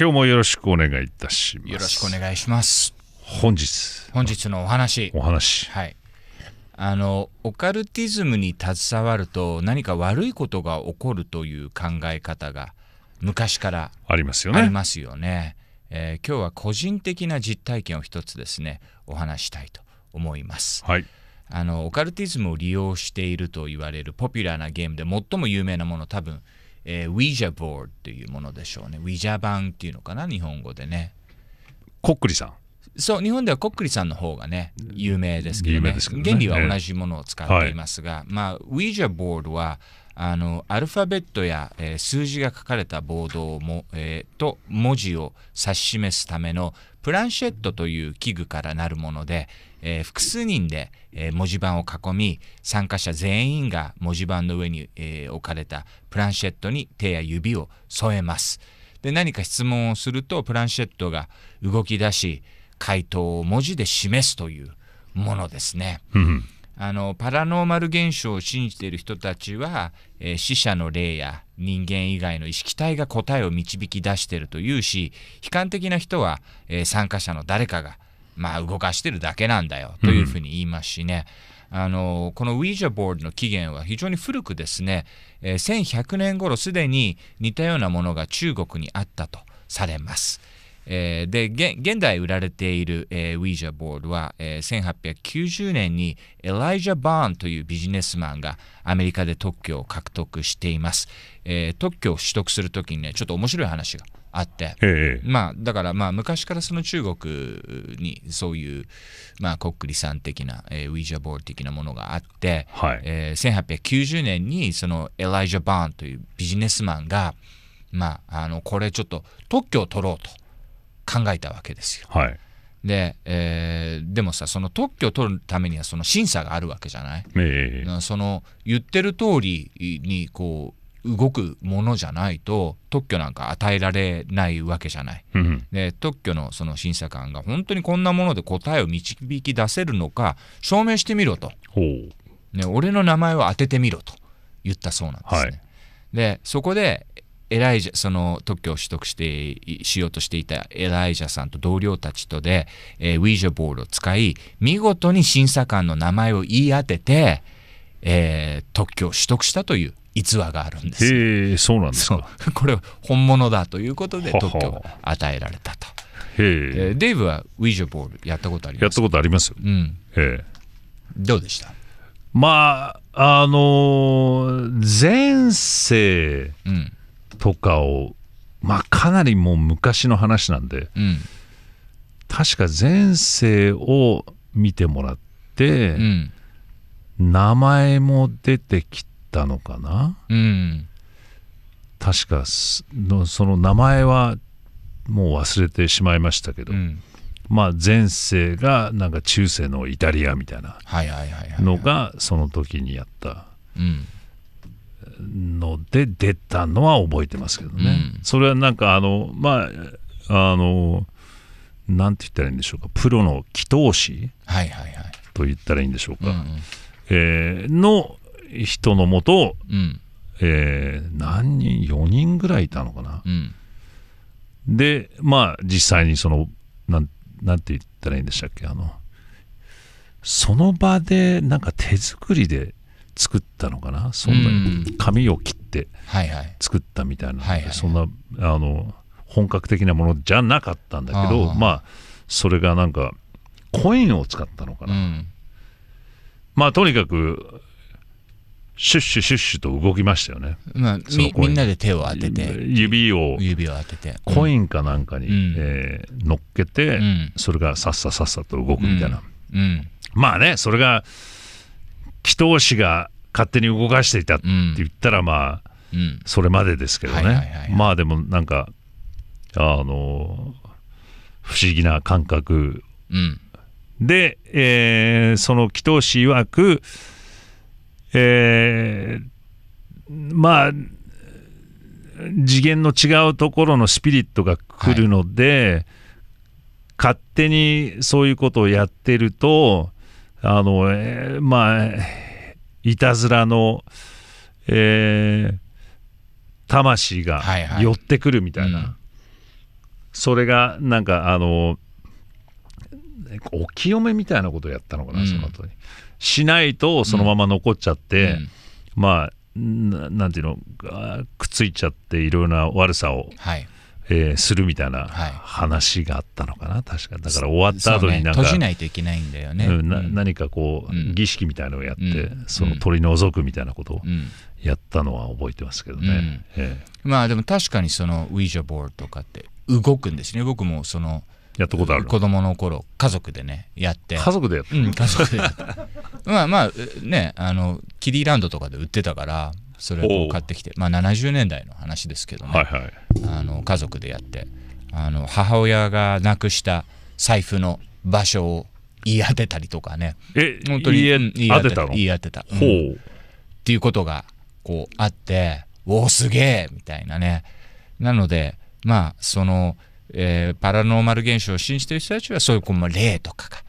今日もよろしくお願いいたします。よろしくお願いします。本日。本日のお話。お話。はい。あのオカルティズムに携わると何か悪いことが起こるという考え方が昔からありますよね。ありますよね。えー、今日は個人的な実体験を一つですねお話したいと思います。はい、あのオカルティズムを利用していると言われるポピュラーなゲームで最も有名なもの多分えー、ウィジャボードというものでしょうね。ウィジャ版っていうのかな、日本語でね。コックリさん。そう日本ではコックリさんの方がね有名ですけどね、ね、原理は同じものを使っていますが、はい、まあ、ウィジャボードはあのアルファベットや、えー、数字が書かれたボードも、えー、と文字を指し示すためのプランシェットという器具からなるものでえー、複数人で、えー、文字盤を囲み参加者全員が文字盤の上に、えー、置かれたプランシェットに手や指を添えます。で何か質問をするとプランシェットが動き出し回答を文字で示すというものですね。あのパラノーマル現象を信じている人たちは、えー、死者の霊や人間以外の意識体が答えを導き出しているというし悲観的な人は、えー、参加者の誰かがまあ、動かしてるだけなんだよというふうに言いますしね、うん、あのこのウィージャボードの起源は非常に古くですね、えー、1100年頃すでに似たようなものが中国にあったとされます。えー、で現代売られている、えー、ウィージャボールは、えー、1890年にエライジャ・バーンというビジネスマンがアメリカで特許を獲得しています、えー、特許を取得するときにねちょっと面白い話があって、ええ、まあだからまあ昔からその中国にそういうまあコックリさん的な、えー、ウィジャボール的なものがあって、はいえー、1890年にそのエライジャ・バーンというビジネスマンがまああのこれちょっと特許を取ろうと考えたわけですよ。はいでえー、でもさその特許を取るためにはその審査があるわけじゃない、えその言ってる通りにこう動くものじゃないと特許なんか与えられないわけじゃない、うん、で特許のその審査官が本当にこんなもので答えを導き出せるのか証明してみろと、ね、俺の名前を当ててみろと言ったそうなんですね。はい、でそこでエライジャその特許を取得してしようとしていたエライジャさんと同僚たちとで、えー、ウィージャボールを使い見事に審査官の名前を言い当てて、えー、特許を取得したという逸話があるんですへそうなんですか これ本物だということで特許が与えられたとへえデイブはウィジョボールやったことありますやったことありますうんへえどうでしたまああのー、前世とかを、うん、まあかなりもう昔の話なんで、うん、確か前世を見てもらって、うん、名前も出てきたのかな、うん、確かその名前はもう忘れてしまいましたけど、うん、まあ、前世がなんか中世のイタリアみたいなのがその時にやったので出たのは覚えてますけどね、うん、それはなんかあのまああのなんて言ったらいいんでしょうかプロの祈祷師、はいはいはい、と言ったらいいんでしょうか、うんうん、えー、の人のもと、うん、えー、何人4人ぐらいいたのかな、うん、でまあ実際にそのなんなんて言ったらいいんでしたっけあのその場でなんか手作りで作ったのかなそんな、うん、紙を切って作ったみたいな、はいはい、そんなあの本格的なものじゃなかったんだけどまあそれがなんかコインを使ったのかな、うん、まあとにかくシュッシュシュッシュと動きましたよね、まあ、みみんなで手を当てて指を指を当ててコインかなんかに、うん、えー、乗っけて、うん、それがさっささっさと動くみたいな、うん、うん、まあねそれが祈祷師が勝手に動かしていたって言ったらまあ、それまでですけどねまあでもなんかあの不思議な感覚、で、えー、その祈祷師曰くえー、まあ次元の違うところのスピリットが来るので、はい、勝手にそういうことをやってるとあの、えー、まあいたずらの、えー、魂が寄ってくるみたいな、はいはいうん、それがなんかあのお清めみたいなことをやったのかな、その後に。しないとそのまま残っちゃって、うん、まあなんていうのくっついちゃっていろいろな悪さを、はいえー、するみたいな話があったのかな、確かだから終わった後になんか、ね、閉じないといけないんだよね、うん、な何かこう、うん、儀式みたいのをやって、うん、その取り除くみたいなことをやったのは覚えてますけどね、えー、まあでも確かにそのウィジャボールとかって動くんですね僕もそのやったことある子供の頃家族でねやって家族でやった、うん、家族でやった まあまあねあのキリーランドとかで売ってたからそれを買ってきてまあ70年代の話ですけどね、はいはい、あの家族でやってあの母親がなくした財布の場所を言い当てたりとかねえ本当に言い当てた言い当てた、うん、ほうっていうことがこうあっておおすげえみたいなねなのでまあそのえー、パラノーマル現象を信じている人たちはそういうこう霊とかが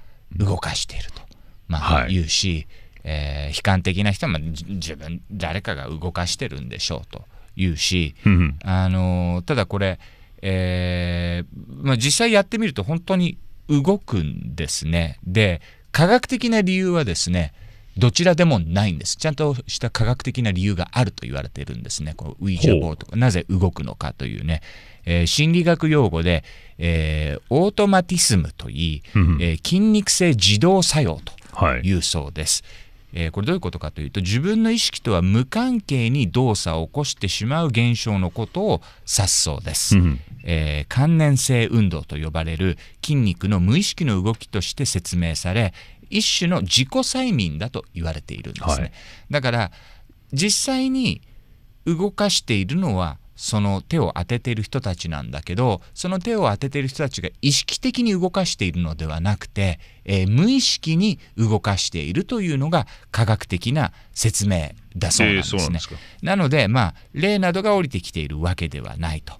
動かしていると、まあ、はい、言うし、えー、悲観的な人は自分誰かが動かしてるんでしょうと言うし、あのただこれ、えーまあ、実際やってみると本当に動くんですね。で科学的な理由はですねどちらでもないんです。ちゃんとした科学的な理由があると言われているんですね。このウィージャボーとかなぜ動くのかというね、えー、心理学用語で、えー、オートマティスムといい、うんえー、筋肉性自動作用というそうです。はいえー、これどういうことかというと自分の意識とは無関係に動作を起こしてしまう現象のことを指すそうです、うん、えー、関連性運動と呼ばれる筋肉の無意識の動きとして説明され一種の自己催眠だと言われているんですね、はい、だから実際に動かしているのはその手を当てている人たちなんだけどその手を当てている人たちが意識的に動かしているのではなくて、えー、無意識に動かしているというのが科学的な説明だそうなんですね。えー、なすなのでまあ例などが降りてきているわけではないと。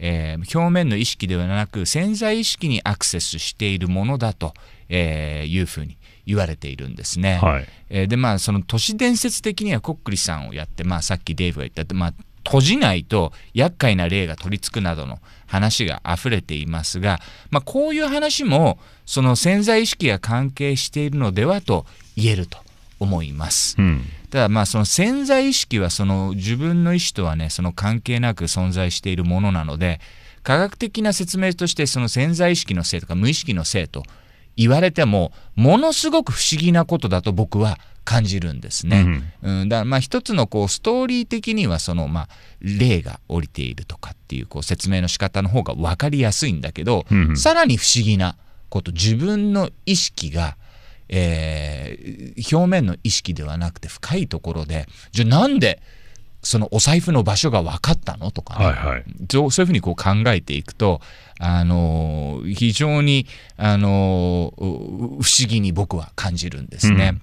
えー、表面の意識ではなく潜在意識にアクセスしているものだと、えいうふうに言われているんですね。はい、えー、でまあその都市伝説的にはコックリさんをやって、まあ、さっきデーブが言った、まあ、閉じないと厄介な霊が取り付くなどの話が溢れていますが、まあ、こういう話もその潜在意識が関係しているのではと言えると思います。うん、ただまあその潜在意識はその自分の意思とはねその関係なく存在しているものなので科学的な説明としてその潜在意識のせいとか無意識のせいと言われてもものすごく不思議なことだと僕は感じるんですね。うん、だからまあ一つのこうストーリー的にはそのまあ霊が降りているとかっていうこう説明の仕方の方が分かりやすいんだけど、うんさらに不思議なこと自分の意識がえー、表面の意識ではなくて深いところでじゃあなんでそのお財布の場所が分かったのとかね、はいはい、そういうふうにこう考えていくとあの非常にあの不思議に僕は感じるんですね。うん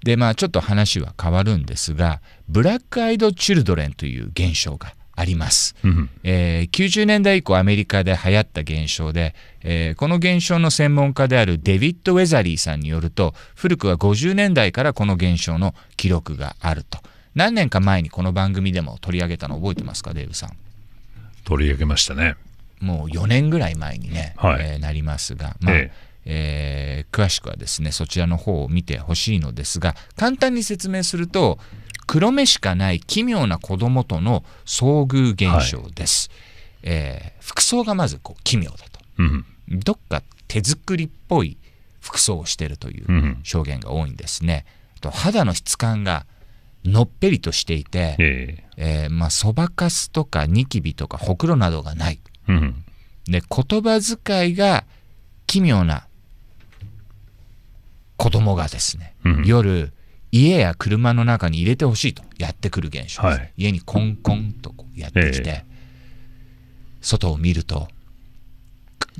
でまあちょっと話は変わるんですがブラックアイド・チルドレンという現象があります、うん、えー、90年代以降アメリカで流行った現象で、えー、この現象の専門家であるデビッド・ウェザリーさんによると古くは50年代からこの現象の記録があると何年か前にこの番組でも取り上げたの覚えてますかデーブさん取り上げましたねもう4年ぐらい前にね、はい、えー、なりますが、まあ、えええー、詳しくはですねそちらの方を見てほしいのですが簡単に説明すると黒目しかない奇妙な子供との遭遇現象です、はい、えー、服装がまずこう奇妙だと、うん、どっか手作りっぽい服装をしてるという証言が多いんですね、うん、と肌の質感がのっぺりとしていて、ええー、まあ、そばかすとかニキビとかほくろなどがないで言葉遣いが奇妙な子供がですね、うん、夜家や車の中に入れてほしいとやってくる現象、はい、家にコンコンとやってきて、ええ、外を見ると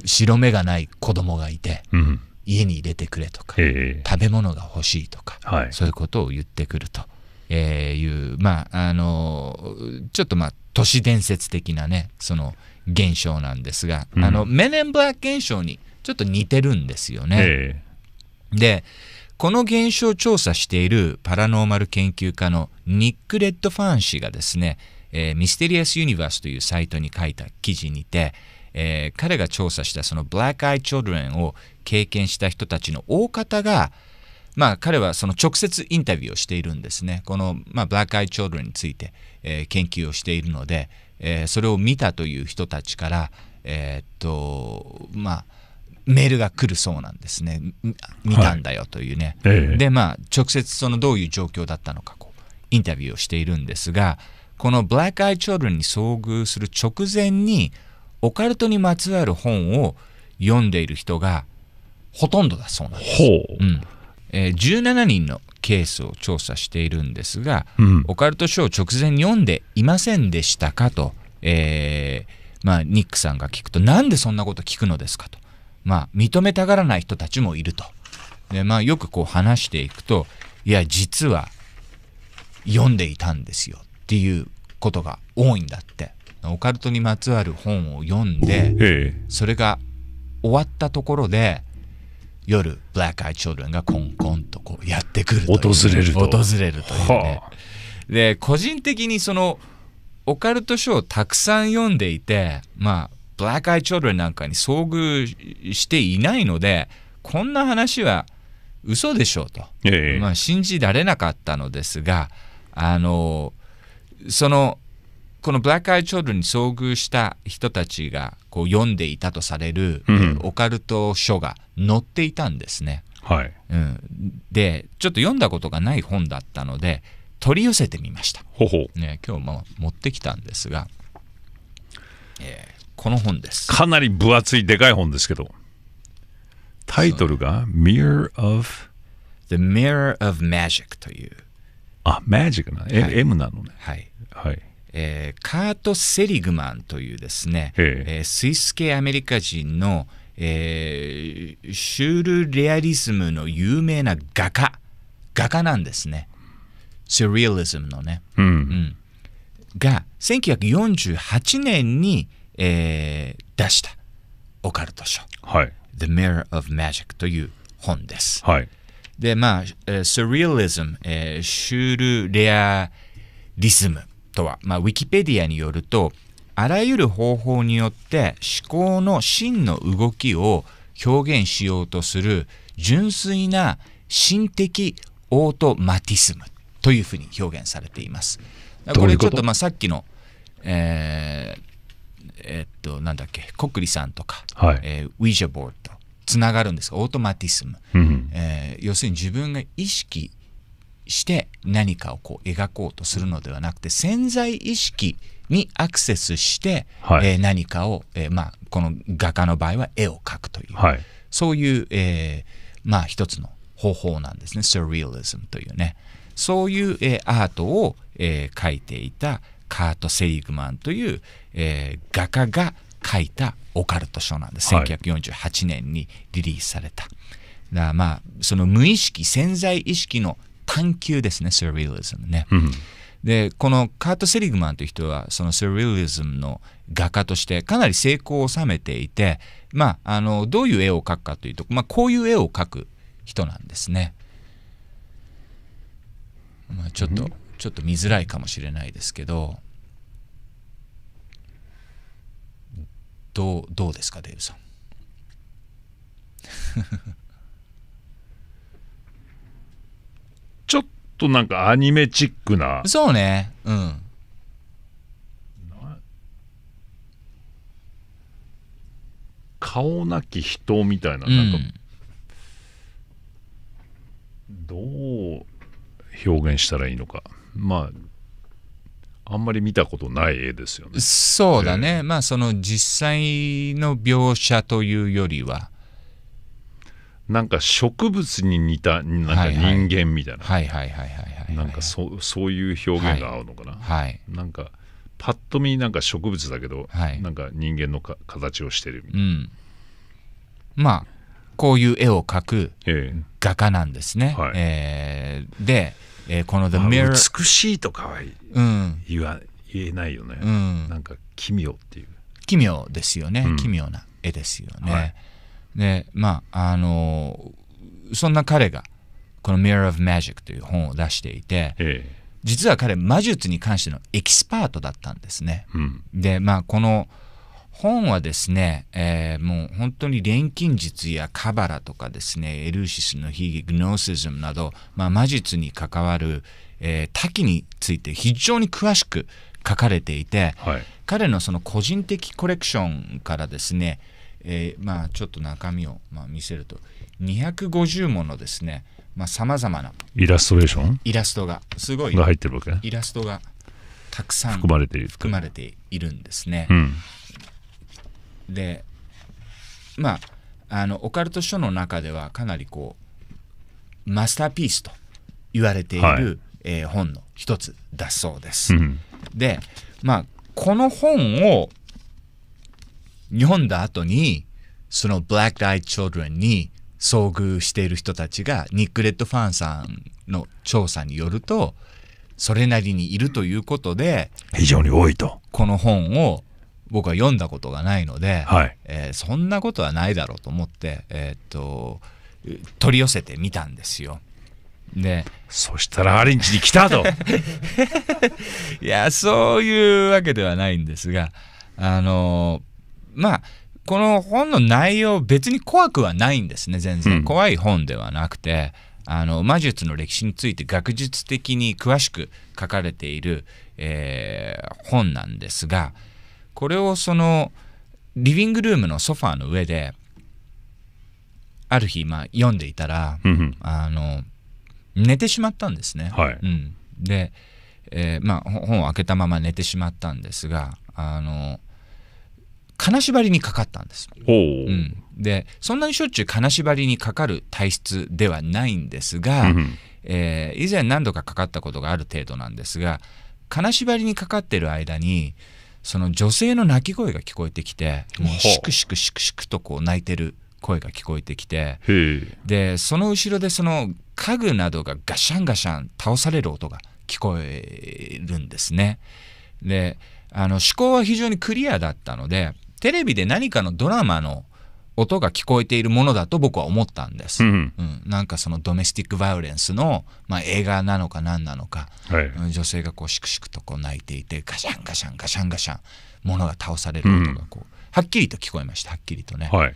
白目がない子供がいて、うん、家に入れてくれとか、え、食べ物が欲しいとか、はい、そういうことを言ってくると。えー、いうまああのちょっとまあ都市伝説的なねその現象なんですが、うん、あのメネンブラック現象にちょっと似てるんですよね。でこの現象を調査しているパラノーマル研究家のニック・レッドファン氏がですね、えー、ミステリアス・ユニバースというサイトに書いた記事にて、えー、彼が調査したそのブラック・アイ・チョルレンを経験した人たちの大方が、まあ、彼はその直接インタビューをしているんですね。この、まあ、ブラック・アイ・チョルレンについて、えー、研究をしているので、えー、それを見たという人たちから、えー、っとまあ、メールが来るそうなんですね見たんだよというね、はいええ、でまあ直接そのどういう状況だったのかこうインタビューをしているんですがこの「ブラック・アイ・チョ r ルン」に遭遇する直前にオカルトにまつわる本を読んでいる人がほとんどだそうなんです。うんえー、17人のケースを調査しているんですが、うん、オカルト書を直前に読んでいませんでしたかと、えー、まあ、ニックさんが聞くとなんでそんなこと聞くのですかと、まあ、認めたがらない人たちもいるとで、まあ、よくこう話していくといや実は読んでいたんですよっていうことが多いんだってオカルトにまつわる本を読んでそれが終わったところで夜、ブラックアイチョルンがコンコンとこうやってくる訪れると。訪れるというね。はあ、で、個人的にその、オカルト書をたくさん読んでいて、まあ、ブラックアイチョルンなんかに遭遇していないので、こんな話は嘘でしょうと、ええ、まあ、信じられなかったのですが、あの、その、このブラック・アイ・チョールに遭遇した人たちがこう読んでいたとされる、うん、オカルト書が載っていたんですね。はいうん、でちょっと読んだことがない本だったので取り寄せてみました。ほほね、今日も持ってきたんですが、えー、この本です。かなり分厚いでかい本ですけどタイトルが「Mirror of The Mirror of Magic」という。あマジックな、はい、M なのね。はい、はいえー、カート・セリグマンというですね、えー、スイス系アメリカ人の、えー、シュールレアリズムの有名な画家画家なんですねセリアリズムのね、うん、うん、が1948年に、えー、出したオカルト書「はい、The Mirror of Magic」という本です。はいでまあ、セリアリズム、えー、シュールレアリズムとは、まあ、ウィキペディアによるとあらゆる方法によって思考の真の動きを表現しようとする純粋な心的オートマティスムというふうに表現されています。これちょっとまあさっきのえーえー、っとなんだっけコクリさんとか、はい、えー、ウィジャボードとつながるんですがオートマティスム、うん、えー、要するに自分が意識して何かをこう描こうとするのではなくて潜在意識にアクセスして、はい、えー、何かを、えー、まあ、この画家の場合は絵を描くという、はい、そういう、えー、まあ、一つの方法なんですねセリアリズムというねそういう、えー、アートを、え描いていたカート・セリグマンという、え画家が描いたオカルト書なんです、はい、1948年にリリースされた。だまあその無意識潜在意識の探求ですね、セリアリズムね。うんでこのカート・セリグマンという人はそのセリリズムの画家としてかなり成功を収めていて、まあ、あのどういう絵を描くかというと、まあ、こういう絵を描く人なんですね。まあ、ちょっと、うん、ちょっと見づらいかもしれないですけどどうどうですかデーブさん。ちょっとなんかアニメチックなそうねうん顔なき人みたいな,、なんか、うん、どう表現したらいいのかまああんまり見たことない絵ですよねそうだね、えー、まあその実際の描写というよりはなんか植物に似たなんか人間みたいな、はいはい、はいはいはいはいなんかそそういう表現が合うのかな、はい、なんかパッと見なんか植物だけど、はい、なんか人間のか形をしてるみたいな、うん、まあこういう絵を描く画家なんですね、えー、はい、えー、で、えー、この The Mirror、美しいとかは言わ、うん、言えないよね、うん、なんか奇妙っていう奇妙ですよね、うん、奇妙な絵ですよね、はいでまああのそんな彼がこの「Mirror of Magic」という本を出していて、ええ、実は彼魔術に関してのエキスパートだったんですね。うん、でまあこの本はですね、えー、もう本当に錬金術やカバラとかですねエルシスの悲劇グノーシズムなど、まあ、魔術に関わる、えー、多岐について非常に詳しく書かれていて、はい、彼のその個人的コレクションからですねえー、まあ、ちょっと中身を、まあ、見せると250ものですねさまざ、まなイラストレーションイラストがすごいが入ってるわけイラストがたくさん含まれている含まれているんですね、うん、でまああのオカルト書の中ではかなりこうマスターピースと言われている、はい、えー、本の一つだそうです、うん、でまあこの本を日本だ後に、その Black Eyed Children に遭遇している人たちが、ニック・レッドファンさんの調査によると、それなりにいるということで、非常に多いと。この本を僕は読んだことがないので、はい、えー、そんなことはないだろうと思って、えー、っと、取り寄せてみたんですよ。ね、そしたらアレンジに来たと いやそういうわけではないんですがあのまあこの本の内容別に怖くはないんですね全然、うん、怖い本ではなくてあの魔術の歴史について学術的に詳しく書かれている、えー、本なんですがこれをそのリビングルームのソファーの上である日、まあ、読んでいたら、うん、あの寝てしまったんですね。はい、うん、で、えー、まあ、本を開けたまま寝てしまったんですがあの金縛りにかかったんです。うん、でそんなにしょっちゅう金縛りにかかる体質ではないんですが、うん、えー、以前何度かかかったことがある程度なんですが金縛りにかかってる間にその女性の泣き声が聞こえてきてもうシクシクシクシクとこう泣いてる声が聞こえてきてでその後ろでその家具などがガシャンガシャン倒される音が聞こえるんですね。であの思考は非常にクリアだったのでテレビで何かのドラマの音が聞こえているものだと僕は思ったんです、うんうん、なんかそのドメスティック・バイオレンスの、まあ、映画なのか何なのか、はい、女性がこうしくしくとこう泣いていてガシャンガシャンガシャンガシャン物が倒される音がこう、うん、はっきりと聞こえましたはっきりとね。はい、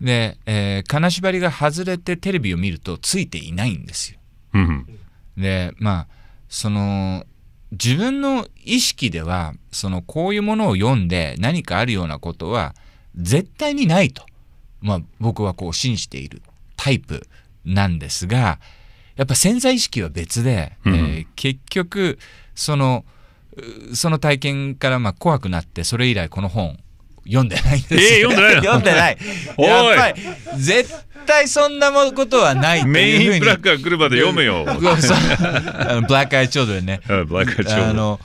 で、えー、金縛りが外れてテレビを見るとついていないんですよ。うん、でまあその自分の意識ではそのこういうものを読んで何かあるようなことは絶対にないと、まあ、僕はこう信じているタイプなんですがやっぱ潜在意識は別で、えー、結局そのその体験からまあ怖くなってそれ以来この本読んでないんですえー、読んでない 読んでないやっぱり絶対そんなことはないメインブラックが来るまで読めよブラックアイチョードでねあの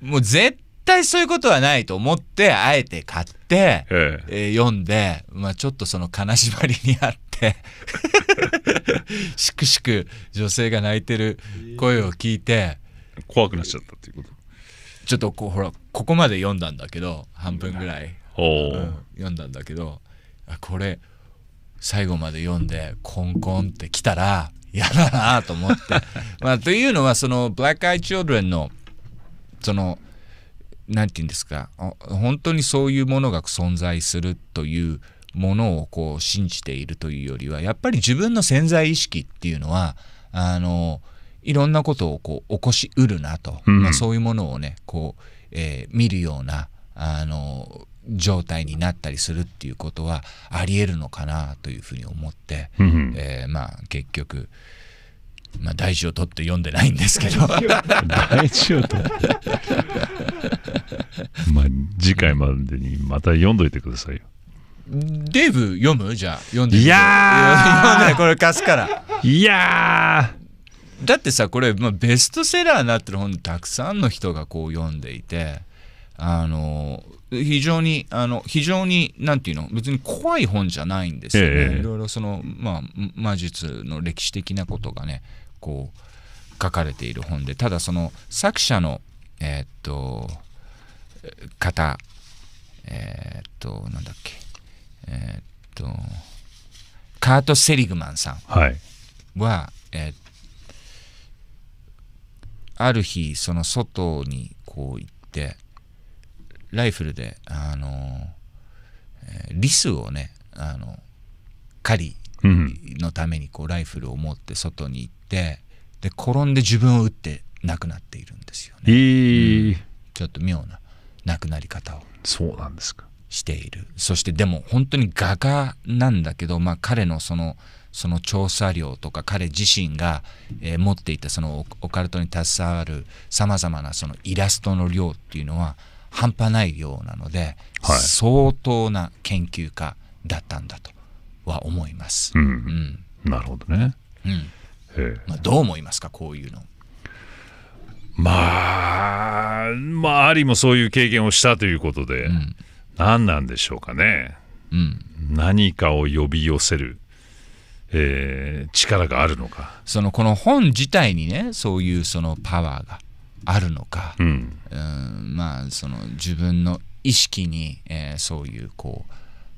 もう絶対そういうことはないと思ってあえて買って、ええ読んで、まあ、ちょっとその金縛りにあってしくしく女性が泣いてる声を聞いて怖くなっちゃったっていうことちょっとこうほらここまで読んだんだけど半分ぐらいうん、読んだんだけどあこれ最後まで読んでコンコンって来たら嫌だなと思って。まあ、というのはそのブラックアイ・チョードレンのその何て言うんですか本当にそういうものが存在するというものをこう信じているというよりはやっぱり自分の潜在意識っていうのはあのいろんなことをこう起こしうるなと、うん、まあ、そういうものをねこう、えー、見るようなあの状態になったりするっていうことはありえるのかなというふうに思って、うん、えー、まあ結局まあ大事を取って読んでないんですけど大事を取ってまあ次回までにまた読んどいてくださいよデーブ読むじゃあ読んでいや読んでこれ貸すからいやだってさこれ、まあ、ベストセラーになってる本たくさんの人がこう読んでいてあの非常にあの非常になんていうの別に怖い本じゃないんですよね、ええ、いろいろその、まあ、魔術の歴史的なことがねこう書かれている本でただその作者のえー、っと方えー、っとなんだっけえー、っとカート・セリグマンさんは、はい、えある日その外にこう行ってライフルで、あのー、リスをね、あの、狩りのためにこうライフルを持って外に行って、で、転んで自分を撃って亡くなっているんですよね。えーうん、ちょっと妙な亡くなり方を。そうなんですか。している。そしてでも本当に画家なんだけど、まあ彼のその、その調査量とか彼自身が、えー、持っていたそのオカルトに携わるさまざまなそのイラストの量っていうのは半端ないようなので、はい、相当な研究家だったんだとは思います。うん、うん、なるほどね、うんまあ、どう思いますかこういうの。まあ、まあ、アリもそういう経験をしたということで、うん、何なんでしょうかね、うん、何かを呼び寄せる、えー、力があるのかそのこの本自体にねそういうそのパワーがあるのか、うん、うんまあその自分の意識に、えー、そういうこう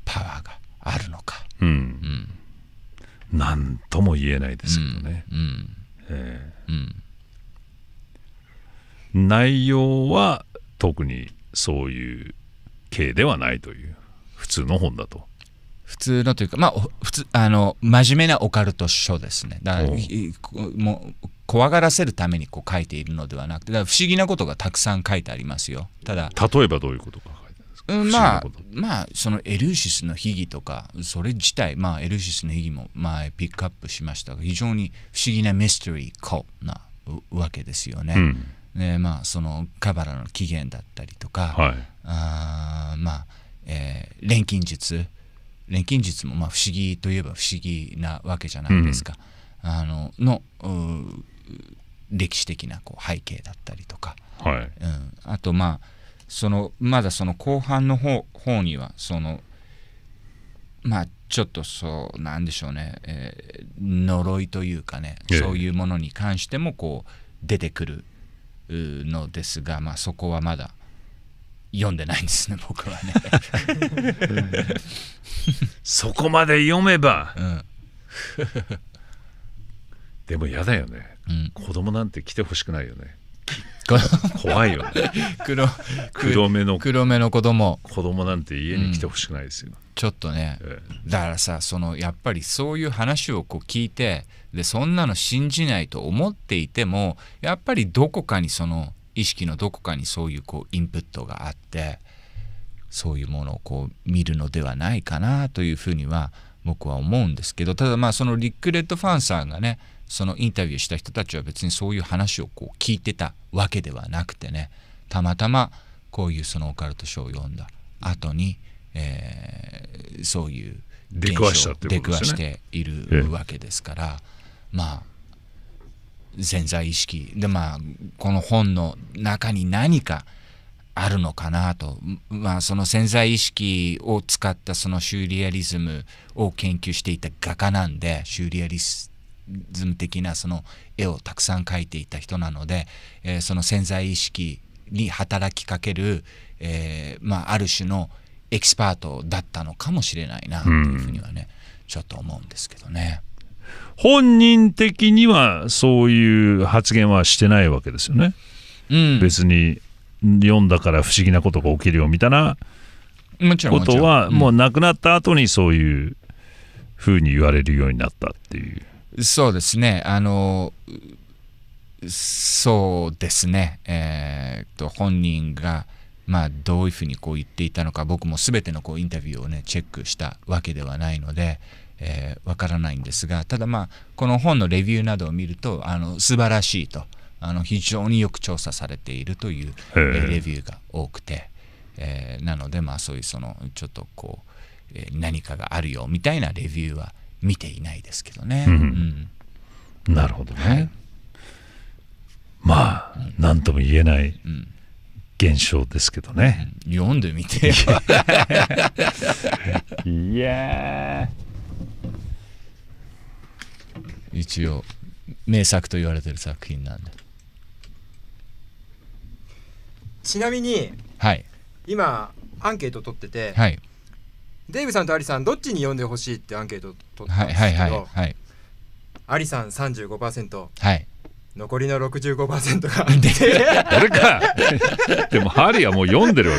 パワーがあるのか、うん、うん、なんとも言えないですけどね、うん、えー、うん、内容は特にそういう系ではないという普通の本だと。普通のというかまあ普通あの真面目なオカルト書ですねだもう怖がらせるためにこう書いているのではなくてだ不思議なことがたくさん書いてありますよただ例えばどういうことかうん、まあまあそのエルシスの秘技とかそれ自体まあエルシスの秘技も前ピックアップしましたが非常に不思議なミステリーコなわけですよね。うん、でまあそのカバラの起源だったりとか、はい、あまあ、えー、錬金術錬金術もま不思議といえば不思議なわけじゃないですか、うん、あのの歴史的なこう背景だったりとか、はい、うん、あとまあそのまだその後半の方方にはそのまあちょっとそうなんでしょうね、えー、呪いというかね、そういうものに関してもこう出てくるのですが、まあ、そこはまだ読んでないんですね 僕はねそこまで読めば、うん、でもやだよね、うん、子供なんて来てほしくないよね怖いよね黒黒目の黒目の子供子供なんて家に来てほしくないですよ、うん、ちょっとね、だからさそのやっぱりそういう話をこう聞いてでそんなの信じないと思っていてもやっぱりどこかにその意識のどこかにそういうこうインプットがあってそういうものをこう見るのではないかなというふうには僕は思うんですけどただまあそのリック・レッドファンさんがねそのインタビューした人たちは別にそういう話をこう聞いてたわけではなくてねたまたまこういうそのオカルト書を読んだ後に、えー、そういう現象を出くわしているわけですから、まあ潜在意識でまあこの本の中に何かあるのかなと、まあ、その潜在意識を使ったそのシューリアリズムを研究していた画家なんでシューリアリズム的なその絵をたくさん描いていた人なので、えー、その潜在意識に働きかける、えー、まあ、ある種のエキスパートだったのかもしれないなというふうにはね、うん、ちょっと思うんですけどね。本人的にはそういう発言はしてないわけですよね。うん、別に読んだから不思議なことが起きるよみたいなことはもう亡くなった後にそういうふうに言われるようになったっていう。そうですねあのそうですね、えー、と本人が、まあ、どういうふうにこう言っていたのか僕も全てのこうインタビューをねチェックしたわけではないので、えー、分からないんですがただまあこの本のレビューなどを見るとあの素晴らしいとあの非常によく調査されているという、えー、レビューが多くて、えー、なのでまあそういうそのちょっとこう、えー、何かがあるよみたいなレビューは見ていないですけどね。うん、うん、なるほどね。はい、まあ、うん、何とも言えない。うん現象ですけどね、読んでみていや一応名作と言われてる作品なんでちなみにはい今アンケート取ってて、はい、デイブさんとアリさんどっちに読んでほしいってアンケート取ったんですけど、はいはいはいはい、アリさん35%はい残りの65%が俺 かでもハリーはもう読んでるわ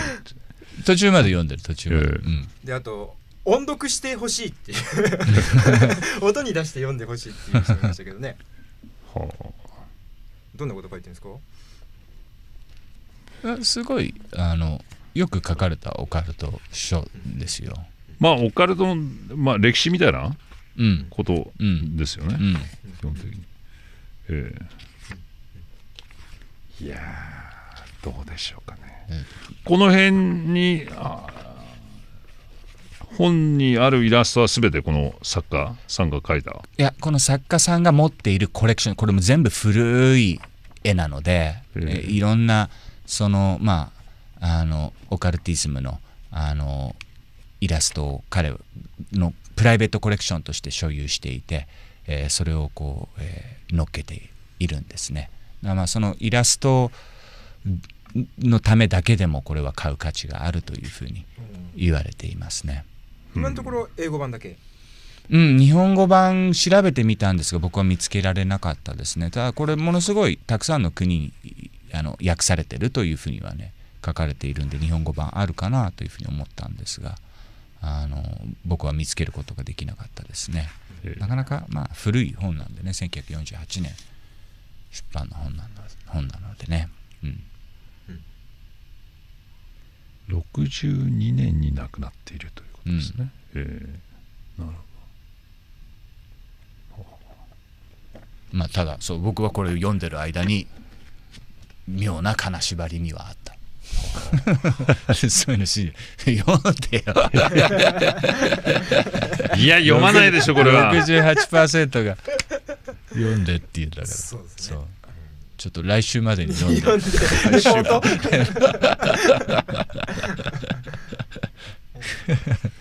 け途中まで読んでる途中まで、えうんであと音読してほしいっていう 音に出して読んでほしいっていう人いましたけどねはあ、どんなこと書いてるんですかすごいあのよく書かれたオカルト書ですよ、まあオカルトの、まあ、歴史みたいなことですよね、うんうん、基本的に、えー、いやどうでしょうかね、うん、この辺にあ本にあるイラストは全てこの作家さんが描いたいやこの作家さんが持っているコレクションこれも全部古い絵なので、えいろんなそのまああのオカルティズムのあのイラストを彼のプライベートコレクションとして所有していて、えー、それをこう、えー、乗っけているんですね。まあそのイラストのためだけでもこれは買う価値があるというふうに言われていますね。今のところ英語版だけ、うん、日本語版調べてみたんですが僕は見つけられなかったですねただこれものすごいたくさんの国にあの訳されてるというふうにはね書かれているんで日本語版あるかなというふうに思ったんですがあの僕は見つけることができなかったですねなかなかまあ古い本なんでね1948年出版の本なの本なのでね、うん、62年に亡くなっているとことですね。うん、えー、なるほど。まあ、ただそう僕はこれを読んでる間に妙な金縛りにはあった。そういうのし読んでよいや読まないでしょこれは68%が読んでって言うんだからそう、ね、ちょっと来週までに読んで読んで来週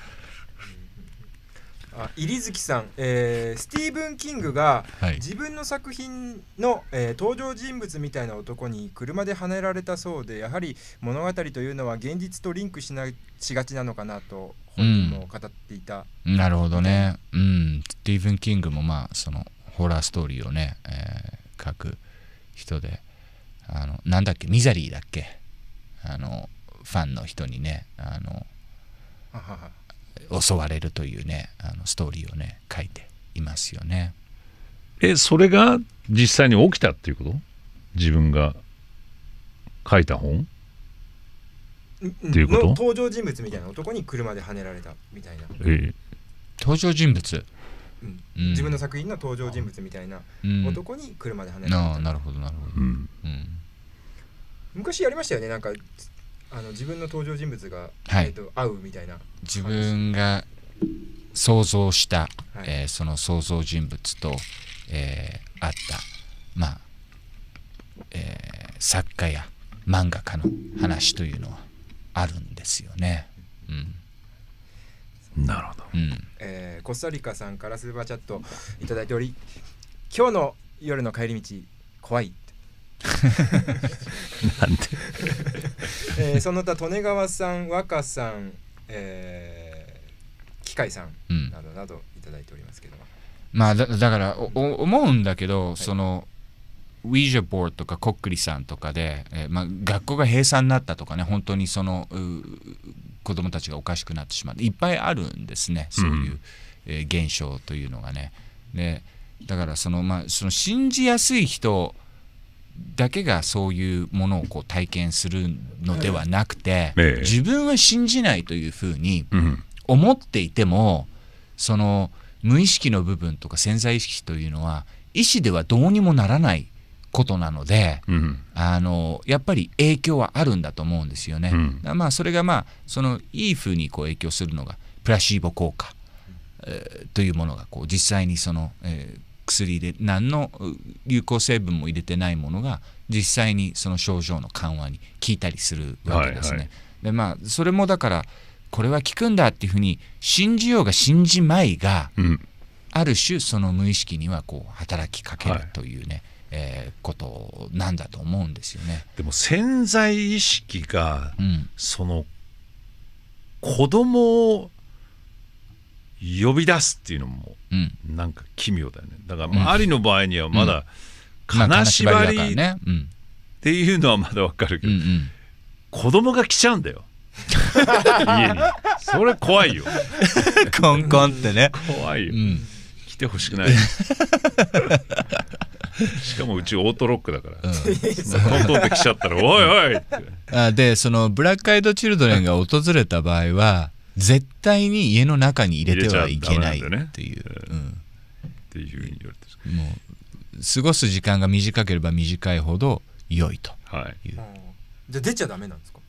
入月さん、えー、スティーブン・キングが自分の作品の、えー、登場人物みたいな男に車ではねられたそうでやはり物語というのは現実とリンクしなしがちなのかなと本人も語っていた、うん、なるほどね、うん、スティーブン・キングもまあそのホラーストーリーをね、えー、書く人であのなんだっけミザリーだっけあのファンの人にねあの襲われるというねあのストーリーをね書いていますよね。えそれが実際に起きたっていうこと自分が書いた本っていうこと登場人物みたいな男に車ではねられたみたいな。ええ、登場人物、うんうん、自分の作品の登場人物みたいな男に車ではねられた。うん、なるほどなるほど、うん、昔やりましたよねなんかあの自分の登場人物が、はいえーと、会うみたいな自分が想像した、はい、えー、その想像人物と、えー、あったまあ、えー、作家や漫画家の話というのはあるんですよね。うんなるほど、うんえー、コスタリカさんからスーパーチャットいただいており今日の夜の帰り道怖い なんで、えー、その他利根川さん若さん、えー、機械さんなどなど頂いておりますけども、うん、まあだだからお思うんだけど、そのウィージャボーとかコックリさんとかで、えーまあ、学校が閉鎖になったとかね本当にその子どもたちがおかしくなってしまっていっぱいあるんですねそういう、うん、えー、現象というのがね。でだからその,、まあ、その信じやすい人だけがそういうものをこう体験するのではなくて、ええ、自分は信じないというふうに思っていても、うん、その無意識の部分とか潜在意識というのは意思ではどうにもならないことなので、うん、あのやっぱり影響はあるんだと思うんですよね。うん、まあそれがまあそのいいふうにこう影響するのがプラシーボ効果、えー、というものがこう実際にその、えー薬で何の有効成分も入れてないものが実際にその症状の緩和に効いたりするわけですね。はいはい、でまあそれもだからこれは効くんだっていうふうに信じようが信じまいが、うん、ある種その無意識にはこう働きかけるというね、はい、えー、ことなんだと思うんですよね。でも潜在意識が、うん、その子供を呼び出すっていうのもなんか奇妙だよねだからまあありの場合にはまだ金縛りっていうのはまだわかるけど子供が来ちゃうんだよ 家にそれ怖いよコンコンってね怖いよ、うん、来てほしくない しかもうちオートロックだから、うん、トントンって来ちゃったら「おいおい!」ってあでそのブラックアイド・チルドレンが訪れた場合は絶対に家の中に入れてはいけないっていう。っていうふうに言われてもう過ごす時間が短ければ短いほど良いという。はい、で出ちゃダメなんですか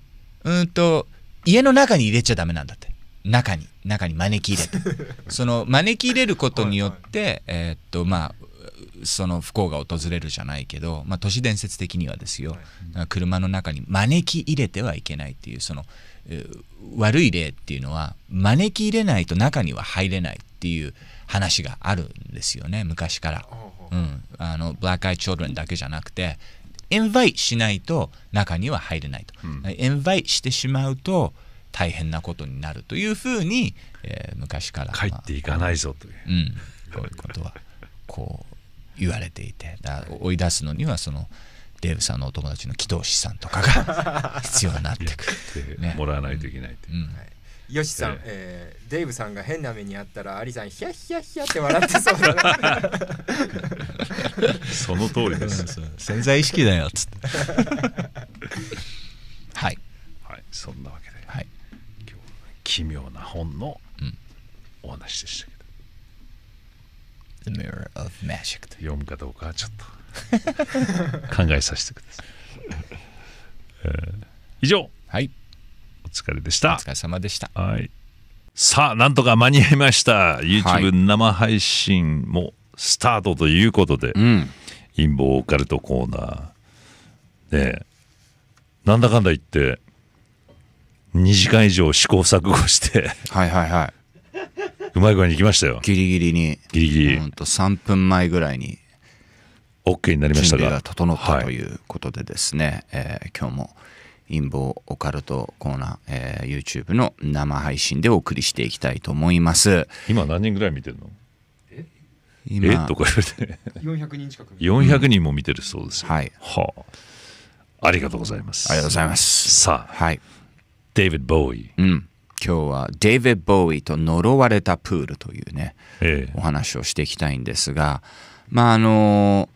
うんと家の中に入れちゃダメなんだって。中に中に招き入れて その招き入れることによって、はいはい、えー、っとまあその不幸が訪れるじゃないけど、まあ、都市伝説的にはですよ、はい、車の中に招き入れてはいけないっていうその悪い例っていうのは招き入れないと中には入れないっていう話があるんですよね昔から。うん、あのブラックアイ・チョドレンだけじゃなくてインバイしないと中には入れないと、うん、インバイしてしまうと大変なことになるというふうに、えー、昔から、帰っていかないぞという、うん、こういうことはこう言われていてだ追い出すのにはその、デーブさんのお友達の祈祷師さんとかが 必要になってくる、もらわないといけないってよしさん、ええー、デイブさんが変な目にあったらアリさんヒヤヒヤヒヤって笑ってそうだな その通りです潜在意識だよっつって はい、はい、そんなわけで、はい、今日は奇妙な本のお話でしたけど、うん、The Mirror of Magic 読むかどうかはちょっと 考えさせてください、えー、以上はいお疲れでしたお疲れ様でしたはいさあなんとか間に合いました YouTube 生配信もスタートということで、はいうん、陰謀オカルトコーナーねなんだかんだ言って2時間以上試行錯誤してはいはいはいうまい具合にいきましたよギリギリにギリギリほんと3分前ぐらいに OK になりましたが準備が整ったということでですね、はい、えー、今日も陰謀オカルトコーナー、えー、YouTube の生配信でお送りしていきたいと思います今何人ぐらい見てるのえ今えとか言われて400人近く400人も見てるそうですうん、はい、はあ、ありがとうございますありがとうございますさあ、はい、デイビッド・ボーイ、うん、今日はデイビッド・ボーイと呪われたプールというね、ええ、お話をしていきたいんですがまああのー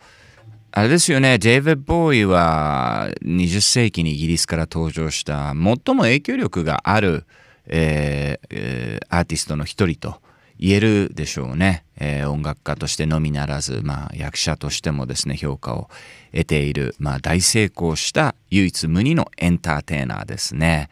あれですよね、デイヴィッド・ボーイは20世紀にイギリスから登場した最も影響力がある、えーえー、アーティストの一人と言えるでしょうね、えー、音楽家としてのみならず、まあ、役者としてもですね評価を得ている、まあ、大成功した唯一無二のエンターテイナーですね。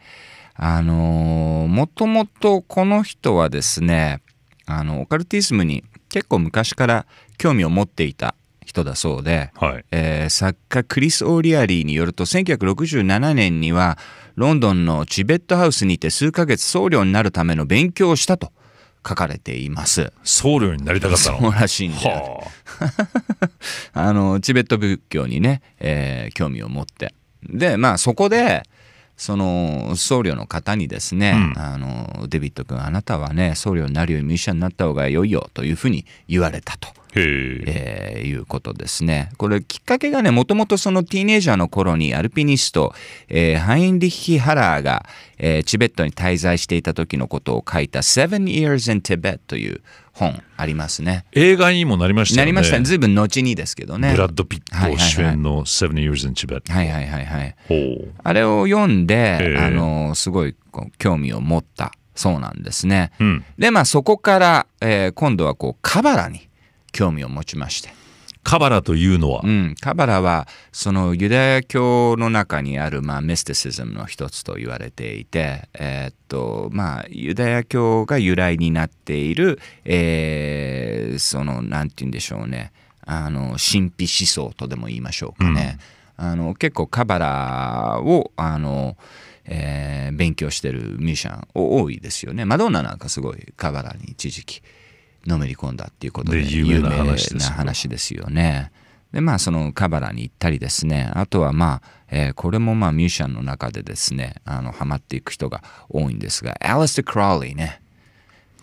あのー、もともとこの人はですねあのオカルティズムに結構昔から興味を持っていた人だそうで、はいえー、作家クリス・オーリアリーによると1967年にはロンドンのチベットハウスにて数ヶ月僧侶になるための勉強をしたと書かれています僧侶になりたかったのそうらしいんだあ、のチベット仏教にね、えー、興味を持ってでまあそこでその僧侶の方にですね、うん、あのデビット君あなたはね僧侶になるよりミュージシャンになった方が良いよというふうに言われたと。えー、いうことですね。これきっかけがねもともとそのティーネイジャーの頃にアルピニスト、えー、ハインリッヒ・ハラーが、えー、チベットに滞在していた時のことを書いた「Seven Years in Tibet」という本ありますね。映画にもなりましたね。なりました。ずいぶん後にですけどね。ブラッド・ピット主演の「Seven Years in Tibet」。はいはいはいはい。あれを読んで、あのすごい興味を持ったそうなんですね。うん、でまあそこから、えー、今度はこうカバラに。興味を持ちまして。カバラというのは、うん、カバラはそのユダヤ教の中にある、まあ、ミスティシズムの一つと言われていて、えー、っとまあ、ユダヤ教が由来になっている、えー、その何て言うんでしょうねあの神秘思想とでも言いましょうかね。うん、あの結構カバラをあのえー、勉強してるミュージシャン多いですよね。マドンナなんかすごいカバラに一時期のめり込んだっていうことで有名な話ですよね。でまあそのカバラに行ったりですねあとはまあ、えー、これもまあミュージシャンの中でですねあのハマっていく人が多いんですがアリス・クローリーね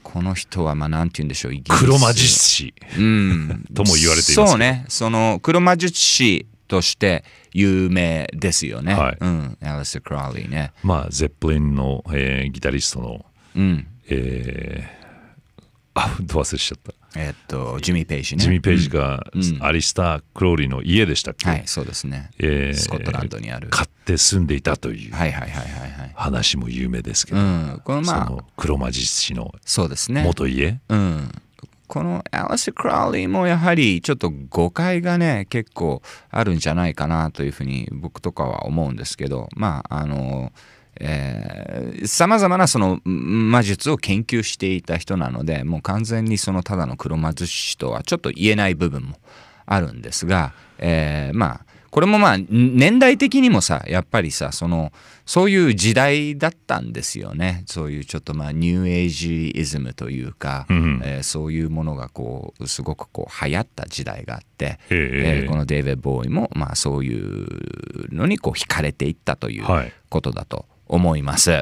この人はまあなんて言うんでしょうイギリス黒魔術師、うん、とも言われていますそうねその黒魔術師として有名ですよね、はい、うん、アリス・クローリーねまあゼップリンの、えー、ギタリストの、うんえー、あど忘れしちゃったえっとジミー・ペイジねジミー・ペイジがアリスター・クローリーの家でしたっけ、はいそうですね、えー、スコットランドにある買って住んでいたという話も有名ですけど、このまあ、その黒魔術師の元家、ね、うんこのアリス・クラウリーもやはりちょっと誤解がね結構あるんじゃないかなというふうに僕とかは思うんですけどまああのーさまざまなその魔術を研究していた人なのでもう完全にそのただの黒魔術師とはちょっと言えない部分もあるんですが、えー、まあこれもまあ年代的にもさやっぱりさそのそういう時代だったんですよねそういうちょっとまあニューエイジイズムというか、うんえー、そういうものがこうすごくこう流行った時代があって、えー、このデイヴェ・ボーイもまあそういうのにこう惹かれていったということだと思います。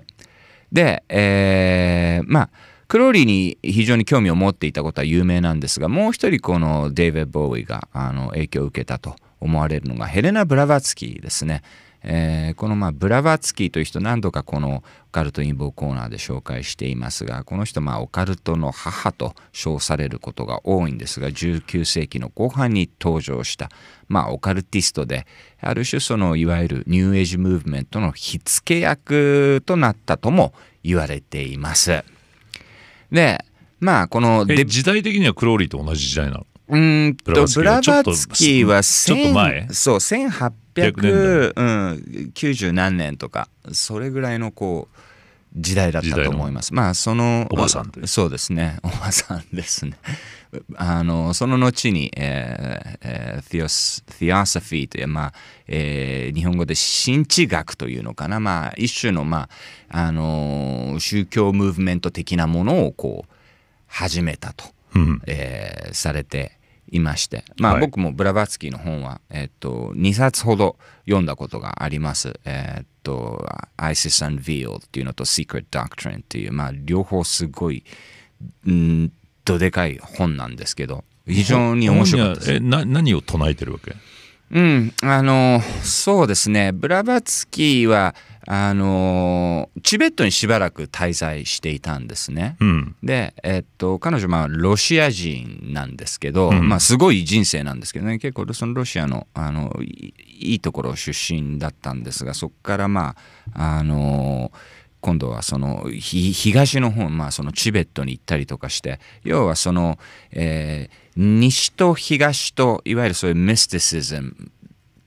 で、えー、まあクローリーに非常に興味を持っていたことは有名なんですがもう一人このデイヴェッド・ボーイがあの影響を受けたと思われるのがヘレナ・ブラバツキーですね。えー、このまあブラバツキーという人何度かこのオカルト陰謀コーナーで紹介していますがこの人まあオカルトの母と称されることが多いんですが19世紀の後半に登場した、まあ、オカルティストである種そのいわゆるニューエイジムーブメントの火付け役となったとも言われています。でまあこの時代的にはクローリーと同じ時代なのうんとブラバツキーはそう890、何年とかそれぐらいのこう時代だったと思いますまあそのおばさんというそうですね おばさんですねあのその後に、えーえー、Theos t h e o s o という、まあえー、日本語で新智学というのかな、まあ、一種の、まああのー、宗教ムーブメント的なものをこう始めたと、うん、えー、されていまして、まあ、僕もブラバツキーの本は、えっと、2冊ほど読んだことがあります。えっと、ISIS Unveiled っていうのと Secret Doctrine っていう、まあ、両方すごい、んどでかい本なんですけど、非常に面白かったです。え、な、何を唱えてるわけうん、あのそうですねブラバツキーはあのチベットにしばらく滞在していたんですね。うん、で、えっと、彼女まあロシア人なんですけど、うん、まあ、すごい人生なんですけどね結構そのロシアのあのいいところ出身だったんですがそこからまああの今度はその東の方、まあ、そのチベットに行ったりとかして要はその、えー西と東といわゆるそういうミスティシズム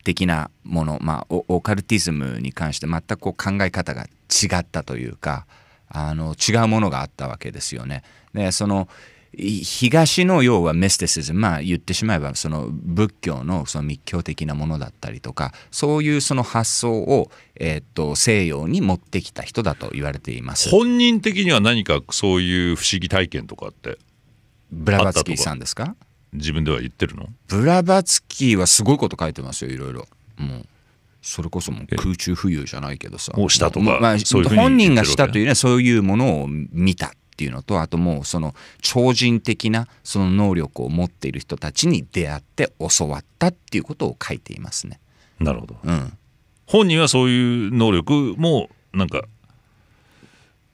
的なもの、まあ、オカルティズムに関して全くこう考え方が違ったというかあの違うものがあったわけですよね。でその東の要はミスティシズム、まあ、言ってしまえばその仏教のその密教的なものだったりとかそういうその発想を、えー、と西洋に持ってきた人だと言われています本人的には何かそういう不思議体験とかってブラバツキーさんですか自分では言ってるのブラバツキーはすごいこと書いてますよいろいろもうそれこそもう空中浮遊じゃないけどさをしたとか、まあ、そういう本人がしたというねそういうものを見たっていうのとあともうその超人的なその能力を持っている人たちに出会って教わったっていうことを書いていますね。なるほど、うん、本人はそういう能力もなんか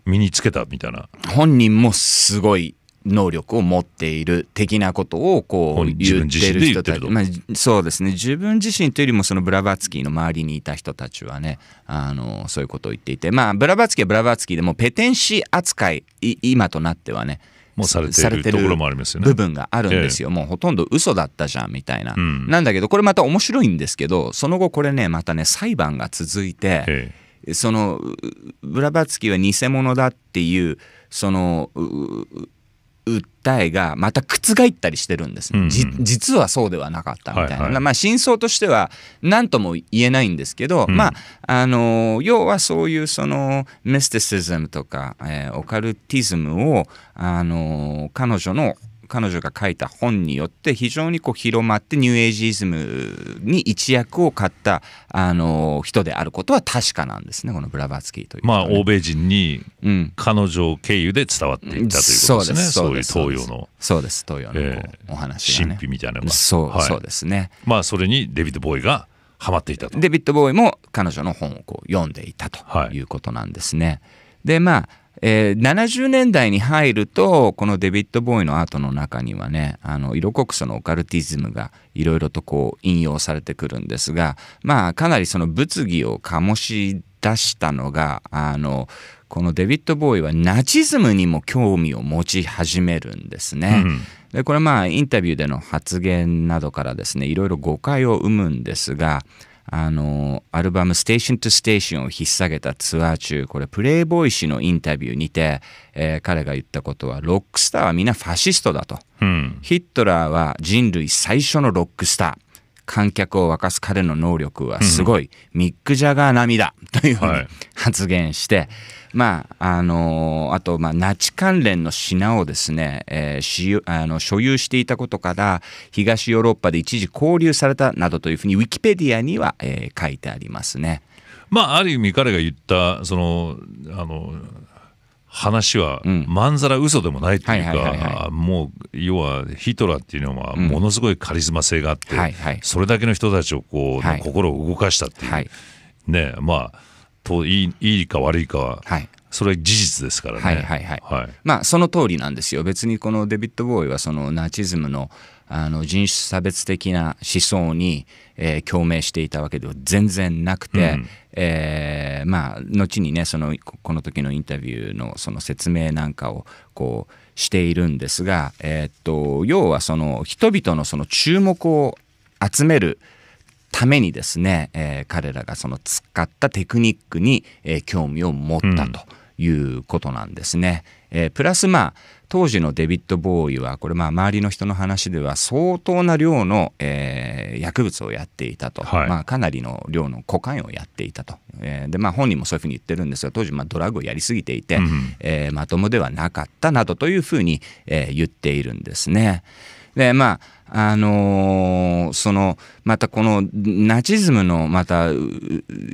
身につけたみたいな本人もすごい能力を持っている的なことをこう言ってる人たち、まあ、そうですね自分自身というよりもそのブラバツキーの周りにいた人たちはねあのそういうことを言っていてまあブラバツキーはブラバツキーでもペテンシー扱い今となってはねもうされてるところもありますよね。部分があるんですよ、ええ、もうほとんど嘘だったじゃんみたいな、うん、なんだけどこれまた面白いんですけどその後これねまたね裁判が続いて、ええ、そのブラバツキーは偽物だっていうその訴えがまた覆ったりしてるんです、ね、うんうん、実はそうではなかったみたいな、はいはい、まあ、真相としては何とも言えないんですけど、うん、まあ、あの要はそういうそのミスティシズムとか、えー、オカルティズムを、あの彼女の彼女が書いた本によって非常にこう広まってニューエイジズムに一役を買ったあの人であることは確かなんですねこのブラバツキーという、ね、まあ欧米人に彼女経由で伝わっていったということですね、うん、そういう東洋のそうです東洋の、お話、ね、神秘みたいなのがそうはい、そうですねまあそれにデビッド・ボーイがハマっていたとデビッド・ボーイも彼女の本をこう読んでいたということなんですね、はいでまあえー、70年代に入るとこのデビッド・ボーイのアートの中にはねあの色濃くそのオカルティズムがいろいろとこう引用されてくるんですがまあかなりその物議を醸し出したのがあのこのデビッド・ボーイはナチズムにも興味を持ち始めるんですね。うんでこれまあインタビューでの発言などからですねいろいろ誤解を生むんですがあのアルバム「ステーション・トステーション」を引っ提げたツアー中これプレイボーイ氏のインタビューにて、えー、彼が言ったことはロックスターは皆ファシストだと、うん、ヒットラーは人類最初のロックスター観客を沸かす彼の能力はすごい、ミック・ジャガー並みだというふうに発言して、まああのあと、まあ、ナチ関連の品をですね、えー、あの所有していたことから東ヨーロッパで一時交流されたなどというふうにウィキペディアには、えー、書いてありますね。まあ、ある意味彼が言ったそのあの話はまんざら嘘でもないというかもう要はヒトラーっていうのはものすごいカリスマ性があって、それだけの人たちをこう、心を動かしたっていう、ねまあといいか悪いかは、それ事実ですからね。はいはいはい。はい、まあその通りなんですよ。別にこのデビッド・ボーイはそのナチズムのあの人種差別的な思想に、えー、共鳴していたわけでは全然なくて、うん、えー、まあ後にねそのこの時のインタビューのその説明なんかをこうしているんですが、えー、っと要はその人々のその注目を集めるためにですね、えー、彼らがその使ったテクニックに、え興味を持ったということなんですね。うんえー、プラスまあ当時のデビッド・ボーイはこれまあ周りの人の話では相当な量の、えー、薬物をやっていたと、はい、まあ、かなりの量のコカインをやっていたと、えー、でまあ、本人もそういうふうに言ってるんですが当時まあドラッグをやりすぎていて、うん、えー、まともではなかったなどというふうに、え言っているんですね。でまああのー、そのまたこのナチズムのまた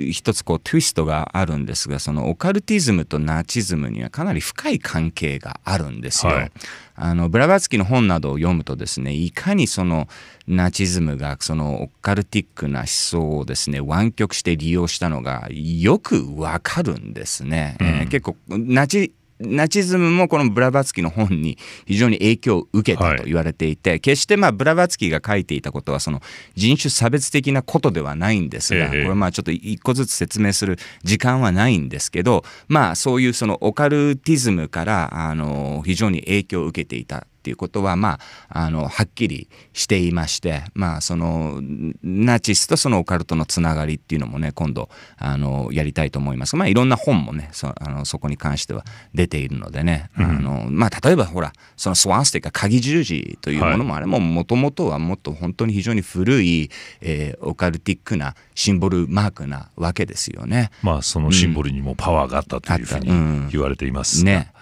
一つこうトゥイストがあるんですがそのオカルティズムとナチズムにはかなり深い関係があるんですよ。はい、あのブラバツキの本などを読むとですねいかにそのナチズムがそのオカルティックな思想をですね湾曲して利用したのがよくわかるんですね。うん、えー、結構ナチナチズムもこのブラバツキの本に非常に影響を受けたと言われていて、はい、決してまあブラバツキが書いていたことはその人種差別的なことではないんですが、ええ、これまあちょっと一個ずつ説明する時間はないんですけど、まあ、そういうそのオカルティズムからあの非常に影響を受けていたっていうことは、まあ、あのはっきりしていまして、まあ、そのナチスとそのオカルトのつながりっていうのもね今度あのやりたいと思います、まあ、いろんな本もねそあのそこに関しては出ているのでね、うん、あのまあ、例えばほらそのスワンスティク鍵十字というものも、はい、あれももともとはもっと本当に非常に古い、えー、オカルティックなシンボルマークなわけですよね。まあ、そのシンボルにもパワーがあったというふうに言われています、うん、ね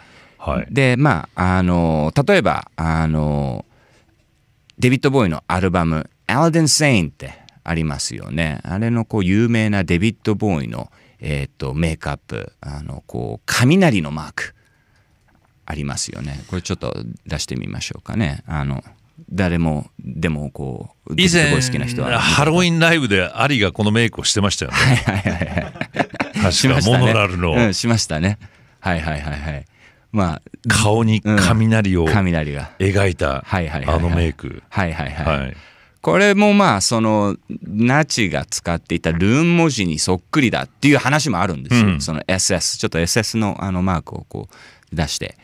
はい、でまああの例えばあのデビッド・ボーイのアルバム「アルデン・セイン」ってありますよねあれのこう有名なデビッド・ボーイの、えーと、メイクアップあのこう雷のマークありますよねこれちょっと出してみましょうかねあの誰もでもこう以前好きな人はハロウィンライブでアリがこのメイクをしてましたよねはいはいはいはいモノラルの、うん、しましたねはいはいはいはいまあ、顔に雷を、雷が描いたあのメイク。はいはいはい、これもまあそのナチが使っていたルーン文字にそっくりだっていう話もあるんですよ、うん、その SS ちょっと SS のあのマークをこう出して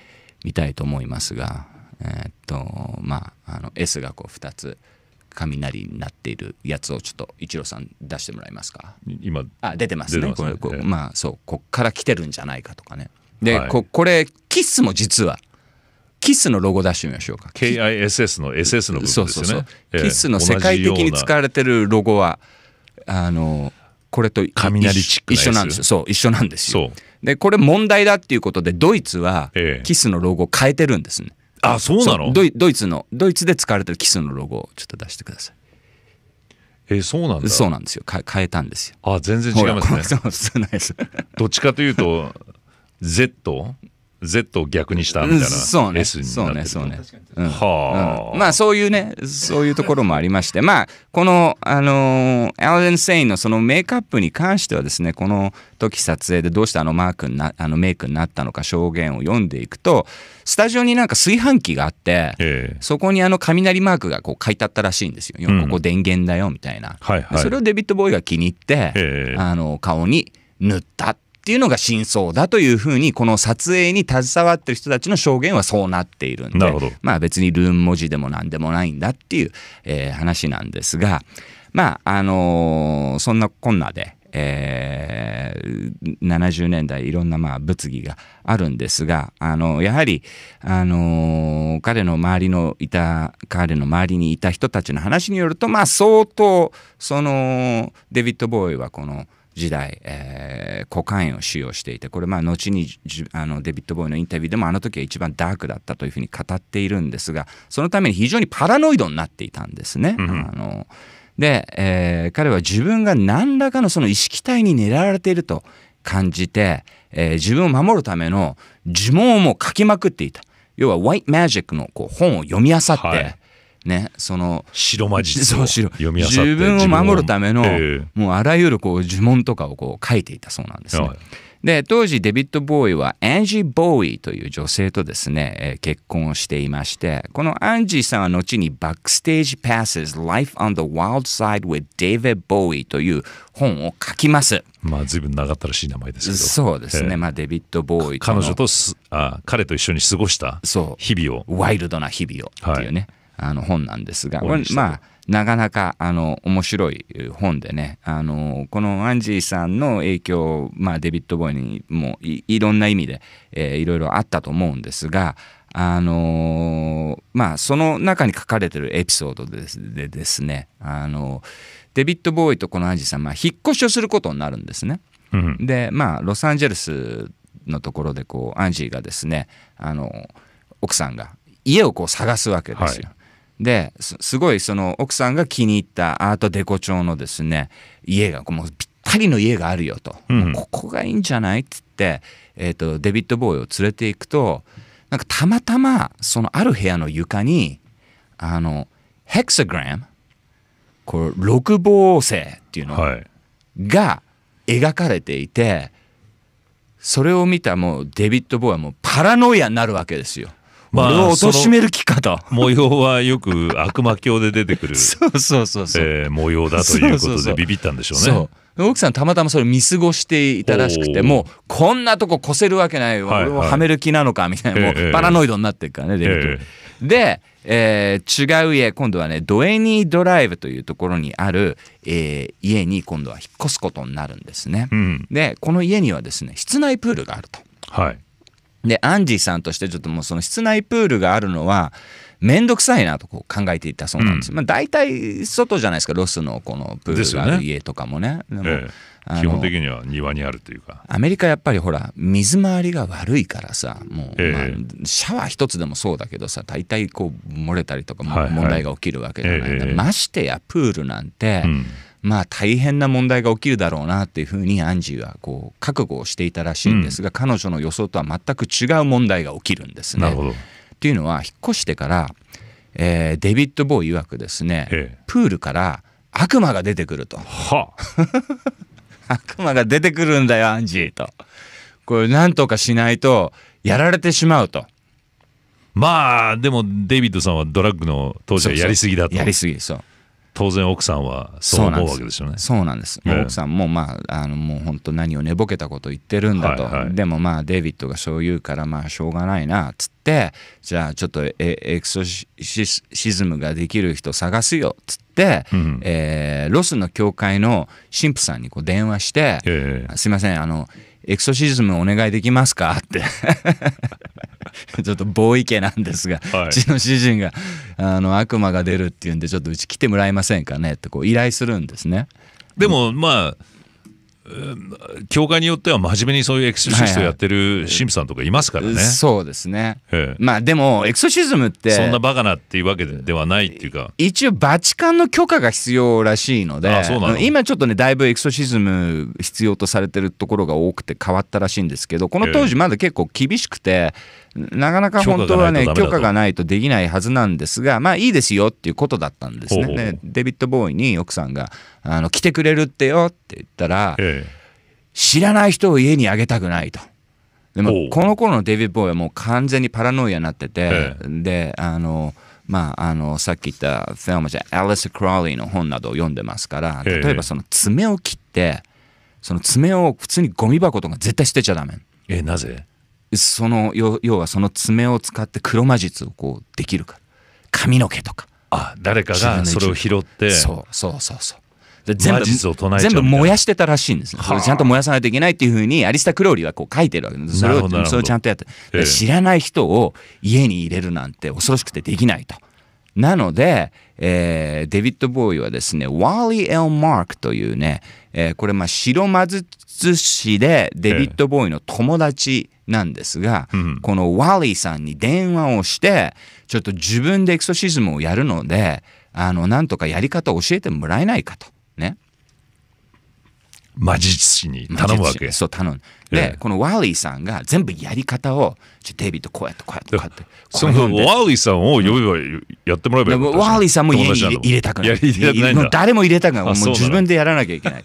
みたいと思いますがえー、っとまああの S がこう2つ雷になっているやつをちょっと一郎さん出してもらえますか今あ出てますね、ね、これこまあそうこっから来てるんじゃないかとかねで、はい、ここれキスも実はキスのロゴ出してみましょうか KISS の SS の部分ですよねそうそうそう、えー、キスの世界的に使われてるロゴはあのこれと雷チック一緒なんですよそう一緒なんですよでこれ問題だっていうことでドイツはキスのロゴを変えてるんですね、えー、あそうなのドイツのドイツで使われてるキスのロゴをちょっと出してくださいえー、そうなんそうなんですよか変えたんですよあ全然違いますねどっちかというと Z? Z を逆にしたみたいな、そうね S そうねそうね、うん、はあ、うん、まあそういうねそういうところもありましてまあこのあのー、アデン・セインのそのメイクアップに関してはですねこの時撮影でどうしてあのマークなあのメイクになったのか証言を読んでいくとスタジオになんか炊飯器があって、えー、そこにあの雷マークがこう書いてあったらしいんですよ、うん、ここ電源だよみたいな、はいはい、それをデビッド・ボーイが気に入って、えー、あの顔に塗ったっていうのが真相だというふうにこの撮影に携わってる人たちの証言はそうなっているんでまあ別にルーン文字でも何でもないんだっていう、えー、話なんですがまああのー、そんなこんなで。えー、70年代いろんなまあ物議があるんですがあのやはり、あのー、彼の周りのいた彼の周りにいた人たちの話によると、まあ、相当そのデビッド・ボーイはこの「時代、えー、コカインを使用していてこれまあ後にあのデビッド・ボーイのインタビューでもあの時は一番ダークだったというふうに語っているんですがそのために非常にパラノイドになっていたんですね。うん、あので、えー、彼は自分が何らかのその意識体に狙われていると感じて、えー、自分を守るための呪文をもう書きまくっていた要は「ワイ i t e m a のこう本を読み漁って。はいね、その白魔術ックを読みあ自分を守るための、もうあらゆるこう呪文とかをこう書いていたそうなんですね。はいで当時デビッド・ボーイはアンジー・ボーイという女性とですね、えー、結婚をしていましてこのアンジーさんは後に「バックステージ・パス s Life on the Wild Side with David b o という本を書きます。まあ随分長ったらしい名前ですけどそうですね、まあ、デビッド・ボーイ彼女とすあ彼と一緒に過ごした日々をワイルドな日々をっていうね、はいあの本なんですがこれまあなかなかあの面白い本でねあのこのアンジーさんの影響、まあ、デビッド・ボーイにもいろんな意味で、えー、いろいろあったと思うんですがあのまあその中に書かれてるエピソードでですね、あのデビッド・ボーイとこのアンジーさん、まあ、引っ越しをすることになるんですね。うん、でまあロサンゼルスのところでこうアンジーがですねあの奥さんが家をこう探すわけですよ。はいですごいその奥さんが気に入ったアートデコ調のですね家がもうぴったりの家があるよと、うん、ここがいいんじゃないっつって、えーと、デビッド・ボーイを連れていくとなんかたまたまそのある部屋の床にあのヘクサグラムこれ六芒星っていうのが描かれていて、それを見たもうデビッド・ボーイはもうパラノイアになるわけですよ。まあ、貶める気かと。模様はよく悪魔教で出てくる そうそうそうそう、えー、模様だということでビビったんでしょうね。そうそうそう奥さんたまたまそれ見過ごしていたらしくてもうこんなとこ越せるわけないわ、はいはい、俺をはめる気なのかみたいな、もうパラノイドになってるからね、えー、で、えー、違う家今度はねドエニードライブというところにある、えー、家に今度は引っ越すことになるんですね、うん、でこの家にはですね室内プールがあると。はいで、アンジーさんとしてちょっともうその室内プールがあるのは、めんどくさいなとこう考えていたそうなんです、うん、まあ大体外じゃないですか、ロスのこのプールがある家とかもね。も基本的には庭にあるというか。アメリカやっぱりほら、水回りが悪いからさ、もう、えシャワー一つでもそうだけどさ、大体こう漏れたりとか問題が起きるわけじゃない、はいはい、ましてやプールなんて、まあ大変な問題が起きるだろうなっていうふうにアンジーはこう覚悟をしていたらしいんですが、うん、彼女の予想とは全く違う問題が起きるんですね。っていうのは引っ越してから、えー、デビッド・ボー曰くですね、プールから悪魔が出てくると。は 悪魔が出てくるんだよアンジーと。これなんとかしないとやられてしまうと。まあでもデイビッドさんはドラッグの当時はやりすぎだとやりすぎそう当然奥さんはそう思うわけですよねそうなんです、えー、奥さんもまああのもう本当何を寝ぼけたこと言ってるんだと、はいはい、でもまあデイビッドがそう言うからまあしょうがないなっつってじゃあちょっとエエクソシズムができる人探すよっつって、うん、えー、ロスの教会の神父さんにこう電話して「えー、すいませんあの」エクソシズムお願いできますか?」って ちょっと棒ーイなんですが、はい、うちの主人があの悪魔が出るっていうんでちょっとうち来てもらえませんかねってこう依頼するんですね。でも、まあ教会によっては真面目にそういうエクソシストやってる神父さんとかいますからね。そうですね。まあでもエクソシズムってそんなバカなっていうわけではないっていうか一応バチカンの許可が必要らしいので今ちょっとねだいぶエクソシズム必要とされてるところが多くて変わったらしいんですけどこの当時まだ結構厳しくて。えなかなか本当はね許可がないとできないはずなんですがまあいいですよっていうことだったんですね。ほうほうデビッド・ボーイに奥さんがあの「来てくれるってよ」って言ったら、ええ、知らない人を家にあげたくないと。でもこの頃のデビッド・ボーイはもう完全にパラノイアになってて、ええ、であのまあ、あのさっき言ったフェアマじゃアリス・クローリーの本などを読んでますから例えばその爪を切ってその爪を普通にゴミ箱とか絶対捨てちゃダメえなぜその要はその爪を使って黒魔術をこうできるから髪の毛とかあ誰かがそれを拾ってそうそうそうそう全部全部燃やしてたらしいんですね。ちゃんと燃やさないといけないっていうふうにアリスタ・クローリーはこう書いてるわけです。それをそれちゃんとやって知らない人を家に入れるなんて恐ろしくてできないと。なので、えー、デビッド・ボーイはですね、ワーリー・エル・マークというね、えー、これまあ白魔術師でデビッド・ボーイの友達なんですが、うん、このワーリーさんに電話をしてちょっと自分でエクソシズムをやるのであのなんとかやり方を教えてもらえないかとね魔術師に頼むわけそう頼むで、このワーリーさんが全部やり方をちょデビットこうやってこうやってこうやってそのワーリーさんを呼べばやってもらえばいいワーリーさんも家に入れたくない誰も入れたくないもう自分でやらなきゃいけない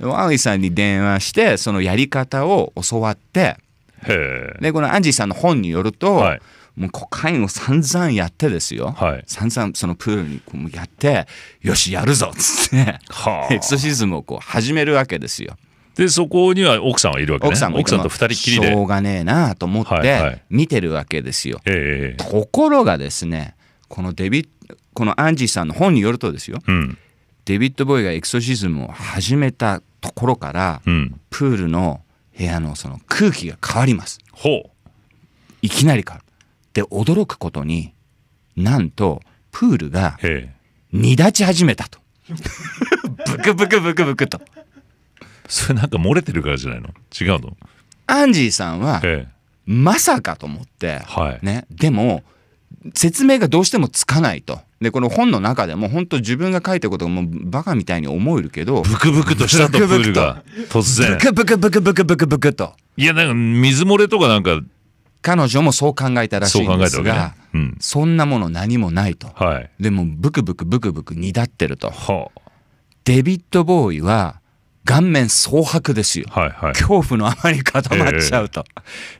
ワーリーさんに電話してそのやり方を教わってでこのアンジーさんの本によると、はい、もうコカインを散々やってですよ、はい、散々そのプールにこうやってよしやるぞっつって、はあ、エクソシズムをこう始めるわけですよ。でそこには奥さんはいるわけ、ね、奥さん奥さんと二人きりでしょうがねえなと思って見てるわけですよ。はいはい、ところがですねこのデビこのアンジーさんの本によるとですよ、うん、デビッド・ボーイがエクソシズムを始めたところから、うん、プールの部屋のその空気が変わりますほういきなり変わるで驚くことになんとプールが煮立ち始めたとブクブクブクブクとそれなんか漏れてるからじゃないの違うのアンジーさんはまさかと思って、はい、ね、でも説明がどうしてもつかないとでこの本の中でも本当自分が書いたことがもうバカみたいに思えるけどブクブクとしたとプールが突然ブクブクブクブクブクブクといやなんか水漏れとかなんか彼女もそう考えたらしいんですがそ、ん、そんなもの何もないと、はい、でもブクブクブクブク煮立ってると、デビッド・ボーイは顔面蒼白ですよ、はいはい、恐怖のあまり固まっちゃうと、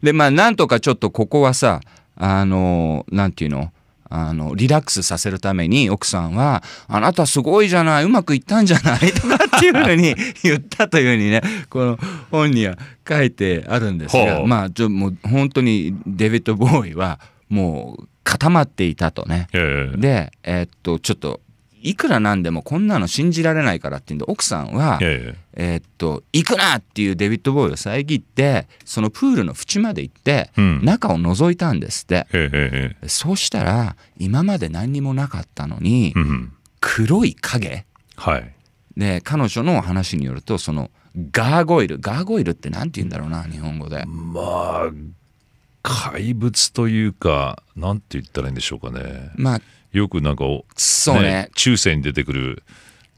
でまあなんとかちょっとここはさあのなんていうのあのリラックスさせるために奥さんは「あなたすごいじゃないうまくいったんじゃない? 」とかっていうふうに 言ったというふうにねこの本には書いてあるんですがまあちょもう本当にデビッド・ボーイはもう固まっていたとね。で、えー、っとちょっといくらなんでもこんなの信じられないからっていうんで奥さんは「えっと行くな!」っていうデビッド・ボーイを遮ってそのプールの縁まで行って中を覗いたんですって、ええ、そうしたら今まで何にもなかったのに黒い影、はい、で彼女の話によるとそのガーゴイルガーゴイルって何て言うんだろうな日本語で。まあ怪物というか何て言ったらいいんでしょうかね。まあよくなんか、そうね中世に出てくる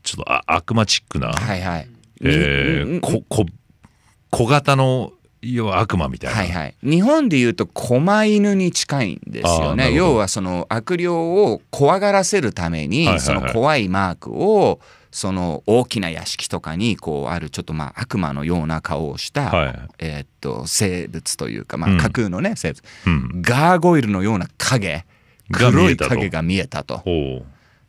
ちょっと悪魔チックな、小型の要は悪魔みたいな、はいはい、日本でいうと狛犬に近いんですよね要はその悪霊を怖がらせるために、その怖いマークをその大きな屋敷とかにこうあるちょっとまあ悪魔のような顔をした、はい、えー、っと生物というか、まあ、架空のね、うん、生物、うん、ガーゴイルのような影、黒い影が見えたと。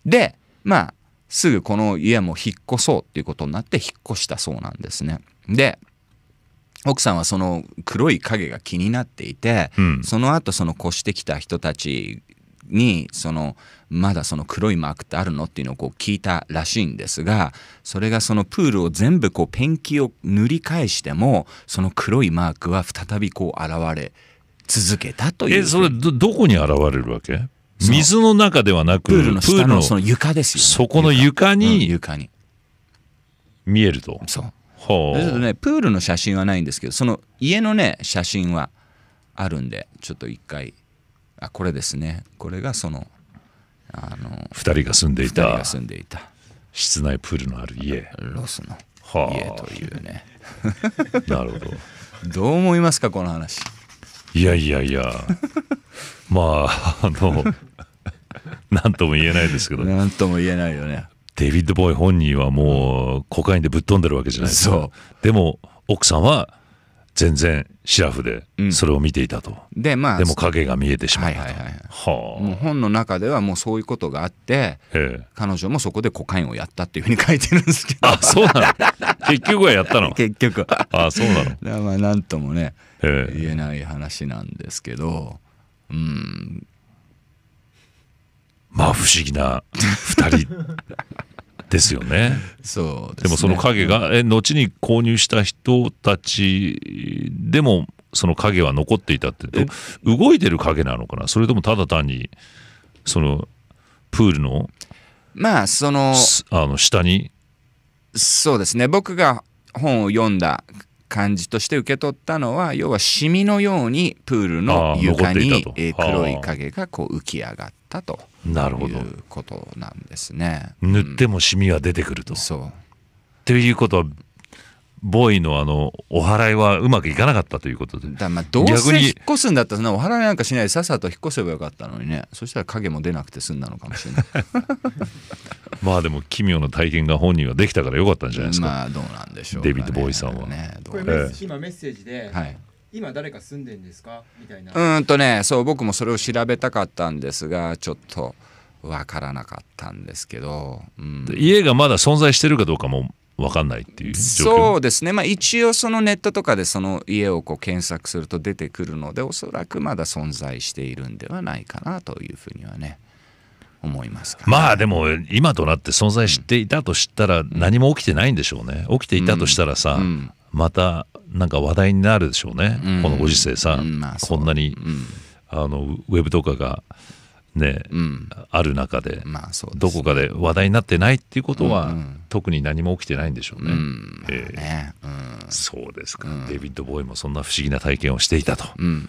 でまあすぐこの家も引っ越そうっていうことになって引っ越したそうなんですね。で奥さんはその黒い影が気になっていて、うん、その後その越してきた人たちにそのまだその黒いマークってあるのっていうのをこう聞いたらしいんですがそれがそのプールを全部こうペンキを塗り返してもその黒いマークは再びこう現れ続けたというえそれどどこに現れるわけ水の中ではなくプールの下のその床ですよ、ね、そこの床に、うん、床に見えるとそうはあ、ちょっとねプールの写真はないんですけどその家のね写真はあるんでちょっと一回あこれですねこれがそのあの2人が住んでいたが住んでいた室内プールのある家ロスの家というね、なるほど どう思いますかこの話いやいやいや まああの何とも言えないですけど何とも言えないよねデビッド・ボーイ本人はもうコカインでぶっ飛んでるわけじゃないですかでも奥さんは全然シラフでそれを見ていたと、うん、でまあでも影が見えてしまったと、はいはいはいはあ、もう本の中ではもうそういうことがあって、ええ、彼女もそこでコカインをやったっていうふうに書いてるんですけどあそうなの 結局はやったの結局あそうなのだからまあ何ともね、ええ、言えない話なんですけどうんまあ不思議な2人ですよね。そうで、ね、もその影がえ後に購入した人たちでもその影は残っていたって動いてる影なのかなそれともただ単にそのプールのまあそのあの下にそうですね僕が本を読んだ感じとして受け取ったのは要はシミのようにプールの床に黒い影がこう浮き上がったとなるほどいうことなんですね。塗ってもシミは出てくると。そうということはボーイのあのお払いはうまくいかなかったということでだまあどうせ引っ越すんだったらお払いなんかしないでさっさと引っ越せばよかったのにねそしたら影も出なくて済んだのかもしれない まあでも奇妙な体験が本人はできたからよかったんじゃないですかまあどうなんでしょう、ね、デビッド・ボーイさんは、ね、これ今メッセージで、はい今誰か住んでんですかみたいなうんとねそう僕もそれを調べたかったんですがちょっと分からなかったんですけど、うん、家がまだ存在してるかどうかも分かんないっていうそうですね、まあ、一応そのネットとかでその家をこう検索すると出てくるのでおそらくまだ存在しているんではないかなというふうにはね思いますか、ね、まあでも今となって存在していたとしたら何も起きてないんでしょうね、起きていたとしたらさ、うん、またなんか話題になるでしょうね、うん、このご時世さ、まあ、こんなに、あのウェブとかが。ね、うん、ある中でまあでね、どこかで話題になってないっていうことは、うんうん、特に何も起きてないんでしょうね。うんえー、ねうん、そうですか、デビッド・ボーイもそんな不思議な体験をしていたと。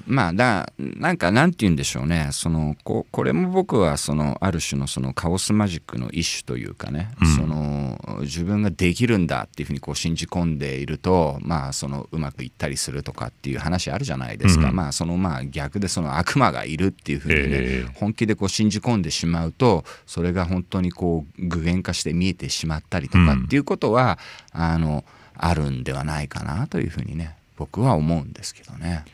まあだなんかなんて言うんでしょうねそのここれも僕はそのある種のそのカオスマジックの一種というかね、その自分ができるんだっていうふうにこう信じ込んでいると、まあ、そのうまくいったりするとかっていう話あるじゃないですか、まあ、そのまあ逆でその悪魔がいるっていうふうにね、えー、本気ででこう信じ込んでしまうとそれが本当にこう具現化して見えてしまったりとかっていうことは、うん、あのあるんではないかなというふうにね僕は思うんですけどね。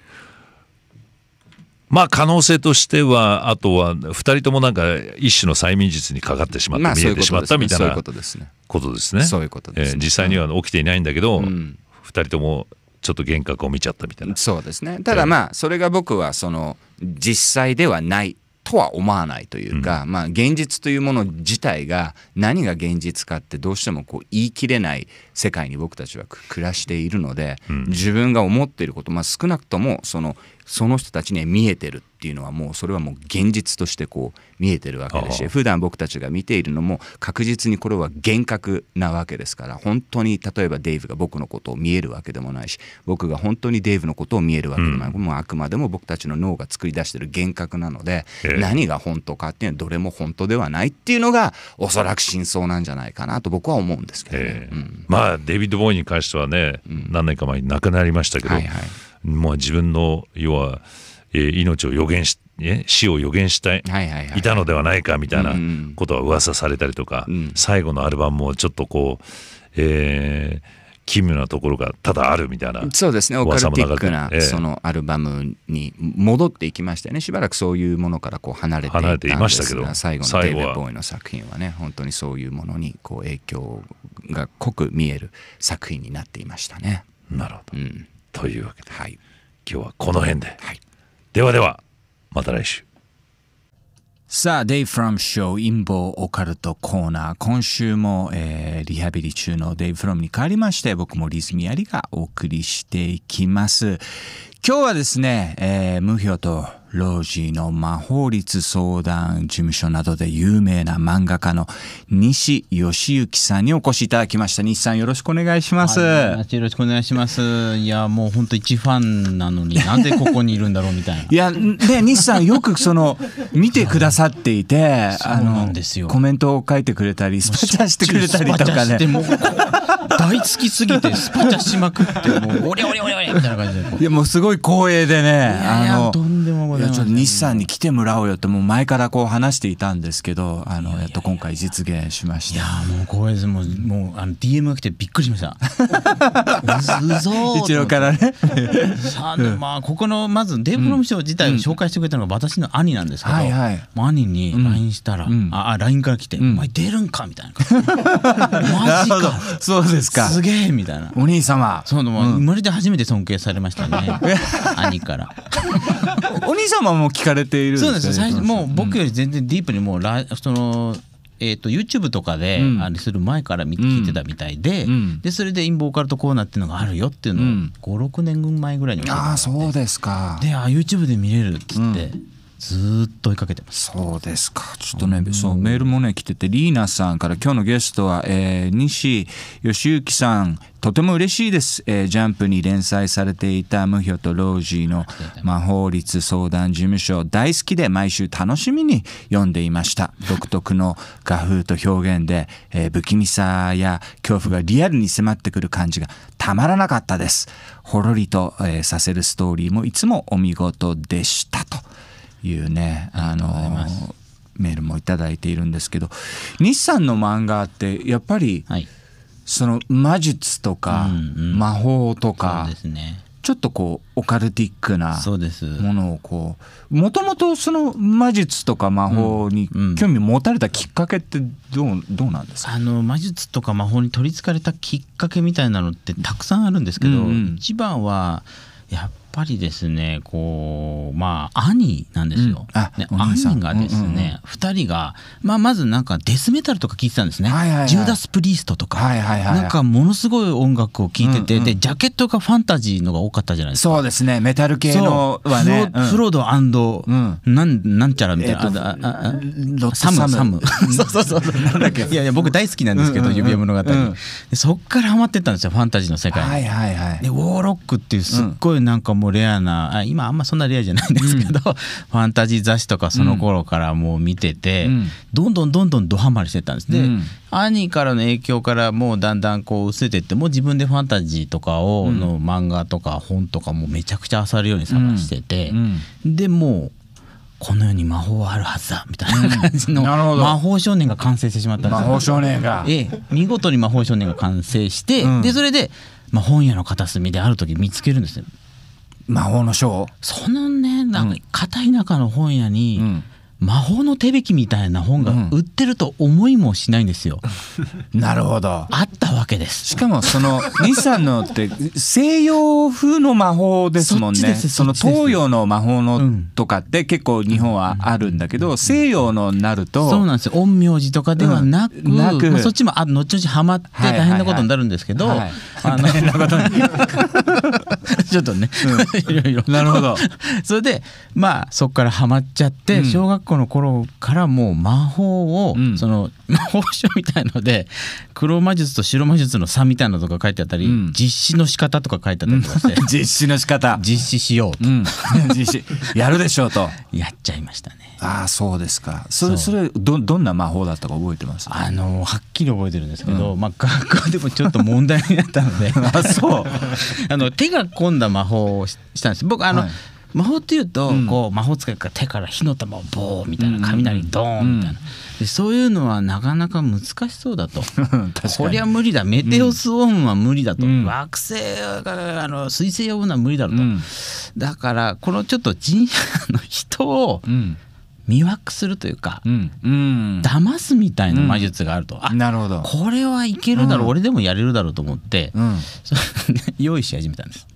まあ可能性としてはあとは2人ともなんか一種の催眠術にかかってしまった、まあ、見えてしまったみたいなことですね。ことですね。そういうことですね、実際には起きていないんだけど、うん、2人ともちょっと幻覚を見ちゃったみたいなそうですねただまあ、それが僕はその実際ではないとは思わないというか、うん、まあ、現実というもの自体が何が現実かってどうしてもこう言い切れない世界に僕たちは暮らしているので、うん、自分が思っていること、まあ、少なくともそのその人たちには見えてるっていうのはもうそれはもう現実としてこう見えてるわけですし普段僕たちが見ているのも確実にこれは幻覚なわけですから本当に例えばデイブが僕のことを見えるわけでもないし僕が本当にデイブのことを見えるわけでもない、うん、もうあくまでも僕たちの脳が作り出してる幻覚なので、えー、何が本当かっていうのはどれも本当ではないっていうのがおそらく真相なんじゃないかなと僕は思うんですけどね、ね、えーうん、まあデイビッド・ボーイに関してはね、うん、何年か前に亡くなりましたけど、はいはい、まあ、自分の要は。えー、命を予言し、ね、死を予言したい,、いたのではないかみたいなことは噂されたりとか、うん、最後のアルバムもちょっとこう、えー、奇妙なところがただあるみたいなそうですねオカルティックなそのアルバムに戻っていきましたねしばらくそういうものからこう離れて離れていましたけど最後のデイビボーイの作品はね本当にそういうものにこう影響が濃く見える作品になっていましたね。なるほど、うん、というわけで、はい、今日はこの辺で。はいではでは、また来週。さあ、デイフロムショー、陰謀オカルトコーナー。今週も、えー、リハビリ中のデイフロムに変わりまして、僕もリズミアリがお送りしていきます。今日はですね、えー、無表とロージーの魔法律相談事務所などで有名な漫画家の西義行さんにお越しいただきました西さんよろしくお願いしますよろしくお願いしますいやもう本当一ファンなのになんでここにいるんだろうみたいな いやで西さんよくその見てくださっていてあのコメントを書いてくれたりスパチャしてくれたりとかね大好きすぎてスパチャしまくってもうオレオレオレオレみたいな感じでいやもうすごい光栄でねあのとんでもいやちょっと西さんに来てもらおうよってもう前からこう話していたんですけどあのやっと今回実現しましたいやもう光栄ですもうもうあの DM が来てびっくりしました 一郎からねさあ、まあここのまずデーブロム賞自体を紹介してくれたのが私の兄なんですけど、うんうんはいはい、兄に LINE したら、うん、ああ LINE から来て、お前出るんか」みたいなマジかそうですかすげえみたいなお兄様そう生まれて初めて尊敬されましたね 兄から。お兄様も聞かれているんです、ね、そうです最初もう僕より全然ディープにもうラそのえーと、と YouTube とかで、うん、あれする前から聞いてたみたいでうん、でそれでインボーカルとコーナーっていうのがあるよっていうのを56年前ぐらいにああそうですかであ YouTube で見れるっつって、うん、ずっと追いかけてますそうですかちょっとね、うん、そうメールもね来ててリーナさんから今日のゲストは、えー、西義行さんとても嬉しいです、えー、ジャンプに連載されていた「無表とロージー」の魔法律相談事務所大好きで毎週楽しみに読んでいました 独特の画風と表現で、えー、不気味さや恐怖がリアルに迫ってくる感じがたまらなかったですほろりと、えー、させるストーリーもいつもお見事でしたと。いうねあのメールも頂いているんですけど日産の漫画ってやっぱり、はい、その魔術とか、うんうん、魔法とか、ね、ちょっとこうオカルティックなものをこうもともとその魔術とか魔法に興味持たれたきっかけってどうどうなんですかあの魔術とか魔法に取りつかれたきっかけみたいなのってたくさんあるんですけど、うんうん、一番はやっぱりですねこうまあ兄なんですよ、うんね、兄がですね、うんうん、2人が、まあ、まずなんかデスメタルとか聞いてたんですね、はいはいはい、ジューダス・プリーストとか、はいはいはい、なんかものすごい音楽を聞いてて、うんうん、でジャケットがファンタジーのが多かったじゃないですかそうですねメタル系のはねフロ,、うん、フロドうん、なんなんちゃらみたいな、えー、サムサム そうそうそうなんだっけいやいや僕大好きなんですけど、うんうんうん、指輪物語、うん、そっからハマってたんですよファンタジーの世界はいはいはい、でウォーロックっていうすっごいなんかもレアなあ今あんまそんなレアじゃないんですけど、うん、ファンタジー雑誌とかその頃からもう見てて、うん、どんどんどんどんドハマりしてたんです。で、兄からの影響からもうだんだんこう薄れてってもう自分でファンタジーとかを、の漫画とか本とかもめちゃくちゃ漁るように探してて、でもうこの世に魔法はあるはずだみたいな感じの、うん、魔法少年が完成してしまったんです魔法少年が、ええ、見事に魔法少年が完成して、うん、でそれで、まあ、本屋の片隅である時見つけるんですよ魔法の書そのねなんか片田舎の本屋に、魔法の手引きみたいな本が売ってると思いもしないんですよ。うん、なるほど。あったわけです。しかもそのさん のって西洋風の魔法ですもんね。その東洋の魔法のとかって結構日本はあるんだけど、西洋のなるとそうなんですよ。陰陽師とかではなく、うん、なくまあ、そっちもあ後々ハマって大変なことになるんですけど、大変なことに。ちょっとね、うん、いろいろなるほど それでまあそこからハマっちゃって、うん、小学校の頃からもう魔法を、うん、その 魔法書みたいので黒魔術と白魔術の差みたいなのとか書いてあったり、実施の仕方とか書いてあったりとかして、実施の仕方実施しようと、実施やるでしょうとやっちゃいましたねああそうですかそれそれどどんな魔法だったか覚えてます、あのはっきり覚えてるんですけど、まあ学校でもちょっと問題になったのであそうあの手が込んだ魔法をしたんです僕あの、はい、魔法っていうと、うん、こう魔法使いから手から火の玉をボーみたいな雷ドーンみたいな、でそういうのはなかなか難しそうだと こりゃ無理だメテオスオンは無理だと、うん、惑星あの彗星呼ぶのは無理だろうと、うん、だからこのちょっと人の人を、魅惑するというか、うんうん、騙すみたいな魔術があると、うん、なるほどこれはいけるだろう、うん、俺でもやれるだろうと思って、うん、用意し始めたんです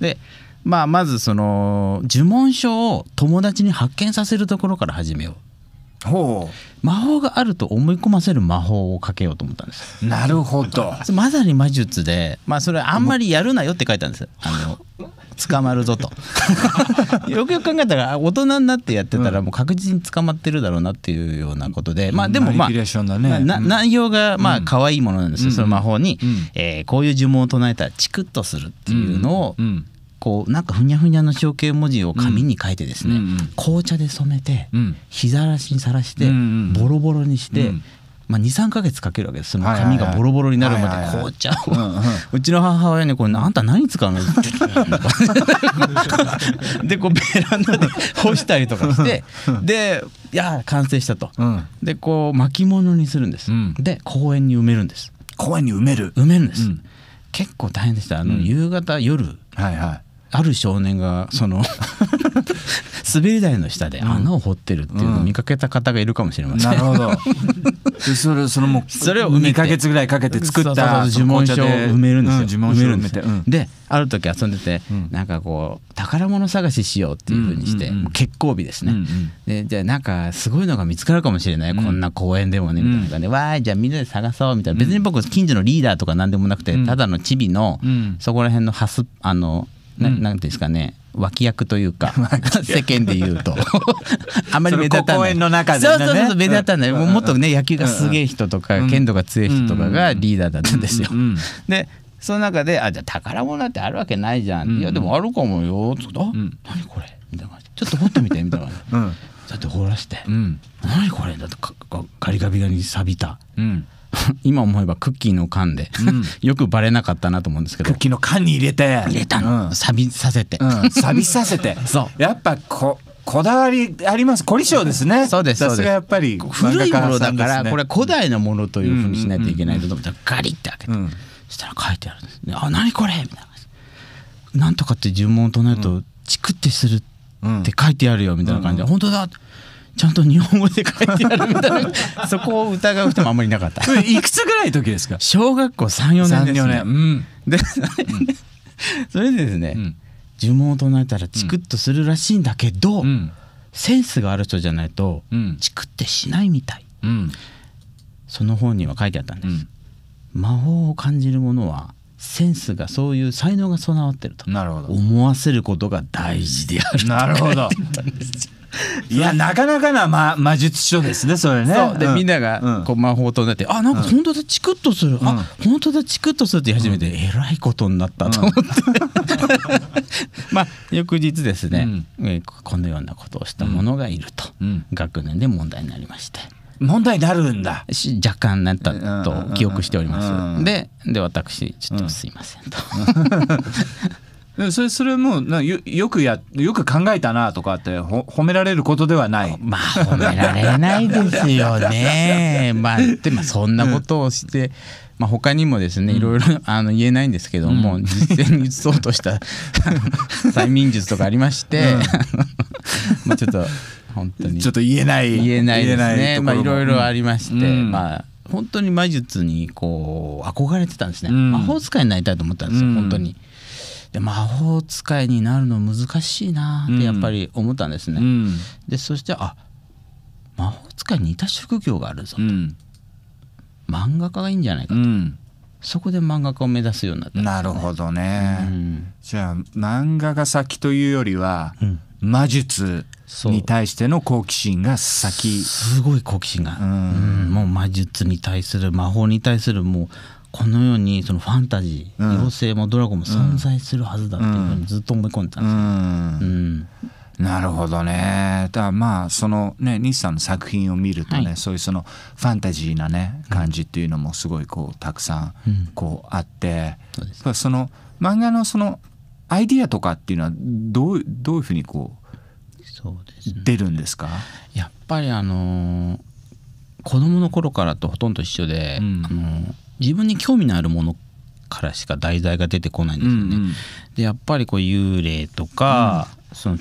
でまあまずその呪文書を友達に発見させるところから始めよう。ほう魔法があると思い込ませる魔法をかけようと思ったんですなるほどまさに魔術で、まあ、それあんまりやるなよって書いたんですあの捕まるぞと よくよく考えたら大人になってやってたらもう確実に捕まってるだろうなっていうようなことで、まあでもまあ、ね、内容がまあ可愛いものなんですよ、うん、その魔法に、うん、えー、こういう呪文を唱えたらチクッとするっていうのを、うんうんこうなんかふにゃふにゃの象形文字を紙に書いてですね、うん、紅茶で染めて、うん、日ざらしにさらして、うんうん、ボロボロにして、うん、まあ、23か月かけるわけですその髪がボロボロになるまで紅茶ゃうちの母親にこれ「あんた何使うの? 」ってでこうベランダで干したりとかしてでいや完成したと、うん、でこう巻物にするんです、うん、で公園に埋めるんです公園に埋める埋めるんです、うん、結構大変でしたあの、夕方夜、はいはいある少年がその 滑り台の下で穴を掘ってるっていうのを見かけた方がいるかもしれません、うん、なるほど それそれもそれを2か月ぐらいかけて作った呪文書を埋めるんですよ、うん、埋める、うん、である時遊んでて、うん、なんかこう宝物探ししようっていうふうにして、うんうんうん、結構日ですね、うんうん、でじゃあなんかすごいのが見つかるかもしれない、こんな公園でもねみたいな感じで、わーじゃあみんなで探そうみたいな別に僕近所のリーダーとか何でもなくて、ただのチビの、そこら辺のハスあのななんですかね脇役というか 世間で言うと あまり目立たない、ね、そうそうそう目立たない、うん、もっとね野球がすげえ人とか、うん、剣道が強い人とかがリーダーだったんですよ。うんうんうん、でその中で「あじゃあ宝物ってあるわけないじゃん」うんいやでもあるかもよ」っつって「何これ」みたいなちょっと掘ってみて」みたいな。うん、だって掘らして「うん、何これ」だってカリカビがに錆びた。うん 今思えばクッキーの缶で、うん、よくバレなかったなと思うんですけどクッキーの缶に入れて入れたの、うん、びさせて、うん、びさせて そうやっぱここだわりあります。凝り性ですね。そうです。そすがやっぱり古いものだから、これ古代のものというふうにしないといけないと思ったら、ガリって開けて、うん、そしたら書いてあるんです。あ、何これみたいな。なんとかって呪文を唱えると、チクってするって書いてあるよみたいな感じで、うん、本当だ。ちゃんと日本語で書いてあるみたいな そこを疑う人もあんまりなかった いくつぐらいの時ですか小学校34年ですね、うん、で、それでですね、うん、呪文を唱えたらチクッとするらしいんだけど、うん、センスがある人じゃないと、チクってしないみたい、その本には書いてあったんです、魔法を感じるものはセンスがそういう才能が備わってると思わせることが大事であるなるほどいやなかなかな、ま、魔術書ですねそれねで、うん、みんながこう魔法となって、うん、あなんか本当だチクッとする、うん、あ本当だチクッとするって言い始めて、うん、えらいことになったと思って、まあ翌日ですね、うん、えこのようなことをした者がいると、学年で問題になりまして。問題になるんだ若干なったと記憶しております、でで私ちょっとすいませんと、それそれもなよよくやよく考えたなとかってほ褒められることではない。まあ褒められないですよね。まあでもそんなことをして。うんまあ、他にもですねいろいろ あの言えないんですけども、うん、実践に移そうとした 催眠術とかありまして、うん、まあちょっと本当にちょっと言えない言えないですねまあいろいろありまして、うん、まあ本当に魔術にこう憧れてたんですね、魔法使いになりたいと思ったんですよ、本当に。で魔法使いになるの難しいなってやっぱり思ったんですね。うん、でそしてあ魔法使いに似た職業があるぞと、うん、漫画家がいいんじゃないかと。そこで漫画家を目指すようになった、ね、なるほどね、じゃあ漫画が先というよりは、魔術に対しての好奇心が先すごい好奇心が、うん、もう魔術に対する魔法に対するもうこの世にそのファンタジー、うん、妖精もドラゴンも存在するはずだっていうふうにずっと思い込んでたんですよ。うんなるほどね。だまあそのね西さんの作品を見るとね、はい、そういうそのファンタジーなね感じっていうのもすごいこうたくさんこうあって、うん、そその漫画のそのアイディアとかっていうのはどうどういうふうにこうそうです、ね、出るんですかやっぱりあのー、子供の頃からとほとんど一緒で、うん、あのー、自分に興味のあるものからしか題材が出てこないんですよね。うんうん、でやっぱりこう幽霊とか、うん、その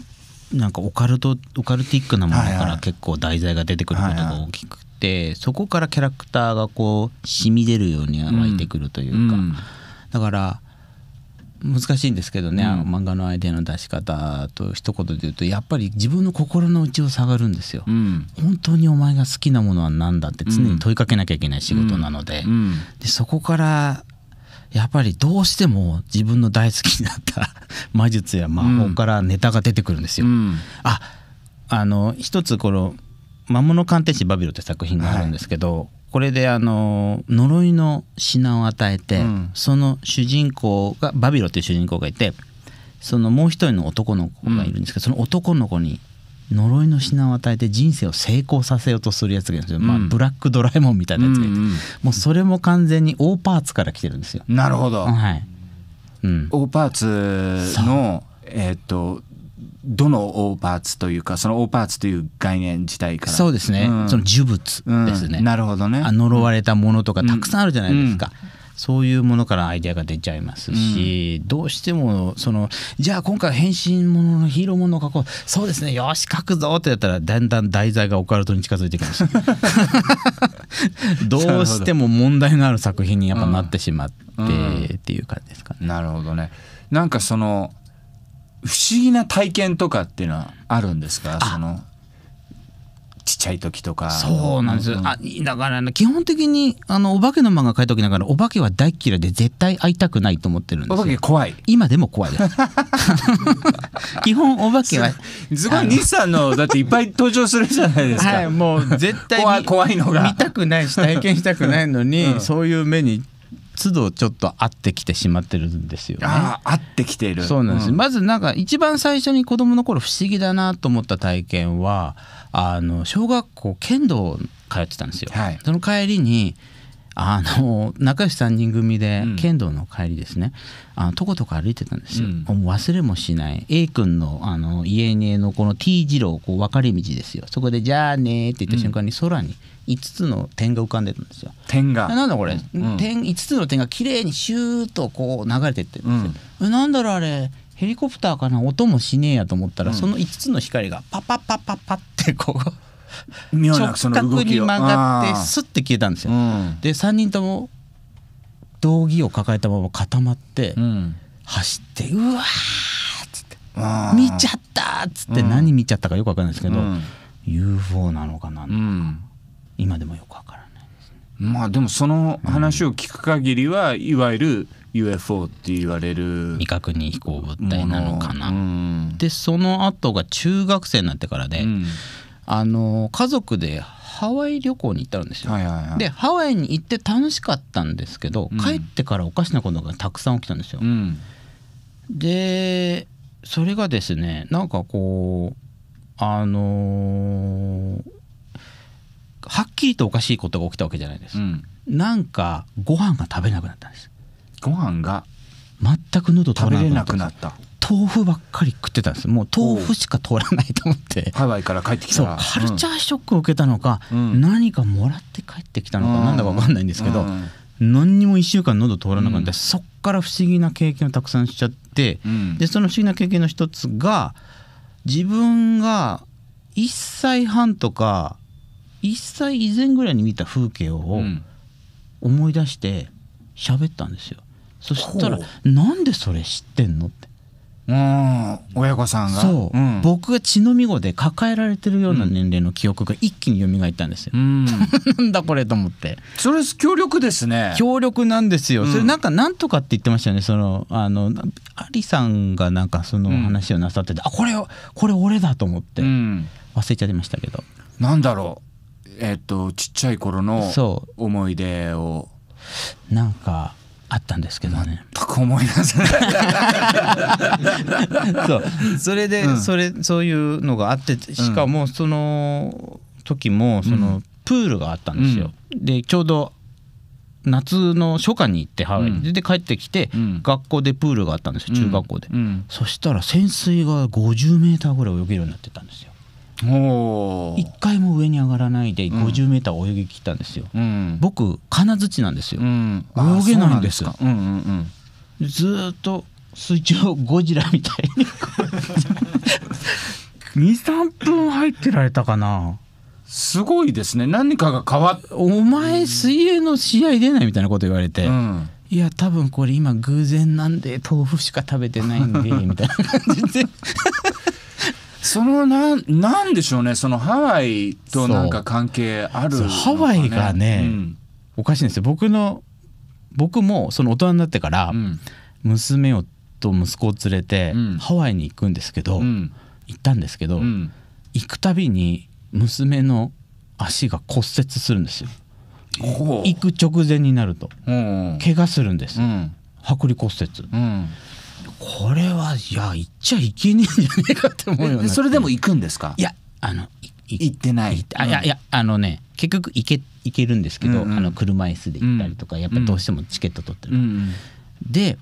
なんかオカルトオカルティックなものから結構題材が出てくることが大きくて、はいはい、そこからキャラクターがこう染み出るように湧いてくるというか、うんうん、だから難しいんですけどね、うん、あの漫画のアイデアの出し方と一言で言うとやっぱり自分の心の内を下がるんですよ、うん、本当にお前が好きなものは何だって常に問いかけなきゃいけない仕事なのでうん、でそこからやっぱりどうしても自分の大好きになった 魔術や魔法からネタが出てくるんですよ。ああの一つこの「魔物鑑定士バビロ」って作品があるんですけど、はいこれであの呪いの品を与えて、うん、その主人公がバビロっていう主人公がいてそのもう一人の男の子がいるんですけど、うん、その男の子に呪いの品を与えて人生を成功させようとするやつがいるんですよ、うん、まあ、ブラックドラえもんみたいなやつがいて、うんうん、もうそれも完全にオーパーツから来てるんですよ。なるほど、はいうん、オーパーツのえー、っとどのオーパーツというかそのオーパーツという概念自体からそうですね、うん、その呪物ですね、うん、なるほどね呪われたものとかたくさんあるじゃないですか、そういうものからアイデアが出ちゃいますし、うん、どうしてもそのじゃあ今回変身もののヒーローものを描こうそうですねよし書くぞってやったらだんだん題材がオカルトに近づいてきました どうしても問題のある作品にやっぱなってしまってっていう感じですかね。うん、なるほどねなんかその不思議な体験とかっていうのはあるんですかそのちっちゃい時とかそうなんです、うん、あだから基本的にあのお化けの漫画描いた時だからお化けは大嫌いで絶対会いたくないと思ってるんですお化け怖い今でも怖いです 基本お化けはすごい西さんのだっていっぱい登場するじゃないですか、はい、もう絶対怖いのが見たくないし体験したくないのに、うん、そういう目に都度ちょっと会ってきてしまってるんですよね。会ってきているそうなんです、うん、まずなんか一番最初に子供の頃不思議だなと思った体験はあの小学校剣道通ってたんですよ。はい、その帰りにあの仲良し3人組で剣道の帰りですね、うん、あのとことこ歩いてたんですよ、うん、もう忘れもしない A 君のあの家にのこの T 字路こう分かれ道ですよそこで「じゃあね」って言った瞬間に空に5つの点が浮かんでるんですよ。点がなんだこれ、うん点5つの点が綺麗にシューッとこう流れてってるんですよ。うん、なんだろうあれヘリコプターかな音もしねえやと思ったら、うん、その5つの光がパパパパパってこう。直角に曲がってスッて消えたんですよ。うん、で3人とも道着を抱えたまま固まって、走って「うわ!」っつって「見ちゃった!」っつって、何見ちゃったかよく分かんないですけど、うん、UFO なのかなのか、今でもよくわからないですね。まあでもその話を聞く限りは、うん、いわゆる UFO って言われる未確認飛行物体なのかな。うん、でその後が中学生になってからで、うん、あの家族でハワイ旅行に行ったんですよ、はいはいはい、でハワイに行って楽しかったんですけど、帰ってからおかしなことがたくさん起きたんですよ。でそれがですねなんかこうあのーはっきりとおかしいことが起きたわけじゃないです、うん、なんかご飯が食べなくなったんですご飯が全く喉食べれなくなった豆腐ばっかり食ってたんですもう豆腐しか通らないと思ってハワイから帰ってきたカルチャーショックを受けたのか、うん、何かもらって帰ってきたのか、うん、なんだか分かんないんですけど、うん、何にも1週間喉通らなくなって、そっから不思議な経験をたくさんしちゃって、でその不思議な経験の一つが自分が1歳半とか1歳以前ぐらいに見た風景を思い出して喋ったんですよ。そしたら「なんでそれ知ってんの?」って。親御さんがそう、うん、僕が血のみ子で抱えられてるような年齢の記憶が一気によみがえったんですよ、うん、なんだこれと思ってそれ強力ですね強力なんですよ、うん、それなんかなんとかって言ってましたよねそのあのアリさんがなんかその話をなさってて、うん、あこれこれ俺だと思って、忘れちゃいましたけどなんだろうえっとちっちゃい頃の思い出をなんかあったんですけどね全く思い出せない そうそれで、うん、それそういうのがあってしかもその時もその、プールがあったんですよ、うん、でちょうど夏の初夏に行ってハワイに、うん、で帰ってきて、学校でプールがあったんですよ中学校で、そしたら潜水が50メーターぐらい泳げるようになってたんですよ一回も上に上がらないで50メーター泳ぎ切ったんですよ、うん、僕金槌なんですよ、うん、泳げないんですうんうん、ずっと水中ゴジラみたいに23分入ってられたかなすごいですね何かが変わっお前水泳の試合出ないみたいなこと言われて、いや多分これ今偶然なんで豆腐しか食べてないんでみたいな感じでそのなん、なんでしょうね、そのハワイとなんか関係ある、ね、ハワイがね、うん、おかしいんですよ。僕の、僕もその大人になってから、娘をと息子を連れて、ハワイに行くんですけど、行ったんですけど、行くたびに娘の足が骨折するんですよ。行く直前になると、怪我するんです。剥離骨折。これはいや行っちゃいけねえんじゃねえかって思うよねそれでも行くんですかいやあの行ってない、あいやいやあのね結局行け行けるんですけど、あの車椅子で行ったりとか、やっぱどうしてもチケット取ってる、で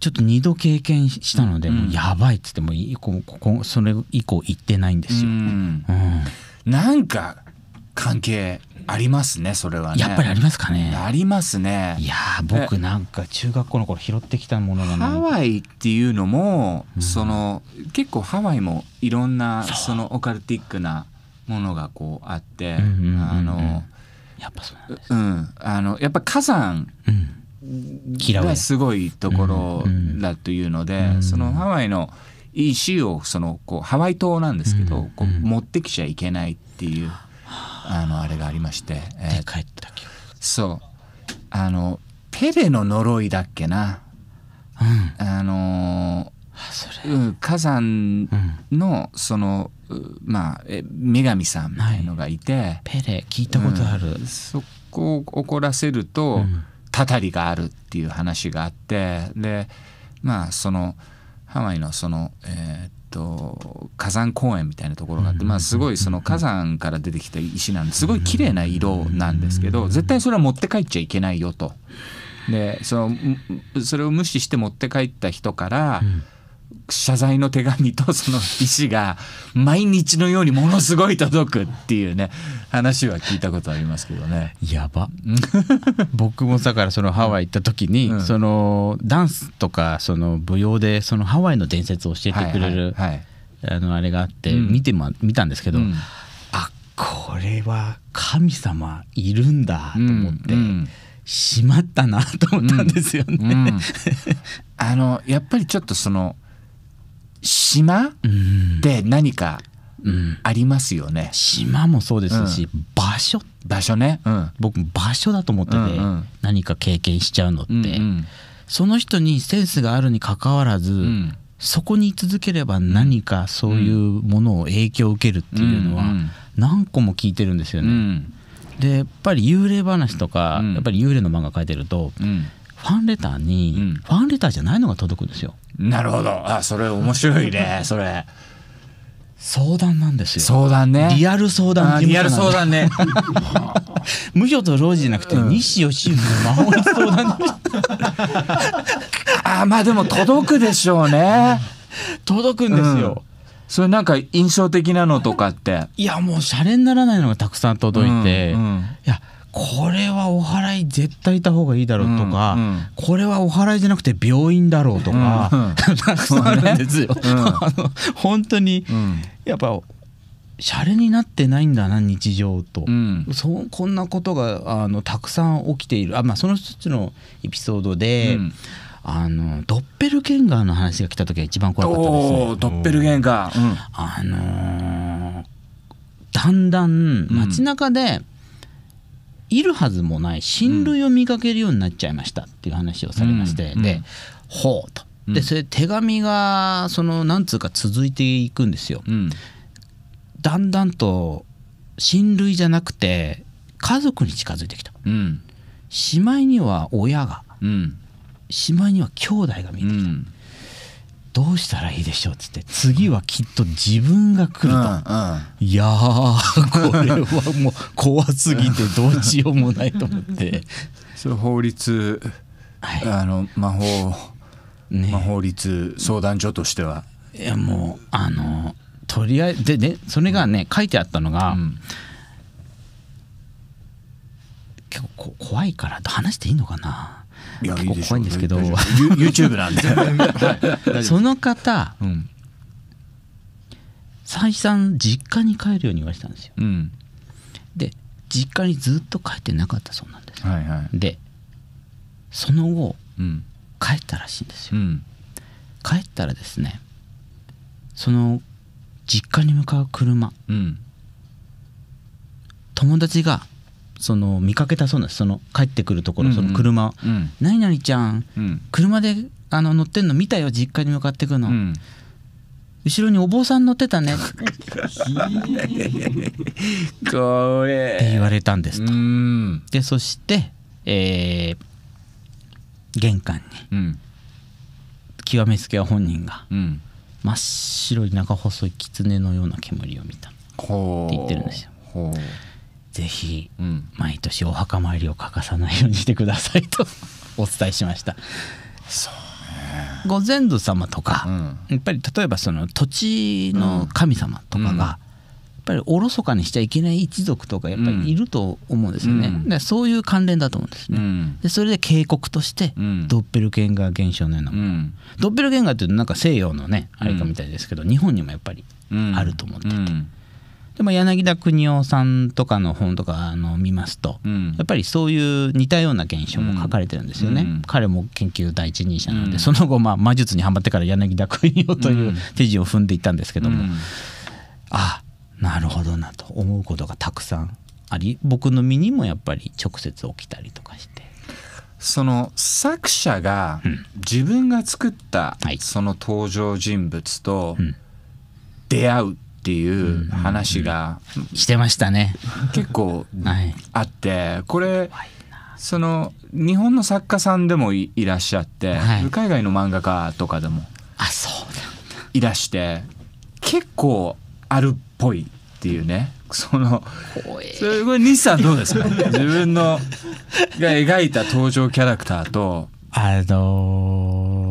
ちょっと2度経験したので、もうやばいっつってもうここそれ以降行ってないんですよ、うん、なんか関係ありますねそれはねやっぱりありますかねありますねいや僕なんか中学校の頃拾ってきたものがハワイっていうのも、うん、その結構ハワイもいろんなそのオカルティックなものがこうあって、うんうんうん、あのやっぱそうなんです、うん、あのやっぱ火山がすごいところだというので、うんうん、そのハワイのいい石をそのこうハワイ島なんですけど、こう持ってきちゃいけないっていう。あのあれがありまして、えー、帰ったそうあのペレの呪いだっけな、うん、あのそー、火山のその、うまあ女神さんみいのがいて、はい、ペレ聞いたことある、うん、そこを怒らせると、うん、たたりがあるっていう話があってでまあそのハワイのそのえー、と火山公園みたいなところがあって、まあ、すごいその火山から出てきた石なんですごい綺麗な色なんですけど絶対それは持って帰っちゃいけないよと。でそのそれを無視して持って帰った人から、謝罪の手紙とその石が毎日のようにものすごい届くっていうね話は聞いたことありますけどね。やば 僕もだからそのハワイ行った時に、うん、そのダンスとかその舞踊でそのハワイの伝説を教えてくれる、あのあれがあって、見てま見たんですけど、うん、あこれは神様いるんだと思って。しまったなと思ったんですよね、うんうん、あのやっぱりちょっとその島で何かありますよね、うん、島もそうですし、うん、場所場所ね、うん、僕場所だと思ってて、何か経験しちゃうのって、うんうん、その人にセンスがあるにかかわらず、そこに居続ければ何かそういうものを影響を受けるっていうのは何個も聞いてるんですよね。でやっぱり幽霊話とか、やっぱり幽霊の漫画描いてると、ファンレターに、ファンレターじゃないのが届くんですよ。なるほどあそれ面白いね それ相談なんですよ相談ねリアル相談リアル相談ね 無所と老人じゃなくて、うん、西義の魔法の相談 あまあでも届くでしょうね届くんですよ、うんそれなんか印象的なのとかっていやもうシャレにならないのがたくさん届いて、うんうん、いやこれはお祓い絶対いた方がいいだろうとか、うんうん、これはお祓いじゃなくて病院だろうとか、うん うん、たくさんあるんですよ。ねん、本当に、やっぱシャレになってないんだな日常と、うん、そこんなことがあのたくさん起きているあ、まあ、その一つのエピソードで、うん、あのドッペルゲンガーの話が来た時は一番怖かったですね。ドッペルゲンガー、うん、あのー、だんだん街中で、いるはずもない親類を見かけるようになっちゃいましたっていう話をされまして、で「ほう」と。でそれ手紙がその何つうか続いていくんですよ。だんだんと親類じゃなくて家族に近づいてきた、うん、しまいには親が、うん、しまいには兄弟が見えてきた、うん、どうしたらいいでしょうっつって次はきっと自分が来ると、うんうん、いやこれはもう怖すぎてどうしようもないと思って それ法律、はい、あの魔法、ね、魔法律相談所としては、いやもうあのとりあえずでねそれがね書いてあったのが、うん、結構怖いから話していいのかないやいい怖いんですけど YouTube なんで、はい、その方、うん、再三実家に帰るように言われたんですよ、うん、で実家にずっと帰ってなかったそうなんです、はいはい、でその後、うん、帰ったらしいんですよ、帰ったらですねその実家に向かう車、友達がその見かけたそうなんですその帰ってくるところ、その車「うん、何々ちゃん、うん、車であの乗ってんの見たよ実家に向かってくの」うん、後ろにお坊さん乗ってたね これって言われたんですとでそして、えー、玄関に、極めつけは本人が、真っ白い中細い狐のような煙を見たって言ってるんですよ。ぜひ、うん、毎年お墓参りを欠かさないようにしてくださいと お伝えしました。そうご先祖様とか、うん、やっぱり例えばその土地の神様とかが、うん、やっぱりおろそかにしちゃいけない一族とかやっぱりいると思うんですよね、でそういう関連だと思うんですね、でそれで警告としてドッペルゲンガー現象のようなもの、ドッペルゲンガーっていうとなんか西洋のねあれかみたいですけど、日本にもやっぱりあると思ってて。でも柳田邦夫さんとかの本とかあの見ますと、うん、やっぱりそういう似たような現象も書かれてるんですよね、うん、彼も研究第一人者なんで、うん、その後、まあ、魔術にはまってから柳田邦夫という手順を踏んでいったんですけども、あなるほどなと思うことがたくさんあり僕の身にもやっぱり直接起きたりとかして。その作者が自分が作ったその登場人物と出会うっていう話が、してましたね結構あって、これその日本の作家さんでもいらっしゃって、海外の漫画家とかでもいらして結構あるっぽいっていうねそのそれこれ西さんどうですか 自分のが描いた登場キャラクターとあのー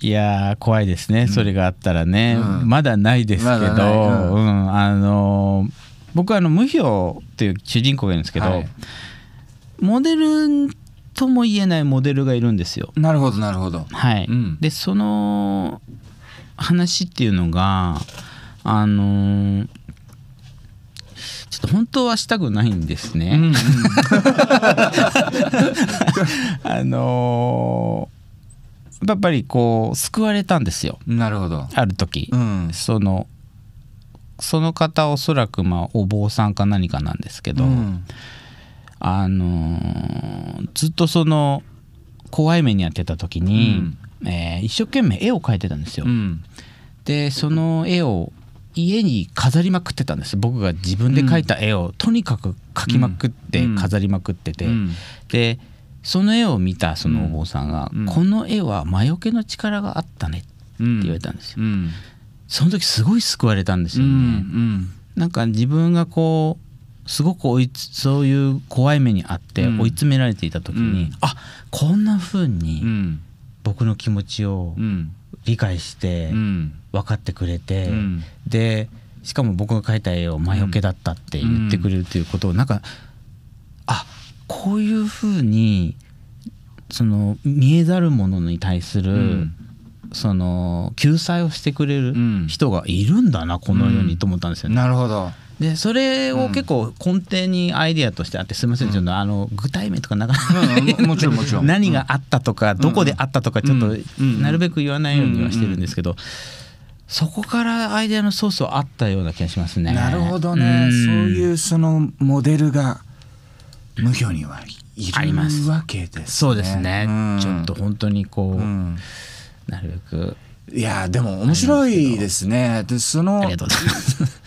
いや怖いですね、それがあったらね、うん、まだないですけど、まうんうん、あのー、僕はあの無表っていう主人公がいるんですけど、はい、モデルとも言えないモデルがいるんですよ。なるほどなるほど。はい、でその話っていうのがあのーちょっと本当はしたくないんですね。うん あのやっぱりこう救われたんですよなるほどある時、うん、そのその方おそらくまあお坊さんか何かなんですけど、うん、あのー、ずっとその怖い目に遭ってた時に、うん、えー、一生懸命絵を描いてたんですよ。うん、でその絵を家に飾りまくってたんです僕が自分で描いた絵をとにかく描きまくって飾りまくってて、でその絵を見たそのお坊さんが、うん、この絵は魔除けの力があったね」って言われたんですよ、うん、その時すごい救われたんですよね、うん、なんか自分がこうすごく追いそういう怖い目にあって追い詰められていた時に、うん、あこんな風に僕の気持ちを理解して分かってくれて、でしかも僕が描いた絵を魔除けだったって言ってくれるということをなんかあっこういうふうにその見えざる者に対する、うん、その救済をしてくれる人がいるんだな、うん、このようにと思ったんですよね。なるほどでそれを結構根底にアイディアとしてあってすみません、うん、ちょっとあの具体名とかなかなか、もちろんもちろん何があったとか、どこであったとかちょっと、なるべく言わないようにはしてるんですけど。そこからアイデアのソースはあったような気がしますね。なるほどね。そういうそのモデルが無魚にはいるわけですね。そうですね、うん、ちょっと本当にこう、うん、なるべくいやでも面白いですね。でその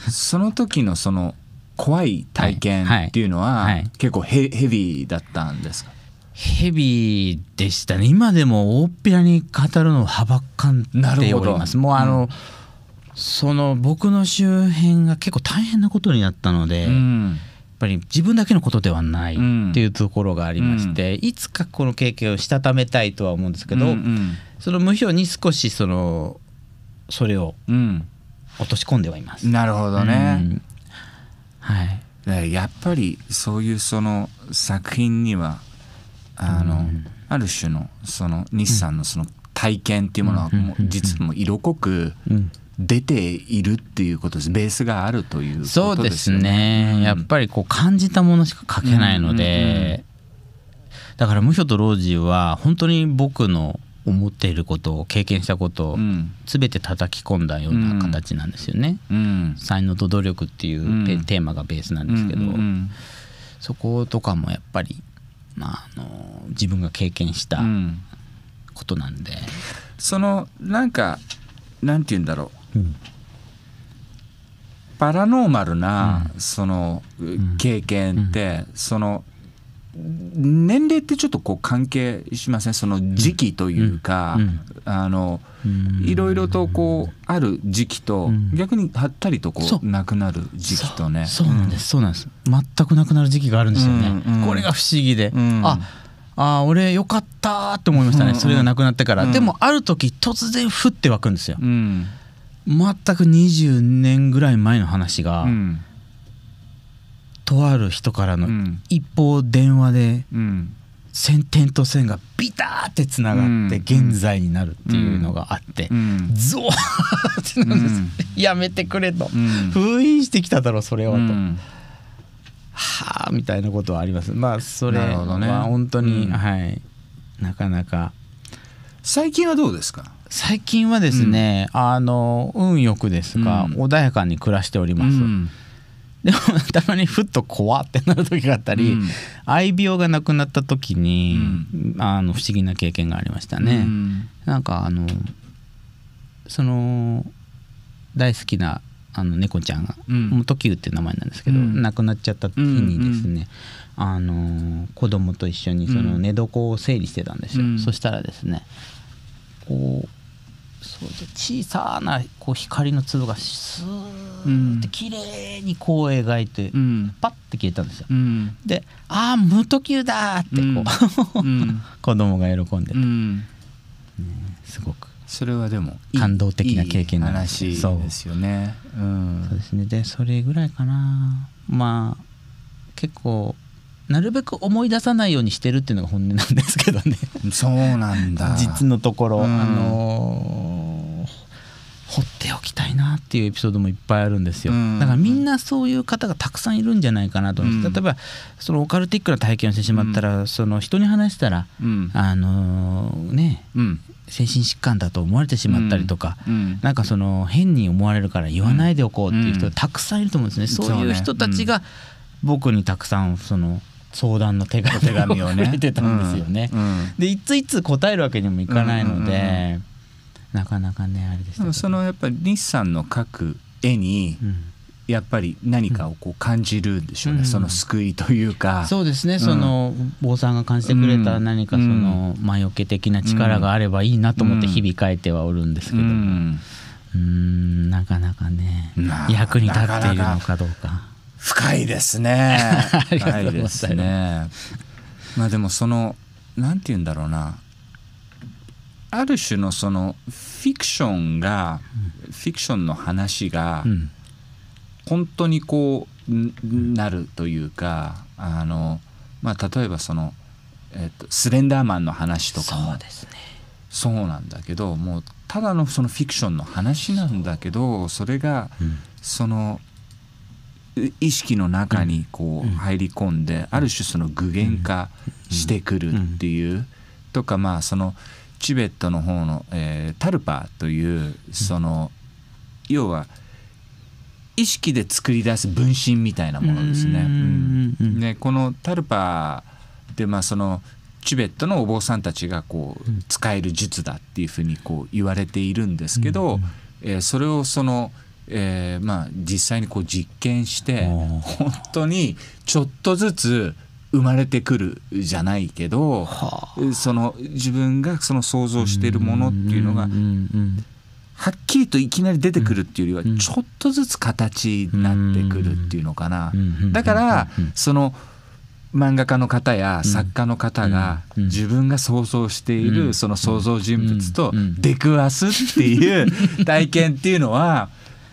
その時のその怖い体験っていうのは、はいはい、結構ヘヘビーだったんですかヘビーでしたね今でも大っぴらに語るのをはばかんでおりますもうあの、うん、その僕の周辺が結構大変なことになったので、うん、ぱり自分だけのことではないっていうところがありまして、いつかこの経験をしたためたいとは思うんですけど、うんうん、その無表に少しそのそれを落とし込んではいます。なるほどね、はい、やっぱりそういうその作品にはあの、ある種のその日産のその体験っていうものは実も色濃く出ているっていうことですベースがあるという、ね、そうですね、やっぱりこう感じたものしか書けないので、だから無所と老人は本当に僕の思っていることを経験したことを全て叩き込んだような形なんですよね。うん、才能と努力っていう、テーマがベースなんですけど、そことかもやっぱり、まあ、あの自分が経験したことなんで。うん、そのなんかなんて言うんだろうパラノーマルな、その経験って、その年齢ってちょっとこう関係しませんその時期というか、あの、いろいろとこうある時期と、逆にはったりとこうなくなる時期とねそうなんですそうなんです全くなくなる時期があるんですよね、これが不思議で、ああ俺よかったって思いましたねそれがなくなってから、でもある時突然ふって湧くんですよ、全く20年ぐらい前の話が、うん、とある人からの一方電話で、うん、点と線がビターってつながって現在になるっていうのがあって、うん、ゾワーってなんです、やめてくれと、封印してきただろそれはと。はあみたいなことはありますまあそれは、ねまあ、本当に、はいなかなか最近はどうですか最近はですね、うん、あの運よくですが、うん、穏やかに暮らしております、うん、でも たまにふっと怖ってなる時があったり、愛病がなくなった時に、あの不思議な経験がありましたね、なんかあのその大好きなあの猫ちゃんが、うん、もうトキューっていう名前なんですけど、うん、亡くなっちゃった時にですね、うんうん、あの子供と一緒にその寝床を整理してたんですよ、うん、そしたらですねこう小さなこう光の粒がスーって綺麗にこう描いて、パッて消えたんですよ。うん、で「ああ無呼吸だ!」ってこう、うん、子供が喜んでて、ね、すごくそれはでも感動的な経験なんですいいですよね。そう,、ん、そうですねでそれぐらいかなまあ結構なるべく思い出さないようにしてるっていうのが本音なんですけどねそうなんだ 実のところ、あのー放っておきたいなっていうエピソードもいっぱいあるんですよだからみんなそういう方がたくさんいるんじゃないかなと思います、うん、例えばそのオカルティックな体験をしてしまったら、うん、その人に話したら、うん、あのー、ね、精神疾患だと思われてしまったりとか、うん、なんかその変に思われるから言わないでおこうっていう人たくさんいると思うんですね、そういう人たちが僕にたくさんその相談の手紙をねくれてたんですよね、でいついつ答えるわけにもいかないので、うんうんうんなかなかねあれでしそのやっぱり西さんの描く絵に、やっぱり何かをこう感じるんでしょうね、うん、その救いというかそうですね、うん、その坊さんが感じてくれた何かその魔除け的な力があればいいなと思って日々書いてはおるんですけども、うん、うんなかなかね役に立っているのかどうか深いですね 深いです、ね、まあでもそのなんて言うんだろうなある種のそのフィクションが、うん、フィクションの話が、本当にこうなるというかあの、まあ、例えばその、えっと、スレンダーマンの話とかもそうですねそうなんだけどもうただのそのフィクションの話なんだけどそれが、その意識の中にこう入り込んで、うん、ある種その具現化してくるっていう、うん、とかまあそのチベットの方の、えー、タルパというその、うん、要は意識で作り出す分身みたいなものですね。でこのタルパでまあそのチベットのお坊さんたちがこう使える術だっていうふうにこう言われているんですけど、えー、それをその、えー、まあ実際にこう実験して本当にちょっとずつ生まれてくるじゃないけど、はあ、その自分がその想像しているものっていうのが、はっきりといきなり出てくるっていうよりはちょっとずつ形になってくるっていうのかな。だからその漫画家の方や作家の方が自分が想像しているその想像人物と出くわすっていう体験っていうのは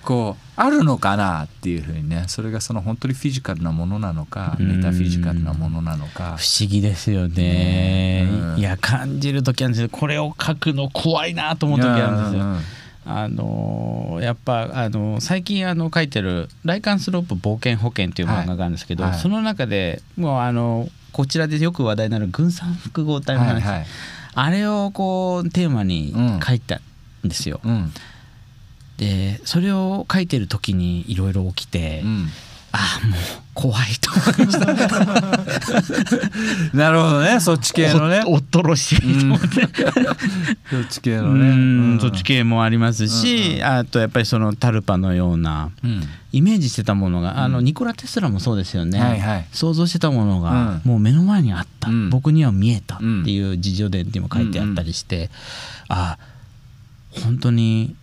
こうあるのかなっていうふうにねそれがその本当にフィジカルなものなのかメタフィジカルなものなのか不思議ですよね、うん、いや感じる時るんですけどこれを書くの怖いなと思う時るんですよ。あのやっぱあの最近あの書いてる「ライカンスロープ冒険保険」という漫画があるんですけど、はいはい、その中でもうあのこちらでよく話題になる軍産複合体の話、はいはい、あれをこうテーマに書いたんですよ。うんうんでそれを書いてる時にいろいろ起きて、うん、ああもう怖いと思いました なるほどねそっち系のねおっとろしいと思って、そっち系のね、そっち系もありますし、うんうん、あとやっぱりそのタルパのような、うん、イメージしてたものが、あのニコラ・テスラもそうですよね、はいはい、想像してたものが、もう目の前にあった、僕には見えたっていう自叙伝のも書いてあったりして、うんうん、ああ本当に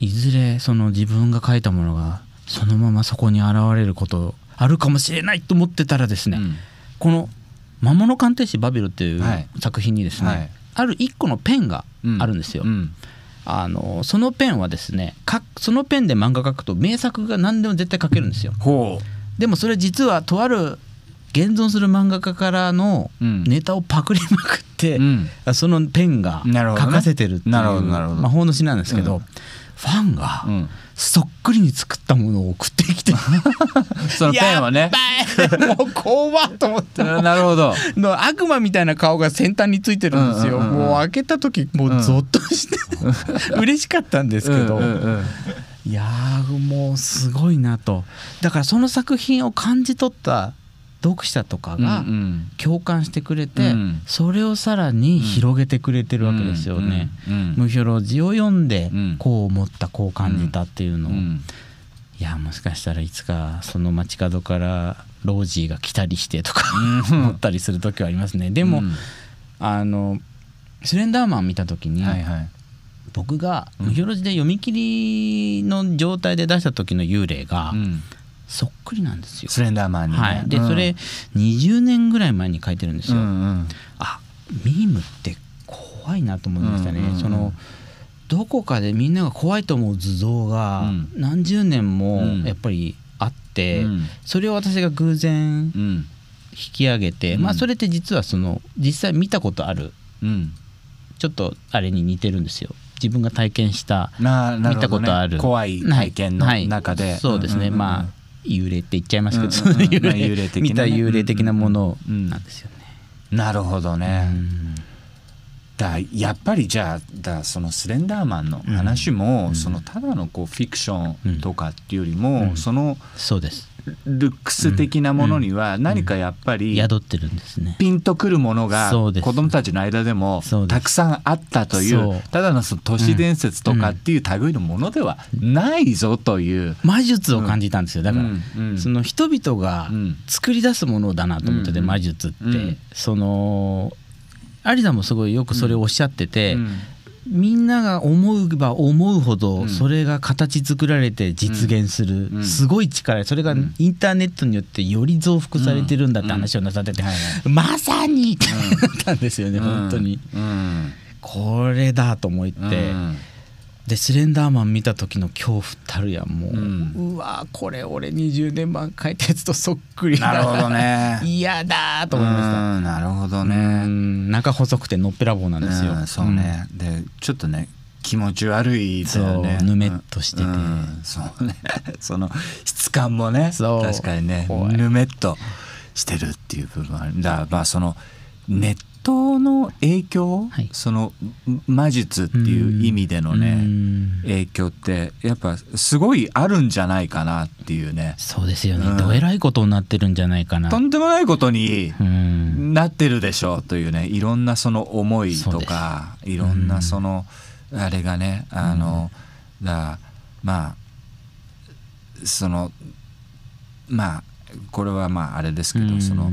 いずれその自分が書いたものがそのままそこに現れることあるかもしれないと思ってたらですね、うん、この「魔物鑑定士バビル」っていう作品にですね、はい、ある一個のペンがあるんですよ。うんうん、あのそのペンはですねそのペンで漫画描くと名作が何でも絶対描けるんですよ。でもそれ実はとある現存する漫画家からのネタをパクりまくって、そのペンが描かせてるっていう魔法の詩なんですけど、ファンが、そっくりに作ったものを送ってきて そのペンはねもう怖っと思って なるほどの悪魔みたいな顔が先端についてるんですよ、うんうんうん、もう開けた時もうゾッとして、嬉しかったんですけど、うんうんうんいやもうすごいなとだからその作品を感じ取った読者とかが共感してくれて、それをさらに広げてくれてるわけですよね。ムヒロ字を読んでこう思ったこう感じたっていうのを。いやもしかしたらいつかその街角からロージーが来たりしてとか 思ったりする時はありますね。でも、あのスレンダーマン見た時に、はいはい、僕が「ムヒロ字で読み切りの状態で出した時の幽霊が、うん、そっくりなんですよスレンダーマンに、ね、はい、で、うん、それ20年ぐらい前に書いてるんですよ、うんうん、あミームって怖いなと思いましたね、うんうんそのどこかでみんなが怖いと思う図像が何十年もやっぱりあって、うん、それを私が偶然引き上げて、うん、まあそれって実はその実際見たことある、ちょっとあれに似てるんですよ自分が体験した、見たことある怖い体験の中で、はいはい、そうですね、うんうんうん、まあ幽霊って言っちゃいますけど、うんうん、幽霊的見た幽霊的なものなんですよね。なるほどね。だやっぱりじゃあだそのスレンダーマンの話も、そのただのこうフィクションとかっていうよりも、そのそうですルックス的なものには何かやっぱり宿ってるんですねピンとくるものが子どもたちの間でもたくさんあったというただのその都市伝説とかっていう類のものではないぞという魔術を感じたんですよだから、その人々が作り出すものだなと思ってて、魔術って、その有田もすごいよくそれをおっしゃってて、みんなが思えば思うほどそれが形作られて実現する、すごい力それがインターネットによってより増幅されてるんだって話をなさってて、まさにってなったんですよね、ん、本当に、これだと思って。でスレンダーマン見た時の恐怖たるやもう、うん、うわこれ俺20年前書いたやつとそっくりだなるほどね 嫌だと思いましたなるほどね中細くてのっぺらぼうなんですよ、うそうね、うん、でちょっとね気持ち悪いだよねぬめっとしてて、うん、そうね その質感もね確かにねぬめっとしてるっていう部分あるだまあそのネッ当の影響、はい、その魔術っていう意味でのね影響ってやっぱすごいあるんじゃないかなっていうねそうですよね、うん、どえらいことになってるんじゃないかなとんでもないことになってるでしょうというねいろんなその思いとかいろんなそのあれがねあのだまあそのまあこれはまああれですけどその。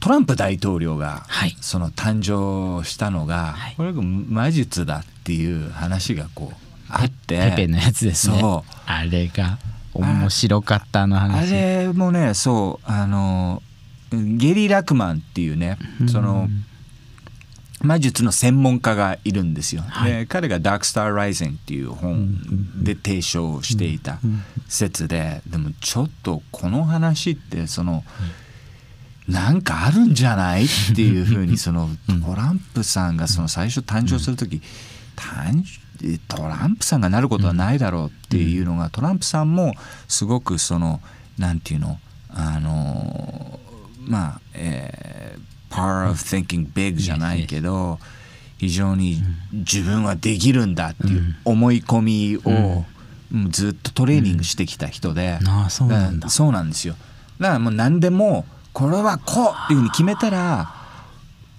トランプ大統領が、その誕生したのが、はい、これ魔術だっていう話がこうあってペペのやつですねあれが面白かったの話あれもねそうあのゲリー・ラクマンっていうね、その魔術の専門家がいるんですよ、はい、彼が「ダークスター・ライゼン」っていう本で提唱していた説で、でもちょっとこの話ってその、うんなんかあるんじゃないっていうふうにその トランプさんがその最初誕生する時トランプさんがなることはないだろうっていうのがトランプさんもすごくその何て言うのあのまあえー、power of thinking big じゃないけど非常に自分はできるんだっていう思い込みをずっとトレーニングしてきた人でそうなんですよ。だからもう何でもこれはこうっていうふうに決めたら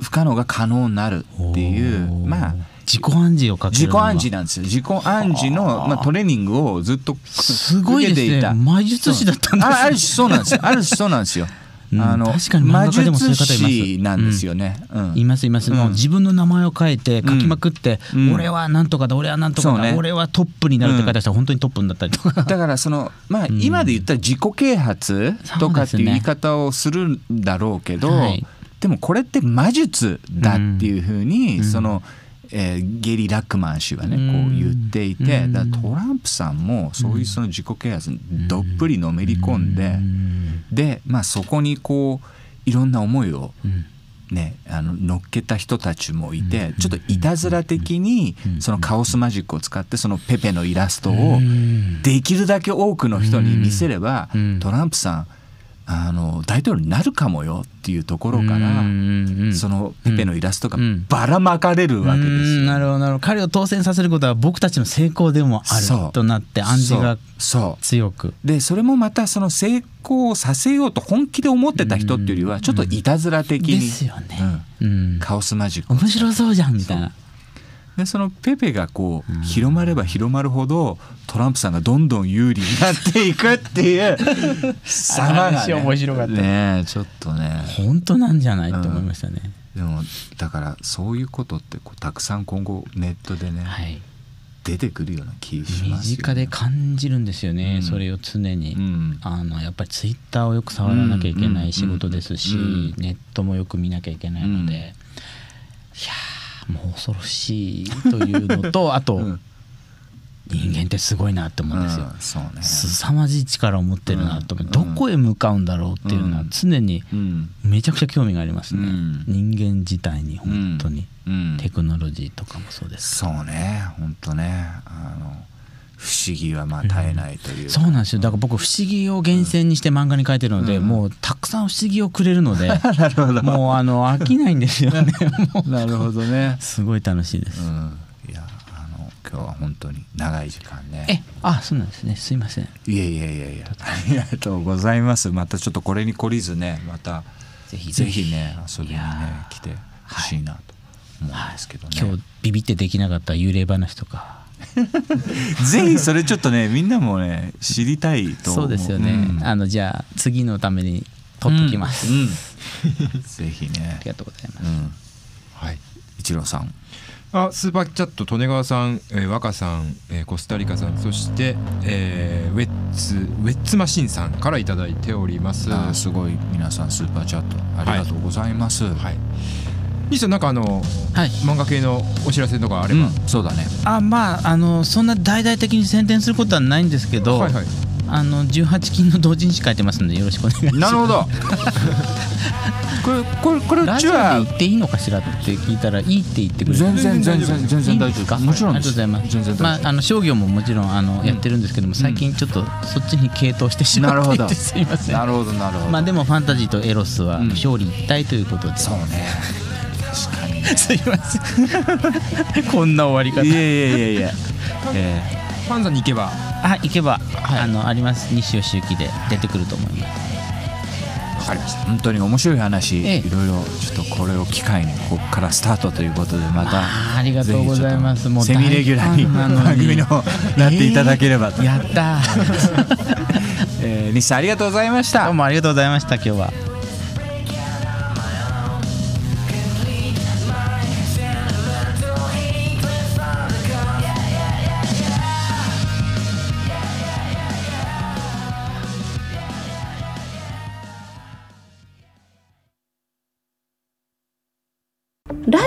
不可能が可能になるっていうまあ自己暗示をかける自己暗示なんですよ自己暗示のまあトレーニングをずっとすごいですね魔術師だったんですある種そうなんですよある種そうなんですよあの確かに魔術師なんですよね、いますいます、もう自分の名前を書いて書きまくって、俺はなんとかだ俺はなんとかだ、俺はトップになるって書いた人は本当にトップになったりとかだからそのまあ今で言ったら自己啓発とかっていう言い方をするんだろうけどでもこれって魔術だっていうふうにその、うんえー、ゲリ・ラックマン氏はねこう言っていてだトランプさんもそういうその自己啓発にどっぷりのめり込んでで、まあ、そこにこういろんな思いを、ね、あの乗っけた人たちもいてちょっといたずら的にそのカオスマジックを使ってそのペペのイラストをできるだけ多くの人に見せればトランプさんあの大統領になるかもよっていうところから、そのペペのイラストがばらまかれるわけですよ、なるほどなるほど彼を当選させることは僕たちの成功でもあるとなって暗示が強くでそれもまたその成功をさせようと本気で思ってた人っていうよりはちょっといたずら的に、ですよね、うん、カオスマジック面白そうじゃんみたいなでそのペペがこう広まれば広まるほどトランプさんがどんどん有利になっていくっていう様が、ね、面白かったねちょっとね本当なんじゃないって思いましたね、うん、でもだからそういうことってこうたくさん今後ネットでね、はい、出てくるような気がします、ね、身近で感じるんですよね、うん、それを常に、うん、あのやっぱりツイッターをよく触らなきゃいけない仕事ですし、ネットもよく見なきゃいけないので、いやーもう恐ろしいというのと あと、うん、人間ってすごいなって思うんですよ、うんね、凄まじい力を持ってるなと思って、どこへ向かうんだろうっていうのは常にめちゃくちゃ興味がありますね、人間自体に本当に、テクノロジーとかもそうですそうね本当ねあの不思議はまあ絶えないという、うん、そうなんですよだから僕不思議を厳選にして漫画に書いてるので、うん、もうたくさん不思議をくれるので もうあの飽きないんですよね なるほどねすごい楽しいです、うん、いやあの今日は本当に長い時間ねえあそうなんですねすいませんいやいやいやいやありがとうございますまたちょっとこれに懲りずねまたぜひぜひね遊びにね来てほしいなと思うんですけどね、はい、今日ビビってできなかった幽霊話とか ぜひそれちょっとねみんなもね知りたいと思うそうですよね、うん、あのじゃあ次のために取っときます、うん、ぜひねありがとうございます、はい一郎さんあスーパーチャット利根川さん、えー、若さん、えー、コスタリカさんそして、えー、ウェッツウェッツマシンさんから頂いておりますすごい皆さんスーパーチャットありがとうございます、はい、はい西さんなんかあの、はい、漫画系のお知らせとかあれば、うん、そうだねあまああのそんな大々的に宣伝することはないんですけど、はいはい、あの18禁の同人誌書いてますんでよろしくお願いしますなるほど これこれこれラジオで言っていいのかしらって聞いたらいいって言ってくれ全然全然全然大丈夫ですかもちろんありがとうございます全然まああの商業ももちろんあの、やってるんですけども最近ちょっとそっちに傾倒してしまっていて すいませんなるほどなるほどまあでもファンタジーとエロスは勝利一体ということで、うん、そうねすいません こんな終わり方いやいやいやいや、えー、パンザに行けばあ行けば、はい、あのあります西尾周期で出てくると思いますわかりました本当に面白い話、ええ、いろいろちょっとこれを機会にここからスタートということでまたあありがとうございますもうセミレギュラーに番組のなっていただければえー、やった えー、西さんありがとうございましたどうもありがとうございました今日は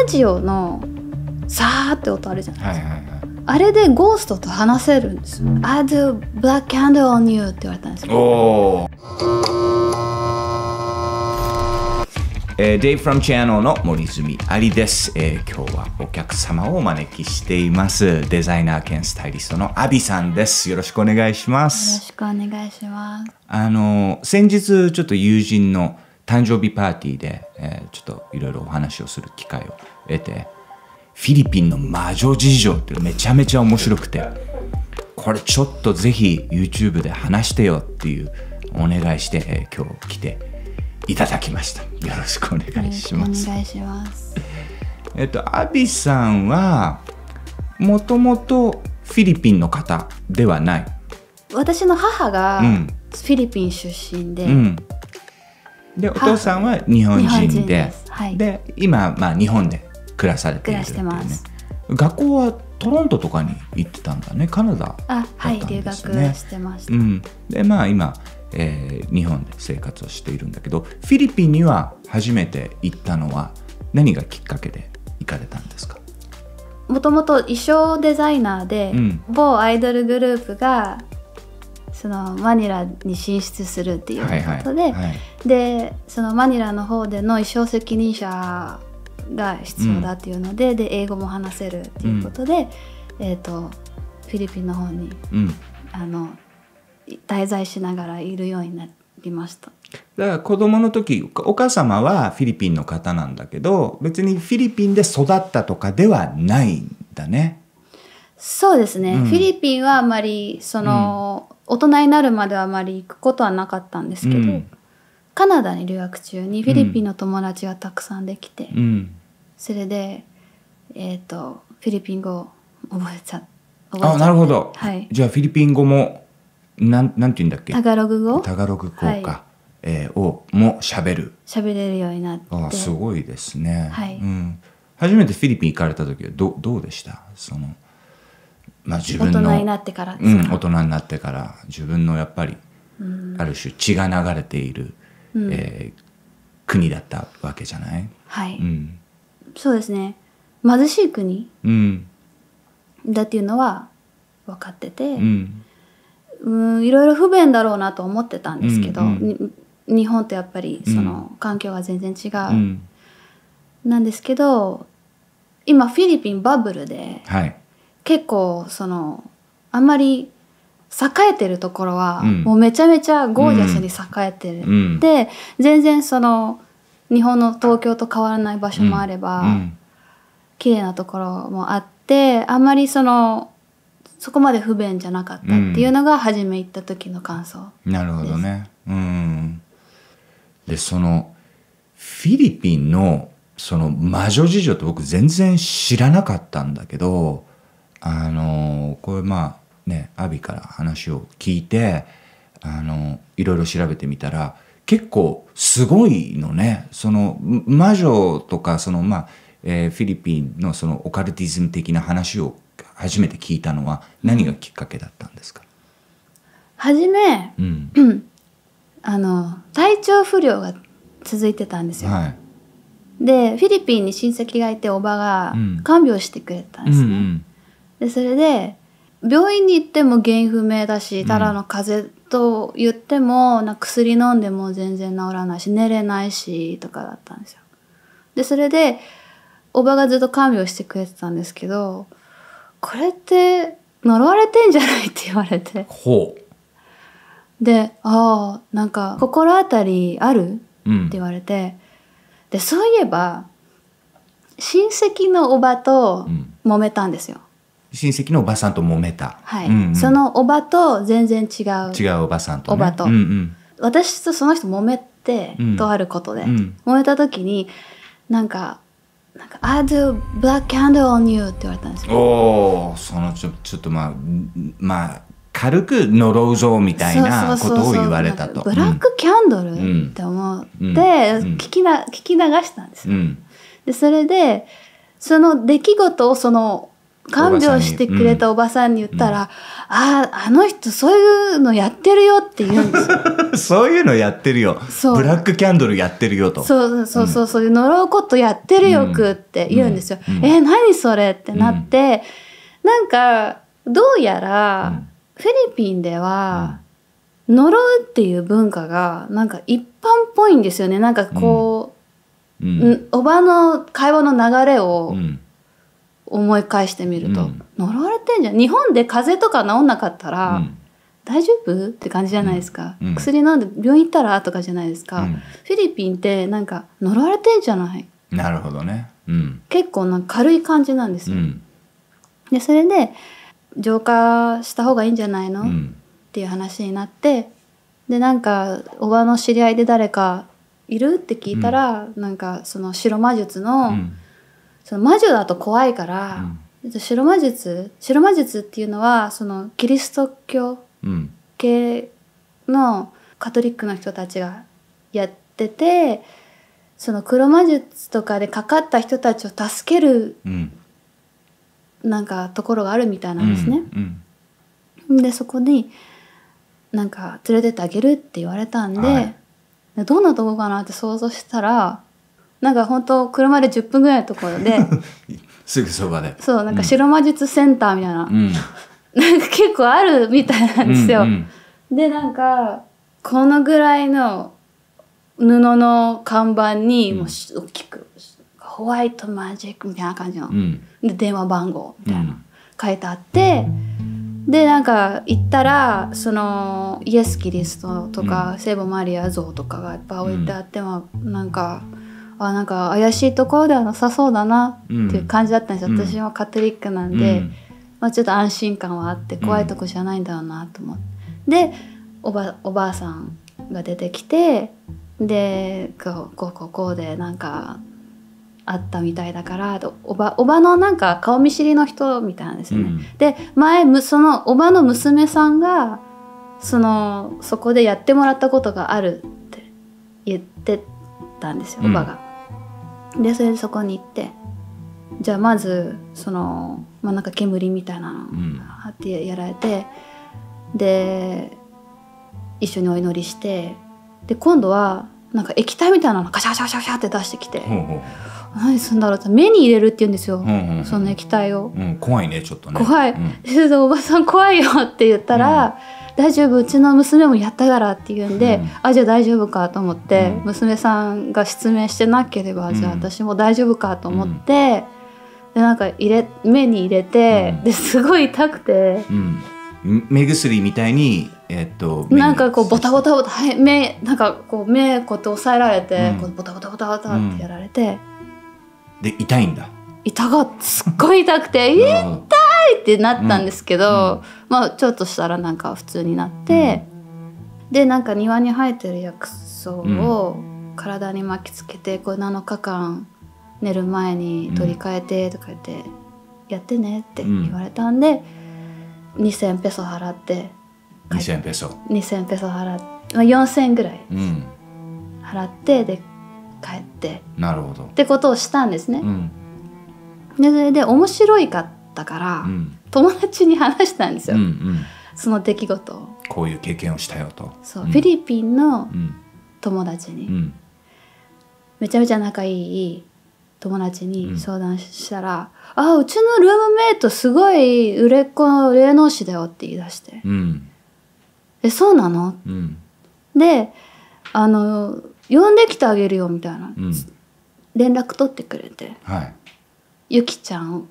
ラジオのさーって音あるじゃないですか、はいはいはい、あれでゴーストと話せるんですよ「I do black candle on you」って言われたんですよえー、デイフ e f チ o m c h の森住ありです、えー、今日はお客様をお招きしています。デザイナー兼スタイリストのアビさんです。よろしくお願いします。よろしくお願いします。あの、先日ちょっと友人の誕生日パーティーで、えー、ちょっといろいろお話をする機会を得てフィリピンの魔女事情ってめちゃめちゃ面白くてこれちょっとぜひ YouTube で話してよっていうお願いして、えー、今日来ていただきましたよろしくお願いしますお願いしますえっとアビさんはもともとフィリピンの方ではない私の母がフィリピン出身で、うん、でお父さんは日本人で、はい、で今、まあ、日本で暮らされている、ます学校はトロントとかに行ってたんだねカナダあ、ね、はい留学してました、うん、でまあ今、えー、日本で生活をしているんだけどフィリピンには初めて行ったのは何がきっかけで行かれたんですかもともと衣装デザイナーで、うん、某アイドルグループがそのマニラに進出するっていうことで、はいはいはい、でそのマニラの方での衣装責任者が必要だっていうのでうん、で英語も話せるっていうことで、うん、えーと、フィリピンの方に、うん、あの滞在しながらいるようになりました。だから子供の時お母様はフィリピンの方なんだけど別にフィリピンで育ったとかではないんだね。そうですね、フィリピンはあまりその、大人になるまではあまり行くことはなかったんですけど、カナダに留学中にフィリピンの友達がたくさんできて、うん、それで、えーと、フィリピン語を覚えちゃったあなるほど、はい、じゃあフィリピン語もなんなんて言うんだっけタガログ語タガログ語か、はい、えー、をも喋る喋れるようになってあすごいですね、はいうん、初めてフィリピン行かれた時はどどうでしたその、まあ、自分の大人になってから、うん、大人になってから自分のやっぱりある種血が流れている、うん、えー、国だったわけじゃない、はいうん、そうですね貧しい国、だっていうのは分かってて、うんいろいろ不便だろうなと思ってたんですけど、うんうん、日本とやっぱりその環境が全然違う、なんですけど今フィリピンバブルで、はい、結構そのあんまり栄えてるところは、もうめちゃめちゃゴージャスに栄えてる、うん、で全然その日本の東京と変わらない場所もあれば、綺麗なところもあってあんまりそのそこまで不便じゃなかったっていうのが初め行った時の感想なるほどね。うん、でそのフィリピンのその魔女事情って僕全然知らなかったんだけどあのこれまあね、アビから話を聞いて、あの、いろいろ調べてみたら、結構すごいのね。その、魔女とか、その、まあ、えー、フィリピンのそのオカルティズム的な話を初めて聞いたのは何がきっかけだったんですか初め、うん、あの体調不良が続いてたんですよ、はい、でフィリピンに親戚がいておばが看病してくれたんですね、うんうんうん、でそれで病院に行っても原因不明だし、ただの風邪と言っても、な薬飲んでも全然治らないし、寝れないし、とかだったんですよ。で、それで、おばがずっと看病してくれてたんですけど、これって、呪われてんじゃないって言われて。ほう。で、ああ、なんか、心当たりある、って言われて、で、そういえば、親戚のおばと揉めたんですよ。うん親戚のおばさんと揉めた。はい。うんうん、そのおばと全然違う。違うおばさんと、ね、おばと、うんうん。私とその人揉めて、うん、とあることで、うん、揉めた時に、なんか、なんか、I do black candle on you って言われたんですよ。おおそのちょ、ちょっとまあ、まあ、軽く呪うぞみたいなことを言われたと。そうそうそうブラックキャンドル、うん、って思って、うん、聞きな、聞き流したんですよ。で、それで、その出来事をその看病してくれたおばさんに言ったら、うん、ああ、あの人そういうのやってるよって言うんですよ。そういうのやってるよ。ブラックキャンドルやってるよと。そうそうそうそう、う呪うことやってるよくって言うんですよ。うんうん、えー、何それってなって、うん、なんか、どうやら、フィリピンでは、呪うっていう文化が、なんか一般っぽいんですよね。なんかこう、うんおばの会話の流れを、思い返してみると、うん、呪われてんじゃん日本で風邪とか治んなかったら、うん、大丈夫って感じじゃないですか、うん、薬飲んで病院行ったらとかじゃないですか、フィリピンってなんか呪われてんじゃないなるほどね、結構な軽い感じなんですよ、でそれで浄化した方がいいんじゃないの、っていう話になってでなんかおばの知り合いで誰かいるって聞いたら、うん、なんかその白魔術の、うんその魔女だと怖いから、うん、白魔術白魔術っていうのはそのキリスト教系のカトリックの人たちがやっててその黒魔術とかでかかった人たちを助ける、なんかところがあるみたいなんですね。うんうん、でそこになんか連れてってあげるって言われたんで、はい、どんなとこかなって想像したらなんか本当車で10分ぐらいのところで すぐそばでそうなんか白魔術センターみたいな、うん、なんか結構あるみたいなんですよ、うんうん、でなんかこのぐらいの布の看板にもう大きく、ホワイトマジックみたいな感じの、うん、で電話番号みたいな、書いてあって、でなんか行ったらそのイエス・キリストとか、聖母マリア像とかがいっぱい置いてあって、うん、まあなんか。あなんか怪しいところではなさそうだなっていう感じだったんです、うん、私はカトリックなんで、うん、まあ、ちょっと安心感はあって怖いとこじゃないんだろうなと思って、うん、でおばおばあさんが出てきてでこうこうこうこうでなんかあったみたいだからおばおばのなんか顔見知りの人みたいなんですよね。で前そのおばの娘さんがそのそこでやってもらったことがあるって言ってたんですよ、おばが。でそれでそこに行ってじゃあまずその、まあ、なんか煙みたいなのあってやられて、うん、で一緒にお祈りしてで今度はなんか液体みたいなのカシャカシャカシャシャって出してきて。ほうほう何すんだろうって目に入れるって言うんですよ、うんうんうん、その液体を、うん、怖いねちょっとね怖い、うん、おばさん怖いよって言ったら、う大丈夫うちの娘もやったからって言うんで、うん、あじゃあ大丈夫かと思って、うん、娘さんが失明してなければ、じゃあ私も大丈夫かと思って、でなんか入れ目に入れて、ですごい痛くて、目薬みたいにえっと、なんかこうボタボタボタ、目なんかこう目こうやって押えられて、うん、こうボタボタボタボタってやられて、うん、で痛いんだ痛がすっごい痛くて「痛い!」ってなったんですけど、まあちょっとしたらなんか普通になって、でなんか庭に生えてる薬草を体に巻きつけて、こう7日間寝る前に取り替えてとか言って「やってね」って言われたんで、うん、2,000ペソ払って2,000ペソ2,000ペソ払って、まあ、4,000ぐらい払ってで帰ってなるほどってことをしたんですね。うんでそで面白いかったから、うん、友達に話したんですよ、うんうん、その出来事をこういう経験をしたよとそう、うん、フィリピンの友達に、めちゃめちゃ仲いい友達に相談したら「あうちのルームメイトすごい売れっ子の芸能師だよ」って言い出して「うん、えそうなのであの呼んできてあげるよみたいな、連絡取ってくれて、はい、ゆきちゃんっ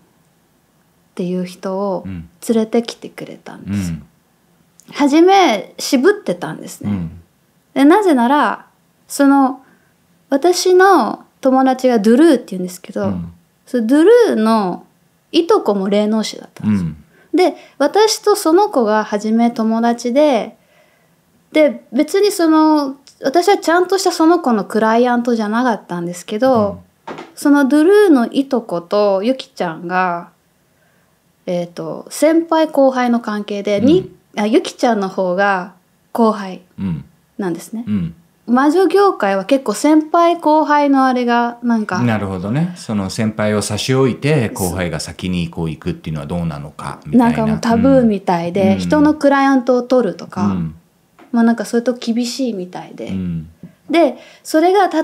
ていう人を連れてきてくれたんです、うん、初め渋ってたんですね、うん、でなぜならその私の友達がドゥルーって言うんですけど、うん、そのドゥルーのいとこも霊能師だったんですよ、で私とその子が初め友達でで別にその私はちゃんとしたその子のクライアントじゃなかったんですけど、そのドゥルーのいとことゆきちゃんが、えっ、ー、と、先輩後輩の関係で、うん、にあゆきちゃんの方が後輩なんですね。うん、魔女業界は結構先輩後輩のあれがなんかなるほどねその先輩を差し置いて後輩が先にこう行くっていうのはどうなのかみたいななんかもうタブーみたいで、うん、人のクライアントを取るとか、まあなんかそれと厳しいみたいで、でそれがた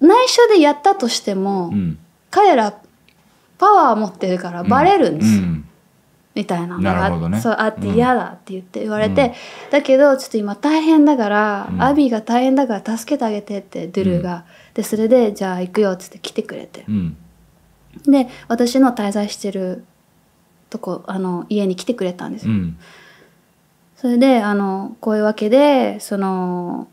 内緒でやったとしても、うん、彼らパワー持ってるからバレるんですよ、うん、みたいなのが、ね、そうあって嫌だって言って言われて、だけどちょっと今大変だから、アビーが大変だから助けてあげてってドゥルーが、でそれでじゃあ行くよっつって来てくれて、で私の滞在してるとこあの家に来てくれたんですよ。それであのこういうわけでその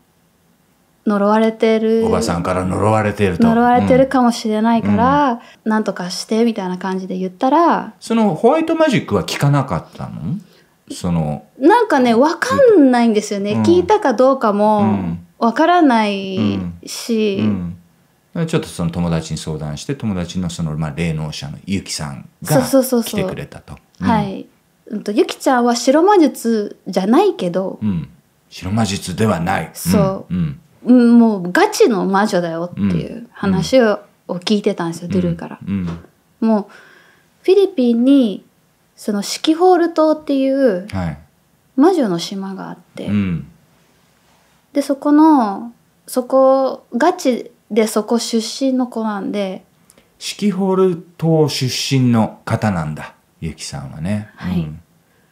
呪われてるおばさんから呪われてると呪われてるかもしれないから、うん、なんとかしてみたいな感じで言ったらそのホワイトマジックは聞かなかったのそのなんかね分かんないんですよね、うん、聞いたかどうかも分からないし、うんうん、ちょっとその友達に相談して友達のその、まあ、霊能者のゆきさんが来てくれたと。はい、うん、とゆきちゃんは白魔術じゃないけど、うん、白魔術ではないそう、うんもうガチの魔女だよっていう話を聞いてたんですよ、ドゥルーから。もうフィリピンにそのシキホール島っていう魔女の島があって、はいでそこのそこガチでそこ出身の子なんでシキホール島出身の方なんだゆきさんはね、はい、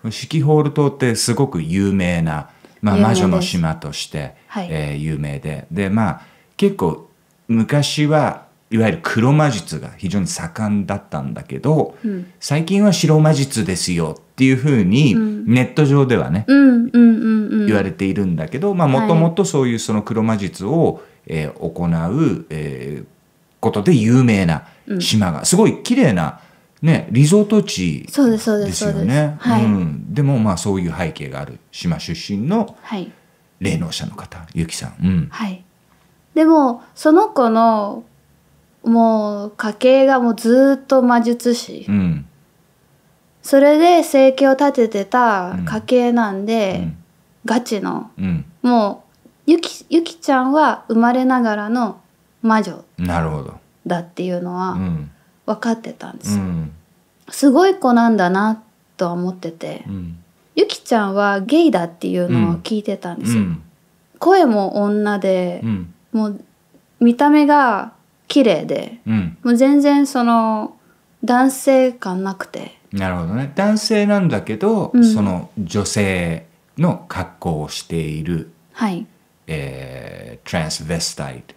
うん、シキホール島ってすごく有名な、まあ、魔女の島としてはい、えー、有名ででまあ結構昔はいわゆる黒魔術が非常に盛んだったんだけど、うん、最近は白魔術ですよっていうふうにネット上ではね、言われているんだけどもともとそういうその黒魔術を、えー、行う、えー、ことで有名な島が、うん、すごい綺麗なね、リゾート地ですよね。でではいでもまあそういう背景がある島出身の、はい霊能者の方ゆきさん、うん、はいでもその子のもう家系がもうずっと魔術師、うん、それで生計を立ててた家系なんで、うん、ガチの、うん、もうゆきゆきちゃんは生まれながらの魔女なるほどだっていうのは分かってたんですよ、すごい子なんだなとは思ってて、うんゆきちゃんはゲイだっていうのを聞いてたんですよ、うん、声も女で、うん、もう見た目が綺麗で、うん、もう全然その男性感なくてなるほどね男性なんだけど、その女性の格好をしているはいえー、トランスベスタイト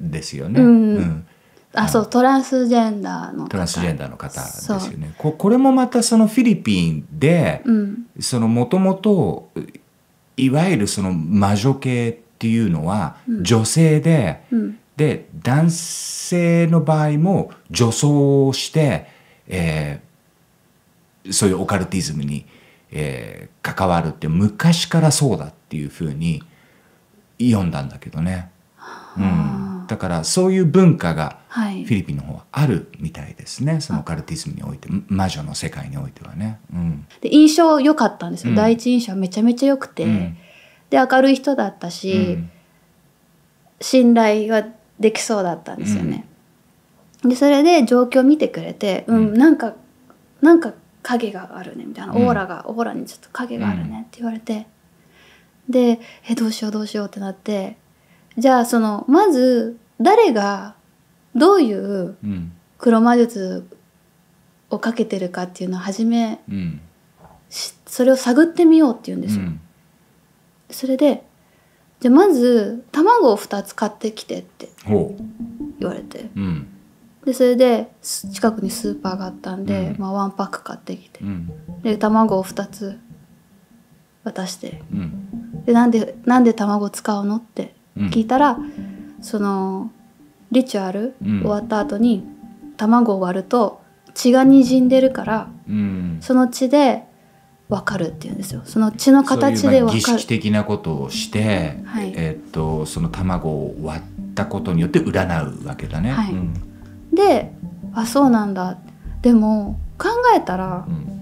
ですよね、はい、うんあそうトランスジェンダーの方トランスジェンダーの方ですよねここれもまたそのフィリピンで、うん、そのもともといわゆるその魔女系っていうのは女性で、うんうん、で男性の場合も女装をして、えー、そういうオカルティズムに、えー、関わるって昔からそうだっていうふうに読んだんだけどね。うんだからそういう文化がフィリピンの方はあるみたいですね、はい、そのカルティズムにおいて魔女の世界においてはね。うん、で印象良かったんですよ、うん、第一印象はめちゃめちゃ良くて、うん、で明るい人だったし、信頼はできそうだったんですよね。でそれで状況を見てくれて、うん、なんかなんか影があるねみたいな、オーラがオーラにちょっと影があるねって言われて、でえどうしようどうしようってなって。じゃあそのまず誰がどういう黒魔術をかけてるかっていうのを初め、うん、それを探ってみようって言うんですよ。うん、それでじゃあまず卵を2つ買ってきてって言われて、うん、でそれで近くにスーパーがあったんで、まあ、ワンパック買ってきて、で卵を2つ渡して、でなんでなんで卵使うのって聞いたら、うん、そのリチュアル終わった後に卵を割ると血が滲んでるから、うん、その血で分かるっていうんですよその血の形で分かる儀式的なことをして、はい、えー、っとその卵を割ったことによって占うわけだね、はいうん、であそうなんだでも考えたら、うん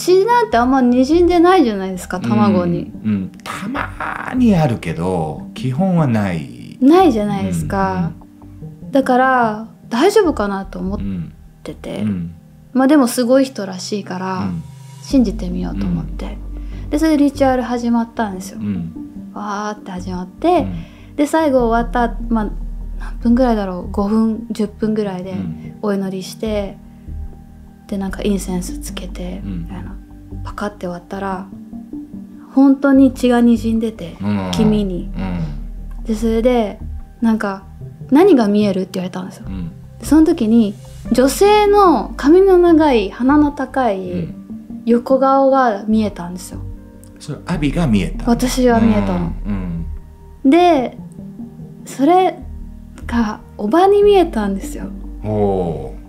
血なんてあんま滲んでないじゃないですか卵に、うん、うん、たまにあるけど基本はないないじゃないですか、うんうん、だから大丈夫かなと思ってて、うん、まあでもすごい人らしいから、信じてみようと思って、でそれでリチュアル始まったんですよ、わーって始まって、で最後終わったまあ何分ぐらいだろう5分10分ぐらいでお祈りして。でなんかインセンスつけてみたいな、うん、パカって割ったら本当に血がにじんでて、うん、黄身に、うん、でそれでなんか何が見えるって言われたんですよ、でその時に女性の髪の長い鼻の高い横顔が見えたんですよ、それアビが見えた私は見えたの、でそれがおばに見えたんですよおお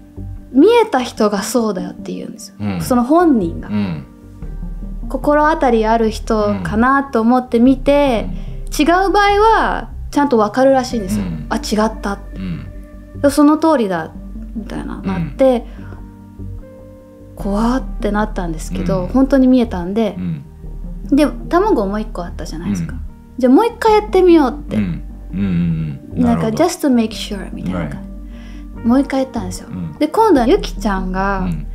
見えた人がそうだよって言うんですよ、うん、その本人が、うん、心当たりある人かなと思って見て、違う場合はちゃんと分かるらしいんですよ、あ違ったっその通りだみたいななって、怖ってなったんですけど、本当に見えたんで、で卵もう一個あったじゃないですか、じゃあもう一回やってみようって、なんか「just to make sure」みたいな感じ、もう一回行ったんですよ、うん、で今度はゆきちゃんが、うん、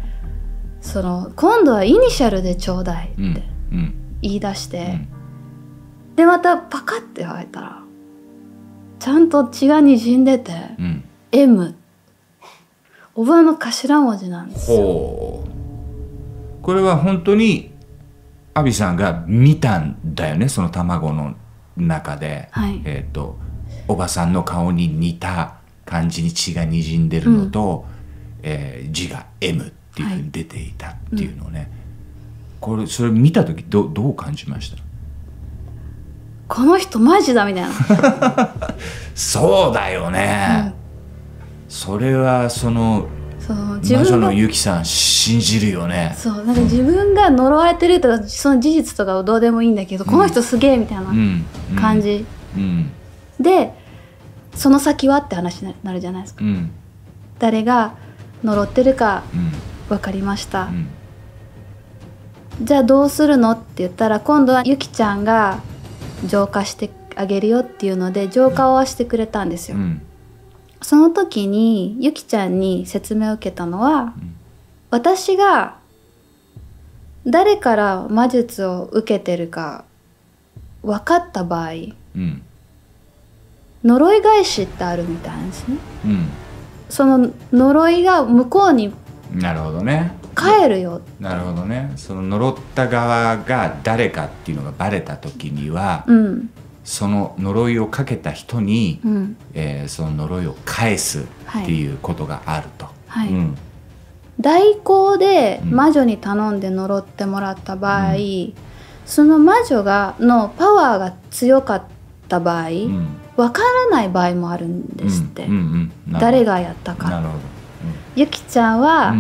その今度はイニシャルでちょうだいって言い出して、でまたパカッて開いたらちゃんと血がにじんでて「うん、M」おばの頭文字なんですよこれは本当にアビさんが見たんだよねその卵の中で、はい、えーとおばさんの顔に似た感じに血が滲んでるのと、うん、えー、字が M っていうふうに出ていたっていうのをね、はいうん、これそれ見た時どどう感じましたこの人マジだみたいな そうだよね、うん、それはそのその自分のゆきさん信じるよねそうなんか自分が呪われてるとかその事実とかどうでもいいんだけど、うん、この人すげえみたいな感じ、うん、でその先はって話になるじゃないですか、うん、誰が呪ってるか分かりました、うん、じゃあどうするのって言ったら今度はゆきちゃんが浄化してあげるよっていうので浄化をしてくれたんですよ、うん、その時にゆきちゃんに説明を受けたのは、私が誰から魔術を受けてるか分かった場合、呪い返しってあるみたいなんですね、うん、その呪いが向こうになるほどね帰るよなるほどねその呪った側が誰かっていうのがバレた時には、うん、その呪いをかけた人に、うん、えー、その呪いを返すっていうことがあると。はい、うん、代行で魔女に頼んで呪ってもらった場合、うん、その魔女がのパワーが強かった場合、分からない場合もあるんですって、うんうんうん、誰がやったかなるほど、ゆきちゃんは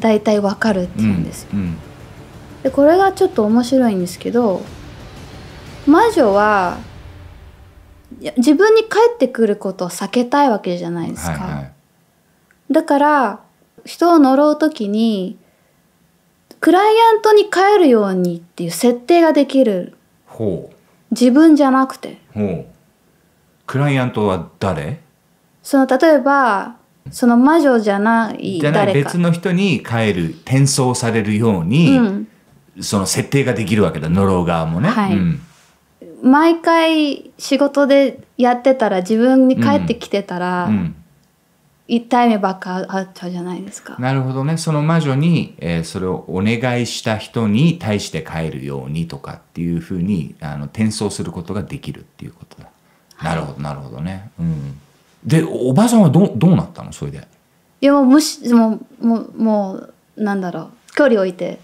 大体分かるって言うんですよ、でこれがちょっと面白いんですけど魔女は自分に帰ってくることを避けたいわけじゃないですか、はいはい、だから人を呪う時にクライアントに帰るようにっていう設定ができる自分じゃなくてクライアントは誰その例えばその魔女じゃないじゃない別の人に帰る転送されるように、うん、その設定ができるわけだ呪う側もね。はいうん、毎回仕事でやってたら自分に帰ってきてたら、うん、痛い目ばっかあっちゃうじゃないですか。なるほどねその魔女に、えー、それをお願いした人に対して帰るようにとかっていうふうにあの転送することができるっていうことだ。なるほどなるほどね、うん、でおばあさんはどどうなったのそれでいやもうむもうもうもうなんだろう距離置いて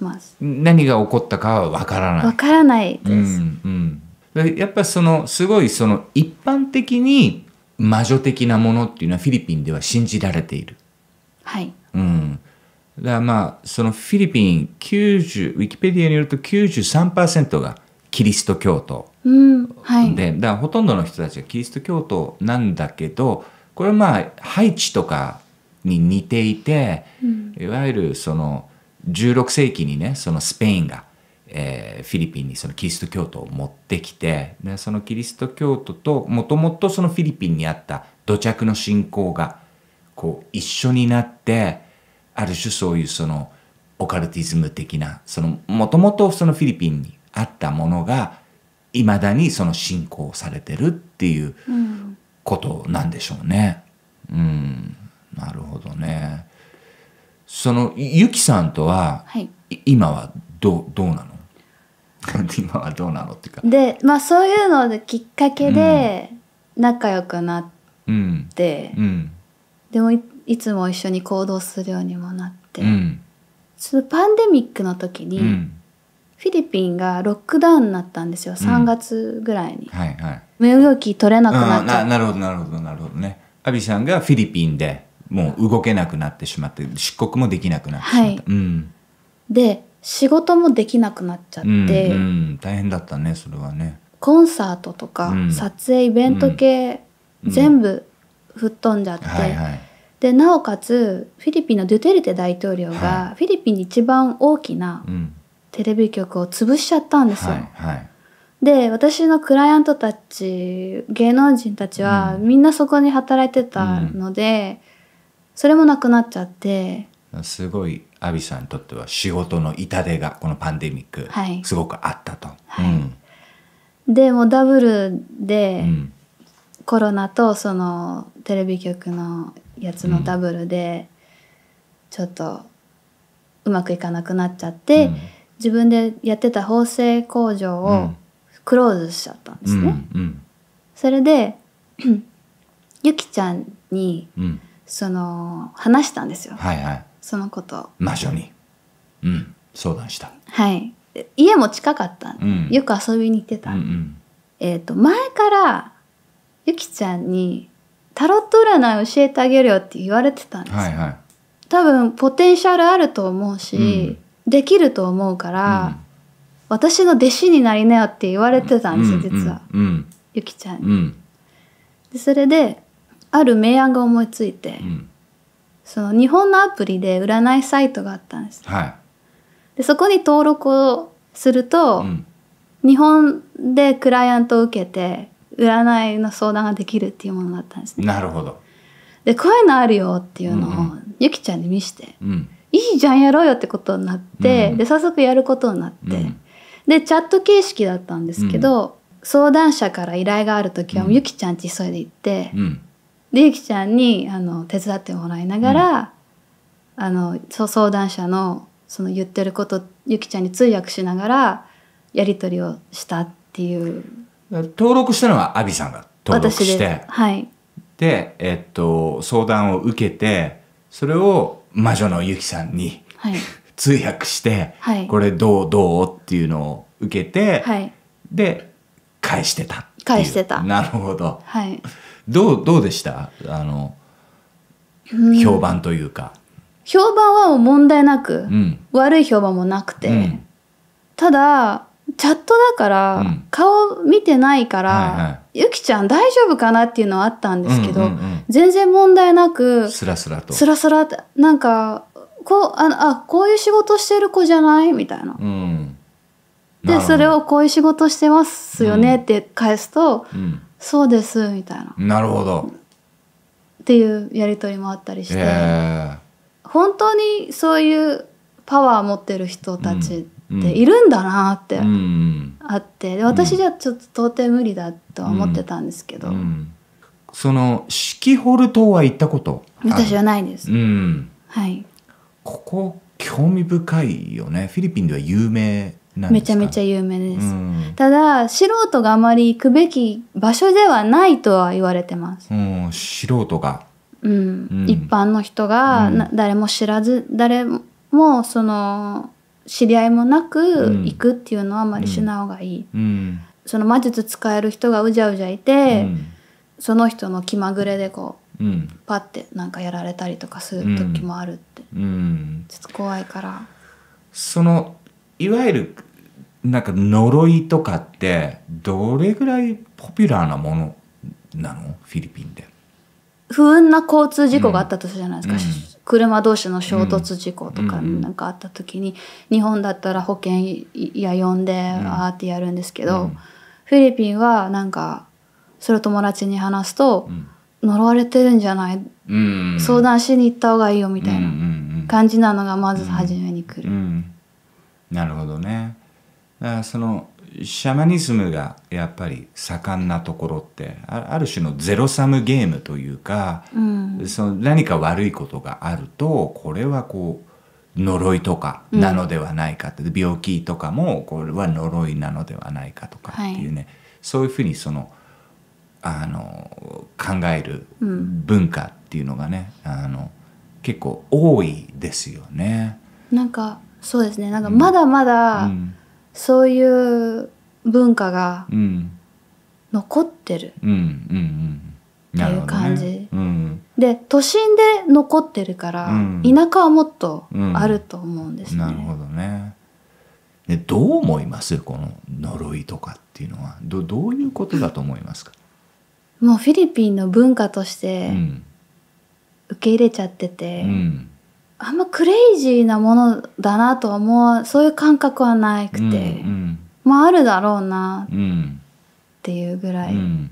ます何が起こったかは分からない分からないです、うんうん、やっぱそのすごいその一般的に魔女的なものっていうのはフィリピンでは信じられているはい、うん、だからまあそのフィリピン90ウィキペディアによると93%が「キリスト教徒うんはい、だほとんどの人たちがキリスト教徒なんだけどこれはまあハイチとかに似ていて、うん、いわゆるその16世紀にねそのスペインが、えー、フィリピンにそのキリスト教徒を持ってきてでそのキリスト教徒ともともとそのフィリピンにあった土着の信仰がこう一緒になってある種そういうそのオカルティズム的なもともとそのフィリピンにあったものがいまだにその信仰されてるっていうことなんでしょうね。うん、うん、なるほどね。そのゆきさんとは、はい、今はどうどうなの 今はどうなのっていうか。でまあそういうのできっかけで仲良くなって、うんうん、でもいつも一緒に行動するようにもなって、うん、ちょパンデミックの時に、フィリピンがロックダウンになったんですよ、3月ぐらいに、はいはい、動き取れなくなっちゃった、うん、なるほどなるほどなるほどねアビさんがフィリピンでもう動けなくなってしまって出国もできなくなってしまった、はいうん、で仕事もできなくなっちゃって、うんうん、大変だったねそれはねコンサートとか、撮影イベント系、全部吹っ飛んじゃって、はいはいでなおかつフィリピンのドゥテルテ大統領が、はい、フィリピンで一番大きなテレビ局を潰しちゃったんですよ。はいはい、で私のクライアントたち芸能人たちは、みんなそこに働いてたので、うん、それもなくなっちゃってすごいアビさんにとっては仕事の痛手がこのパンデミック、すごくあったと。でもダブルで、コロナとそのテレビ局のやつのダブルで、ちょっとうまくいかなくなっちゃって。自分でやってた縫製工場をクローズしちゃったんですね。うんうん、それで ゆきちゃんに、その話したんですよ、はいはい、そのこと魔女に、うん、相談したはい家も近かったんよく遊びに行ってた、うんうん、えっ、ー、と前からゆきちゃんにタロット占い教えてあげるよって言われてたんですはいはい、多分ポテンシャルあると思うし、できると思うから、うん、私の弟子になりなよって言われてたんですよ、実は、ゆきちゃんに。でそれである明暗が思いついて、その日本のアプリで占いサイトがあったんです、はい、でそこに登録をすると、日本でクライアントを受けて占いの相談ができるっていうものだったんですね。なるほどでこういうのあるよっていうのを、うん、ゆきちゃんに見して、うん、いいじゃんやろうよってことになって、うん、で早速やることになって、うん、でチャット形式だったんですけど、相談者から依頼がある時はゆきちゃんち急いで行って、でゆきちゃんにあの手伝ってもらいながら、あの相談者のその言ってることゆきちゃんに通訳しながらやり取りをしたっていう登録したのはアビさんが登録してはいでえっと相談を受けてそれを魔女のゆきさんに、はい、通訳して、はい、これどうどうっていうのを受けて、はい、で返してた返してたなるほど、はい、どうどうでしたあの、評判というか評判は問題なく、うん、悪い評判もなくて、うん、ただチャットだから、うん、顔見てないから、はいはい、ゆきちゃん大丈夫かなっていうのはあったんですけど、うんうんうん、全然問題なくスラスラとスラスラなんかこうああこういう仕事してる子じゃないみたいな。うん、でそれを「こういう仕事してますよね」って返すと「うん、そうです」みたいな。なるほどっていうやり取りもあったりして、えー、本当にそういうパワー持ってる人たち、っっているんだなってあって、で私じゃちょっと到底無理だとは思ってたんですけど、その四季ホル島は行ったこと私はないです、はいここ興味深いよねフィリピンでは有名めちゃめちゃ有名です、うん、ただ素人があまり行くべき場所ではないとは言われてます、うん、素人が、うん、うん、一般の人が、誰も知らず誰もその知り合いもなく行くっていうのはあまりしない方がいい、うんうん、その魔術使える人がうじゃうじゃいて、うん、その人の気まぐれでこう、パッてなんかやられたりとかする時もあるって、ちょっと怖いからそのいわゆるなんか呪いとかってどれぐらいポピュラーなものなのフィリピンで不運な交通事故があったとするじゃないですか、車同士の衝突事故とかなんかあった時に、日本だったら保険や呼んでああってやるんですけど、フィリピンはなんかそれを友達に話すと、呪われてるんじゃない、相談しに行った方がいいよみたいな感じなのがまず初めに来る。なるほどね。だからそのシャマニズムがやっぱり盛んなところってある種のゼロサムゲームというか、うん、その何か悪いことがあるとこれはこう呪いとかなのではないかって、うん、病気とかもこれは呪いなのではないかとかっていうね、はい、そういうふうにそのあの考える文化っていうのがね、うん、あの結構多いですよね。なんかそうですねなんかまだまだ、うん、そういう文化が残ってるっていう感じ、で都心で残ってるから、田舎はもっとあると思うんですね。なるほどねでどう思いますこの呪いとかっていうのはどどういうことだと思いますかもうフィリピンの文化として受け入れちゃってて、うんあんまクレイジーなものだなとは思うそういう感覚はなくて、うんうんまああるだろうなっていうぐらい、うん、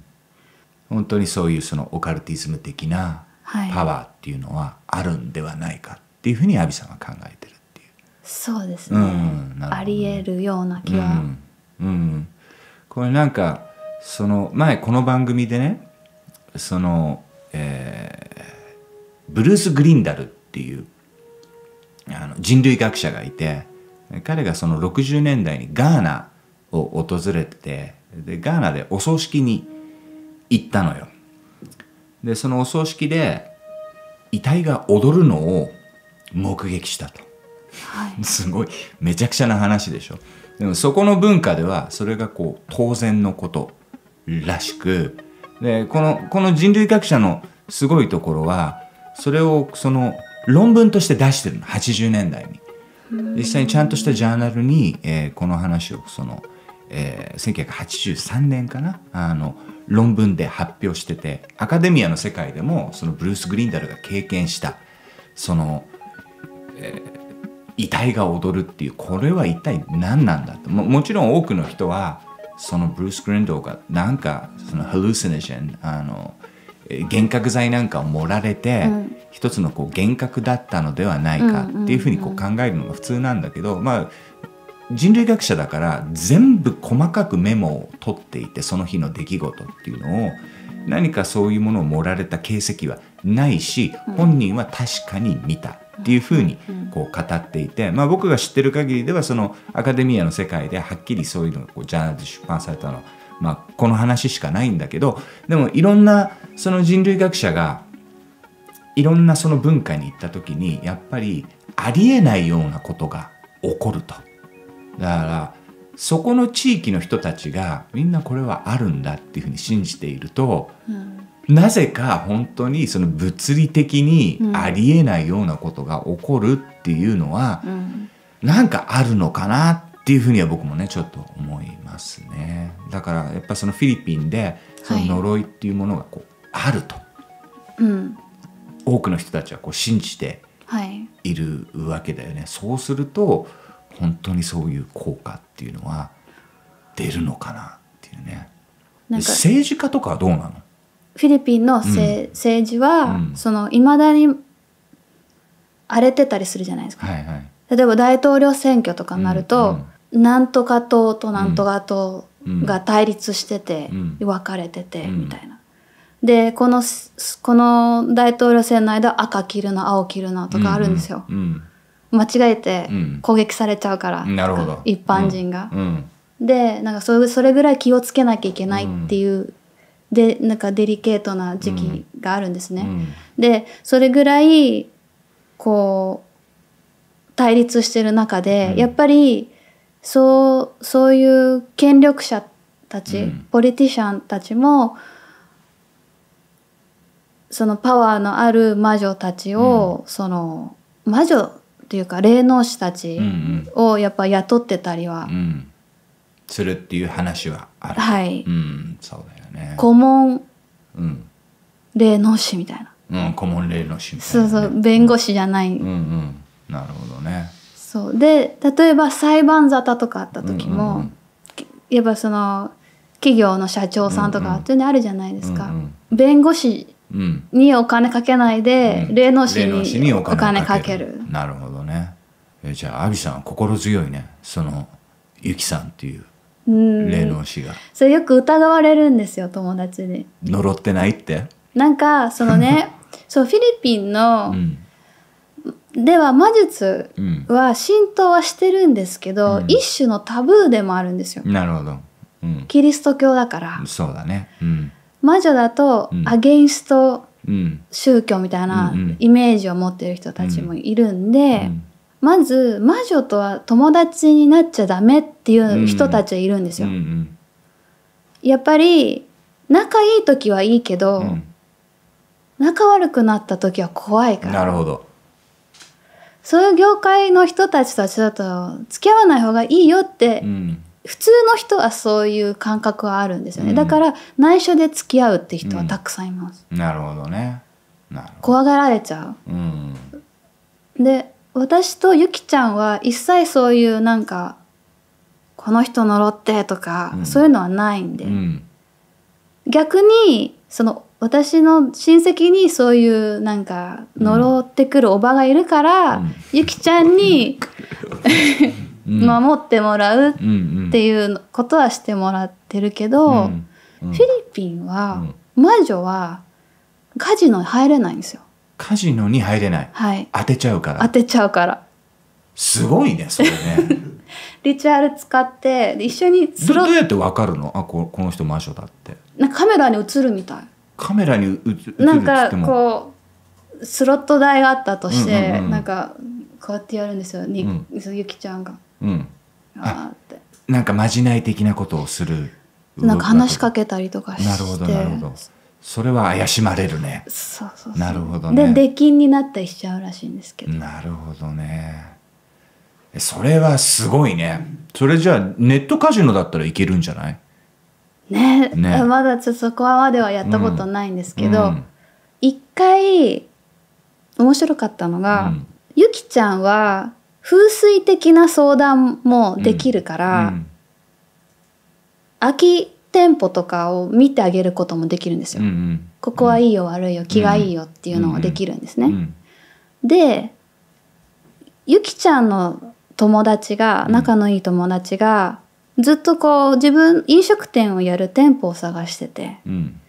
本当にそういうそのオカルティズム的なパワーっていうのはあるんではないかっていうふうに阿炎さんは考えてるっていうそうですねうん、ねありえるような気は、うん、うん、これなんかその前この番組でねその、えー、ブルース・グリンダルっていうあの人類学者がいて彼がその60年代にガーナを訪れてでガーナでお葬式に行ったのよ。でそのお葬式で遺体が踊るのを目撃したと、はい、すごいめちゃくちゃな話でしょでもそこの文化ではそれがこう当然のことらしくでこのこの人類学者のすごいところはそれをその論文として出してるの80年代に。実際にちゃんとしたジャーナルに、えー、この話をその、えー、1983年かなあの論文で発表しててアカデミアの世界でもそのブルース・グリンダルが経験したその、えー、遺体が踊るっていうこれは一体何なんだとももちろん多くの人はそのブルース・グリンダルがなんかそのハルーシネジェンあの幻覚剤なんかを盛られて、うん、一つのこう幻覚だったのではないかっていうふうにこう考えるのが普通なんだけど、まあ、人類学者だから全部細かくメモを取っていてその日の出来事っていうのを何かそういうものを盛られた形跡はないし、本人は確かに見た。っていうふうにこう語っていて、まあ、僕が知ってる限りではそのアカデミアの世界ではっきりそういうのがこうジャーナルで出版されたのはまあ、この話しかないんだけどでもいろんなその人類学者がいろんなその文化に行った時にやっぱりありえないようなことが起こると。だからそこの地域の人たちがみんなこれはあるんだっていうふうに信じていると、うん、なぜか本当にその物理的にありえないようなことが起こるっていうのは、うん、なんかあるのかなっっていうふうには僕もねちょっと思いますねだからやっぱそのフィリピンでその呪いっていうものがこうあると、うん、多くの人たちはこう信じているわけだよね、はい、そうすると本当にそういう効果っていうのは出るのかなっていうね政治家とかはどうなのフィリピンの、うん、政治は、うん、そのいまだに荒れてたりするじゃないですか、はいはい、例えば大統領選挙とかになると、うんうんなんとか党となんとか党が対立してて、分かれてて、みたいな。でこのこの大統領選の間赤切るな青切るなとかあるんですよ。間違えて攻撃されちゃうから、なるほど一般人が。でなんかそそれぐらい気をつけなきゃいけないっていう、でなんかデリケートな時期があるんですね。でそれぐらいこう対立してる中で、やっぱりそうそういう権力者たち、うん、ポリティシャンたちもそのパワーのある魔女たちを、うん、その魔女っていうか霊能師たちをやっぱ雇ってたりは、うんうん、するっていう話はあるはい、うん、そうだよね顧問霊能師みたいな、うん、顧問霊能師みたいな、ね、そうそう弁護士じゃない、うんうんなるほどねそうで例えば裁判沙汰とかあった時も、うんうんやっぱその企業の社長さんとかっていうのあるじゃないですか、うんうん、弁護士にお金かけないで、うん、霊能師にお金かけるなるほどねえじゃあアビさんは心強いねそのゆきさんっていう霊能師が、うん、それよく疑われるんですよ友達に呪ってないってなんかそのね そうフィリピンの、うんでは魔術は浸透はしてるんですけど、うん、一種のタブーでもあるんですよ。なるほど、うん、キリスト教だからそうだね、うん、魔女だと、アゲインスト宗教みたいなイメージを持ってる人たちもいるんで、まず魔女とは友達になっちゃダメっていう人たちはいるんですよ。やっぱり仲いい時はいいけど、仲悪くなった時は怖いから。なるほどそういう業界の人たちたちだと付き合わない方がいいよって、うん、普通の人はそういう感覚はあるんですよね、うん、だから内緒で付き合うって人はたくさんいます、うん、なるほどね怖がられちゃう、うん、で私とゆきちゃんは一切そういうなんかこの人呪ってとか、そういうのはないんで、逆にその私の親戚にそういうなんか呪ってくるおばがいるから、うん、ゆきちゃんに守ってもらうっていうことはしてもらってるけど、うんうん、フィリピンは、魔女はカジノ入れないんですよ。カジノに入れない、はい、当てちゃうから当てちゃうからすごいねそれね リチュアル使って一緒にスロどうやってわかるのあここの人魔女だってなカメラに映るみたいカメラになんかこうスロット台があったとして、うんうんうん、なんかこうやってやるんですよに、うん、ゆきちゃんが、うん、あってなんかまじない的なことをするなんか話しかけたりとかしてなるほどなるほどそれは怪しまれるねそうそうそうなるほどねで出禁になったりしちゃうらしいんですけどなるほどねそれはすごいねそれじゃあネットカジノだったらいけるんじゃないねね まだちょっとそこまではやったことないんですけど、一、うん、回面白かったのが、うん、ゆきちゃんは風水的な相談もできるから、うん、空き店舗とかを見てあげることもできるんですよ。うんうん、ここはいいよ悪いよ気がいいよっていうのができるんですね。でゆきちゃんの友達が仲のいい友達がずっとこう自分飲食店をやる店舗を探してて、うん、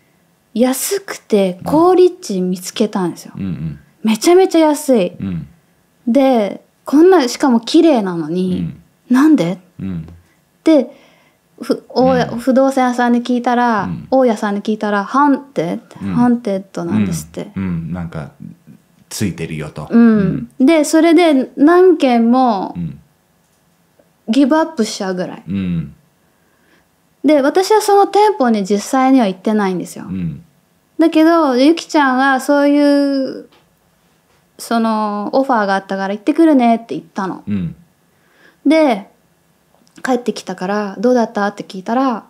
安くて高リッチ見つけたんですよ、うんうん、めちゃめちゃ安い、うん、でこんなしかも綺麗なのに、うん、なんで、うん、でふ不動産屋さんに聞いたら、大家さんに聞いたら「ハンテッド、ハンテッドなんです」って、うんなんかついてるよと、でそれで何件も、うんギブアップしちゃうぐらい、うん、で私はその店舗に実際には行ってないんですよ、うん、だけどゆきちゃんはそういうそのオファーがあったから行ってくるねって言ったの、うん、で帰ってきたから「どうだった?」って聞いたら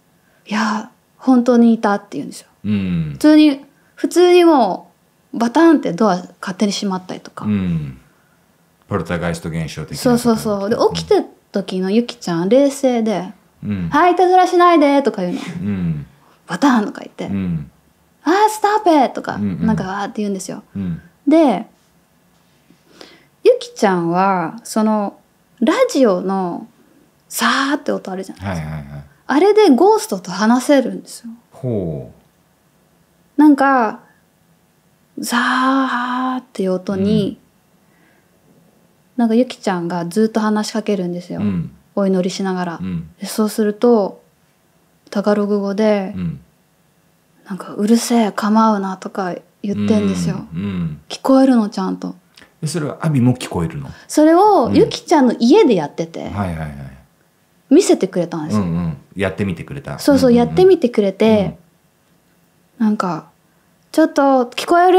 「いや本当にいた」って言うんですよ、普通に普通にもうバタンってドア勝手に閉まったりとか、うん、ポルターガイスト現象的なそうそうそうで起きて時のゆきちゃん冷静で「うん、はいいたずらしないで」とか言うの「うん、バタン」とか言って「うん、ああスターペ!」とか、うんうん、なんかわーって言うんですよ。うん、でゆきちゃんはそのラジオのさーって音あるじゃないですか、はいはいはい、あれでゴーストと話せるんですよ。ほうなんかさーっていう音に、なんかゆきちゃんがずっと話しかけるんですよ、うん、お祈りしながら、うん、そうするとタガログ語で、うん、なんか「うるせえ構うな」とか言ってんですよ、うんうん、聞こえるのちゃんとそれはアビも聞こえるのそれをゆきちゃんの家でやってて、はいはいはい見せてくれたんですよ、うんうん、やってみてくれたそうそううんうんうん、やってみてくれて、うん、なんか「ちょっと聞こえる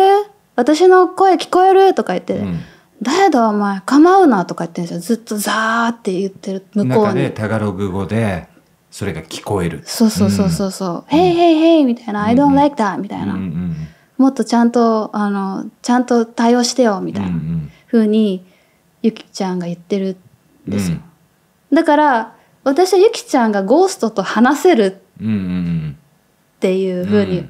私の声聞こえる?」とか言って、うん誰だお前構うな」とか言ってるんですよずっとザーって言ってる向こうに。タガログ語でそれが聞こえるそうそうそうそうそう「ヘイヘイヘイ」みたいな「I don't like that」みたいな、うんうん、もっとちゃんとあのちゃんと対応してよみたいなふうにゆきちゃんが言ってるんですよ、うん、だから私はゆきちゃんがゴーストと話せるっていうふうに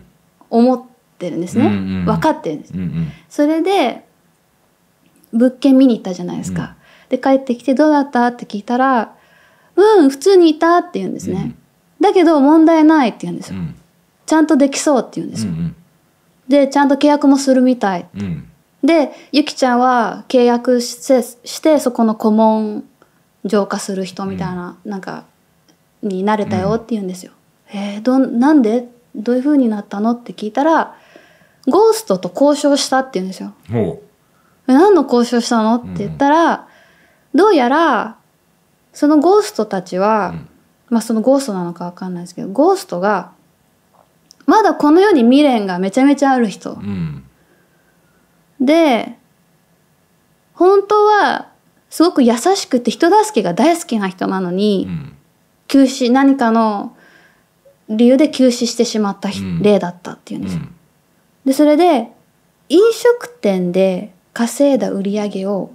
思ってるんですね、うんうん、分かってるんです、うんうん、それで物件見に行ったじゃないですか。で帰ってきて「どうだった?」って聞いたら「うん普通にいた」って言うんですね。だけど問題ないって言うんですよ。ちゃんとできそうって言うんですよ。うんうん、でちゃんと契約もするみたい、うん、でゆきちゃんは契約してそこの顧問浄化する人みたいな、うん、なんかになれたよって言うんですよ。うん、えー、どなんでどういう風になったのって聞いたらゴーストと交渉したって言うんですよ。何の交渉したのって言ったら、うん、どうやら、そのゴーストたちは、うん、まあそのゴーストなのかわかんないですけど、ゴーストが、まだこの世に未練がめちゃめちゃある人。うん、で、本当は、すごく優しくて人助けが大好きな人なのに、急死、何かの理由で急死してしまった例だったっていうんですよ。で、それで、飲食店で稼いだ売り上げを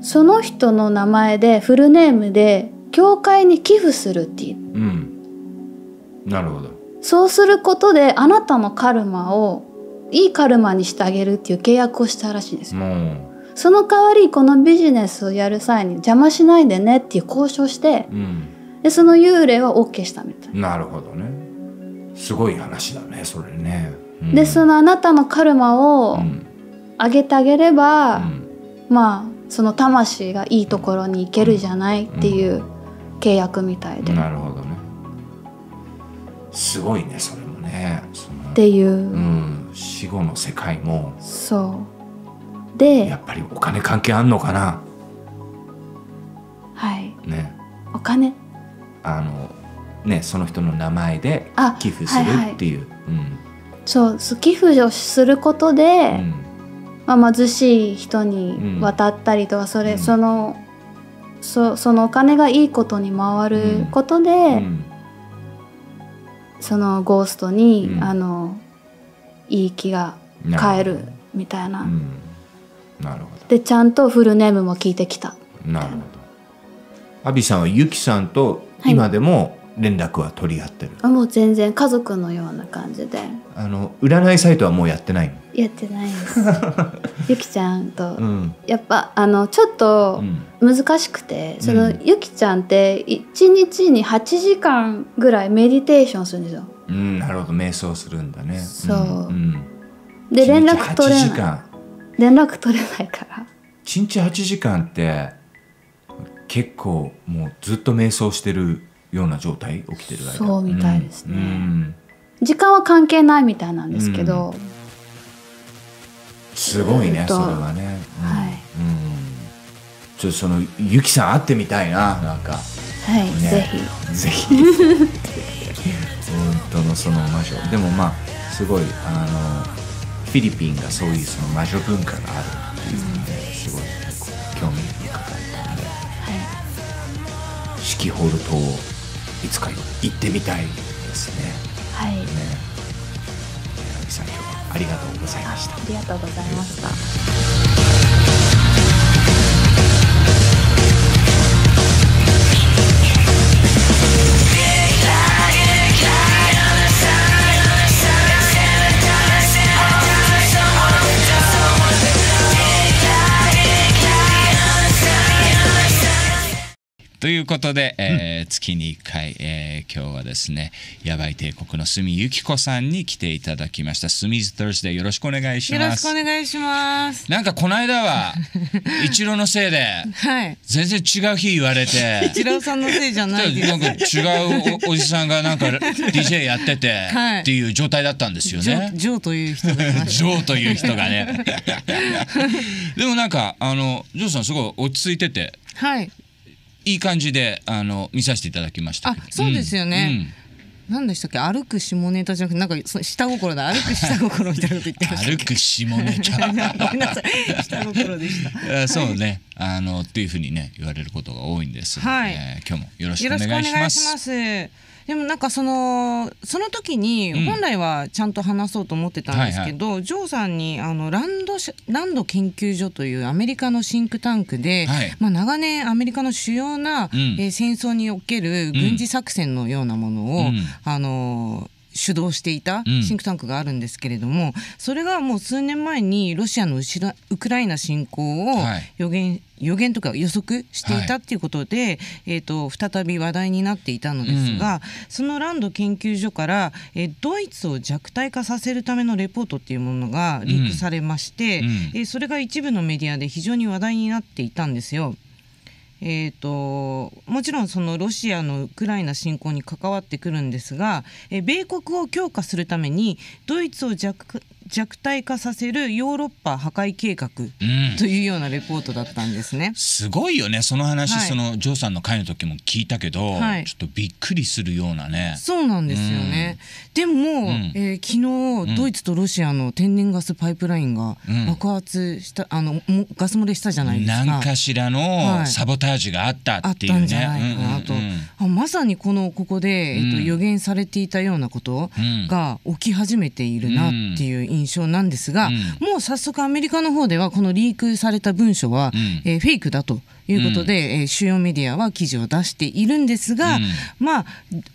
その人の名前でフルネームで教会に寄付するっていう、うん、なるほどそうすることであなたのカルマをいいカルマにしてあげるっていう契約をしたらしいですよ、うん、その代わりこのビジネスをやる際に邪魔しないでねっていう交渉して、うん、でその幽霊は OK したみたいなるほどねすごい話だねそれね、うん、でそのあなたのカルマを、うんあげてあげれば、うん、まあその魂がいいところに行けるじゃないっていう契約みたいで、うん、なるほどねすごいねそれもねっていう、うん、死後の世界もそうでやっぱりお金関係あんのかなはいねお金あのねその人の名前で寄付するっていう、はいはい、うん、そう寄付をすることで、うんまあ、貧しい人に渡ったりとか、それ、うん、そのそそのお金がいいことに回ることで、うん、そのゴーストに、うん、あのいい気が変えるみたいな。なるほどでちゃんとフルネームも聞いてきたなるほど阿ビさんはユキさんと今でも連絡は取り合ってる、はい、もう全然家族のような感じであの占いサイトはもうやってないのやってないですゆき ちゃんと、うん、やっぱあのちょっと難しくて、うん、そのゆきちゃんって1日に8時間ぐらいメディテーションするんですよ、うん、なるほど瞑想するんだねそう、で連絡取れない連絡取れないから1日8時間って結構もうずっと瞑想してるような状態起きてる間そうみたいですね、時間は関係ないみたいなんですけど、すごいねそれはね、うんはい、うん、ちょっとそのゆきさん会ってみたいななんかはい、ね、ぜひぜひ 本当のその魔女でもまあすごいあのフィリピンがそういうその魔女文化があるっていうので、すごい興味深かったので、はい、四季ホル島いつか行ってみたいですね。はい、ね、さん今日ありがとうございましたありがとうございましたということで、えー、うん、月に1回、えー、今日はですね、やばい帝国の住ゆき子さんに来ていただきました。スミズ・トゥースデよろしくお願いします。よろしくお願いします。なんかこの間は、一 郎のせいで、はい、全然違う日言われて、一郎さんのせいじゃないなんか違う おじさんがなんか DJ やってて、はい、っていう状態だったんですよね。ジョーという人が、ね。ジョーという人が。でもなんか、あの、ジョーさんすごい落ち着いてて、はい、いい感じであの見させていただきましたあそうですよね、うん、何でしたっけ歩く下ネタじゃなくてなんかそ下心だ歩く下心みたいなこと言ってました歩く下ネタ ごめんなさい下心でした そうね、はい、あのっていうふうにね言われることが多いんです、はい、えー、今日もよろしくお願いしますでもなんかそのその時に本来はちゃんと話そうと思ってたんですけど、うんはいはい、ジョーさんにあのランドランド研究所というアメリカのシンクタンクで、はい、まあ、長年アメリカの主要な、うん、えー、戦争における軍事作戦のようなものを、うん、あの主導していたシンクタンクがあるんですけれども、うん、それがもう数年前にロシアのウクライナ侵攻を予言、はい、予言とか予測していたっていうことで、はい、えーと、再び話題になっていたのですが、うん、そのランド研究所から、えー、ドイツを弱体化させるためのレポートっていうものがリークされまして、うん、えー、それが一部のメディアで非常に話題になっていたんですよ。えーと、ともちろんそのロシアのウクライナ侵攻に関わってくるんですが、え米国を強化するためにドイツを弱弱体化させるヨーロッパ破壊計画というようなレポートだったんですね。うん、すごいよねその話、はい、そのジョーさんの会の時も聞いたけど、はい、ちょっとびっくりするようなね。そうなんですよね。うん、でも、うん、えー、昨日ドイツとロシアの天然ガスパイプラインが爆発した、あのガス漏れしたじゃないですか。何かしらのサボタージュがあったっていうね。はい、あったんじゃないかなと。うんうんうん、まさにこのここで、えっと、予言されていたようなことが起き始めているなっていう印印象なんですが、うん、もう早速アメリカの方ではこのリークされた文書は、うん、えー、フェイクだということで、うん、えー、主要メディアは記事を出しているんですが、まあ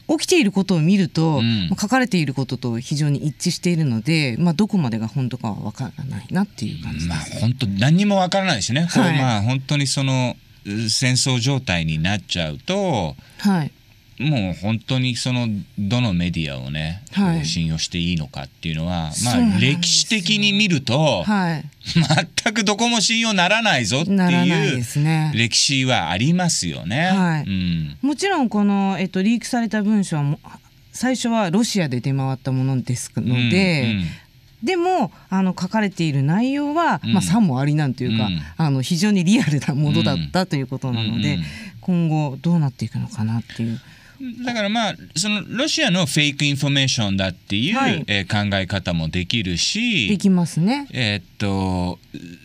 起きていることを見ると、まあ、書かれていることと非常に一致しているので、まあ、どこまでが本当かは分からないなっていう感じです、まあ、本当何にも分からないですね。はい、まあ本当にその戦争状態になっちゃうと、はい、もう本当にそのどのメディアをね、はい、信用していいのかっていうのは、まあ、歴史的に見ると、はい、全くどこも信用ならないぞっていう歴史はありますよね。はい、うん、もちろんこの、えっと、リークされた文書は最初はロシアで出回ったものですので。うんうんでもあの書かれている内容は、うん、まあ、さもありなんというか、うん、あの非常にリアルなものだったということなので、うん、今後どうなっていくのかなっていう。だからまあそのロシアのフェイクインフォメーションだっていう、はい、えー、考え方もできるしできますね、えー、っと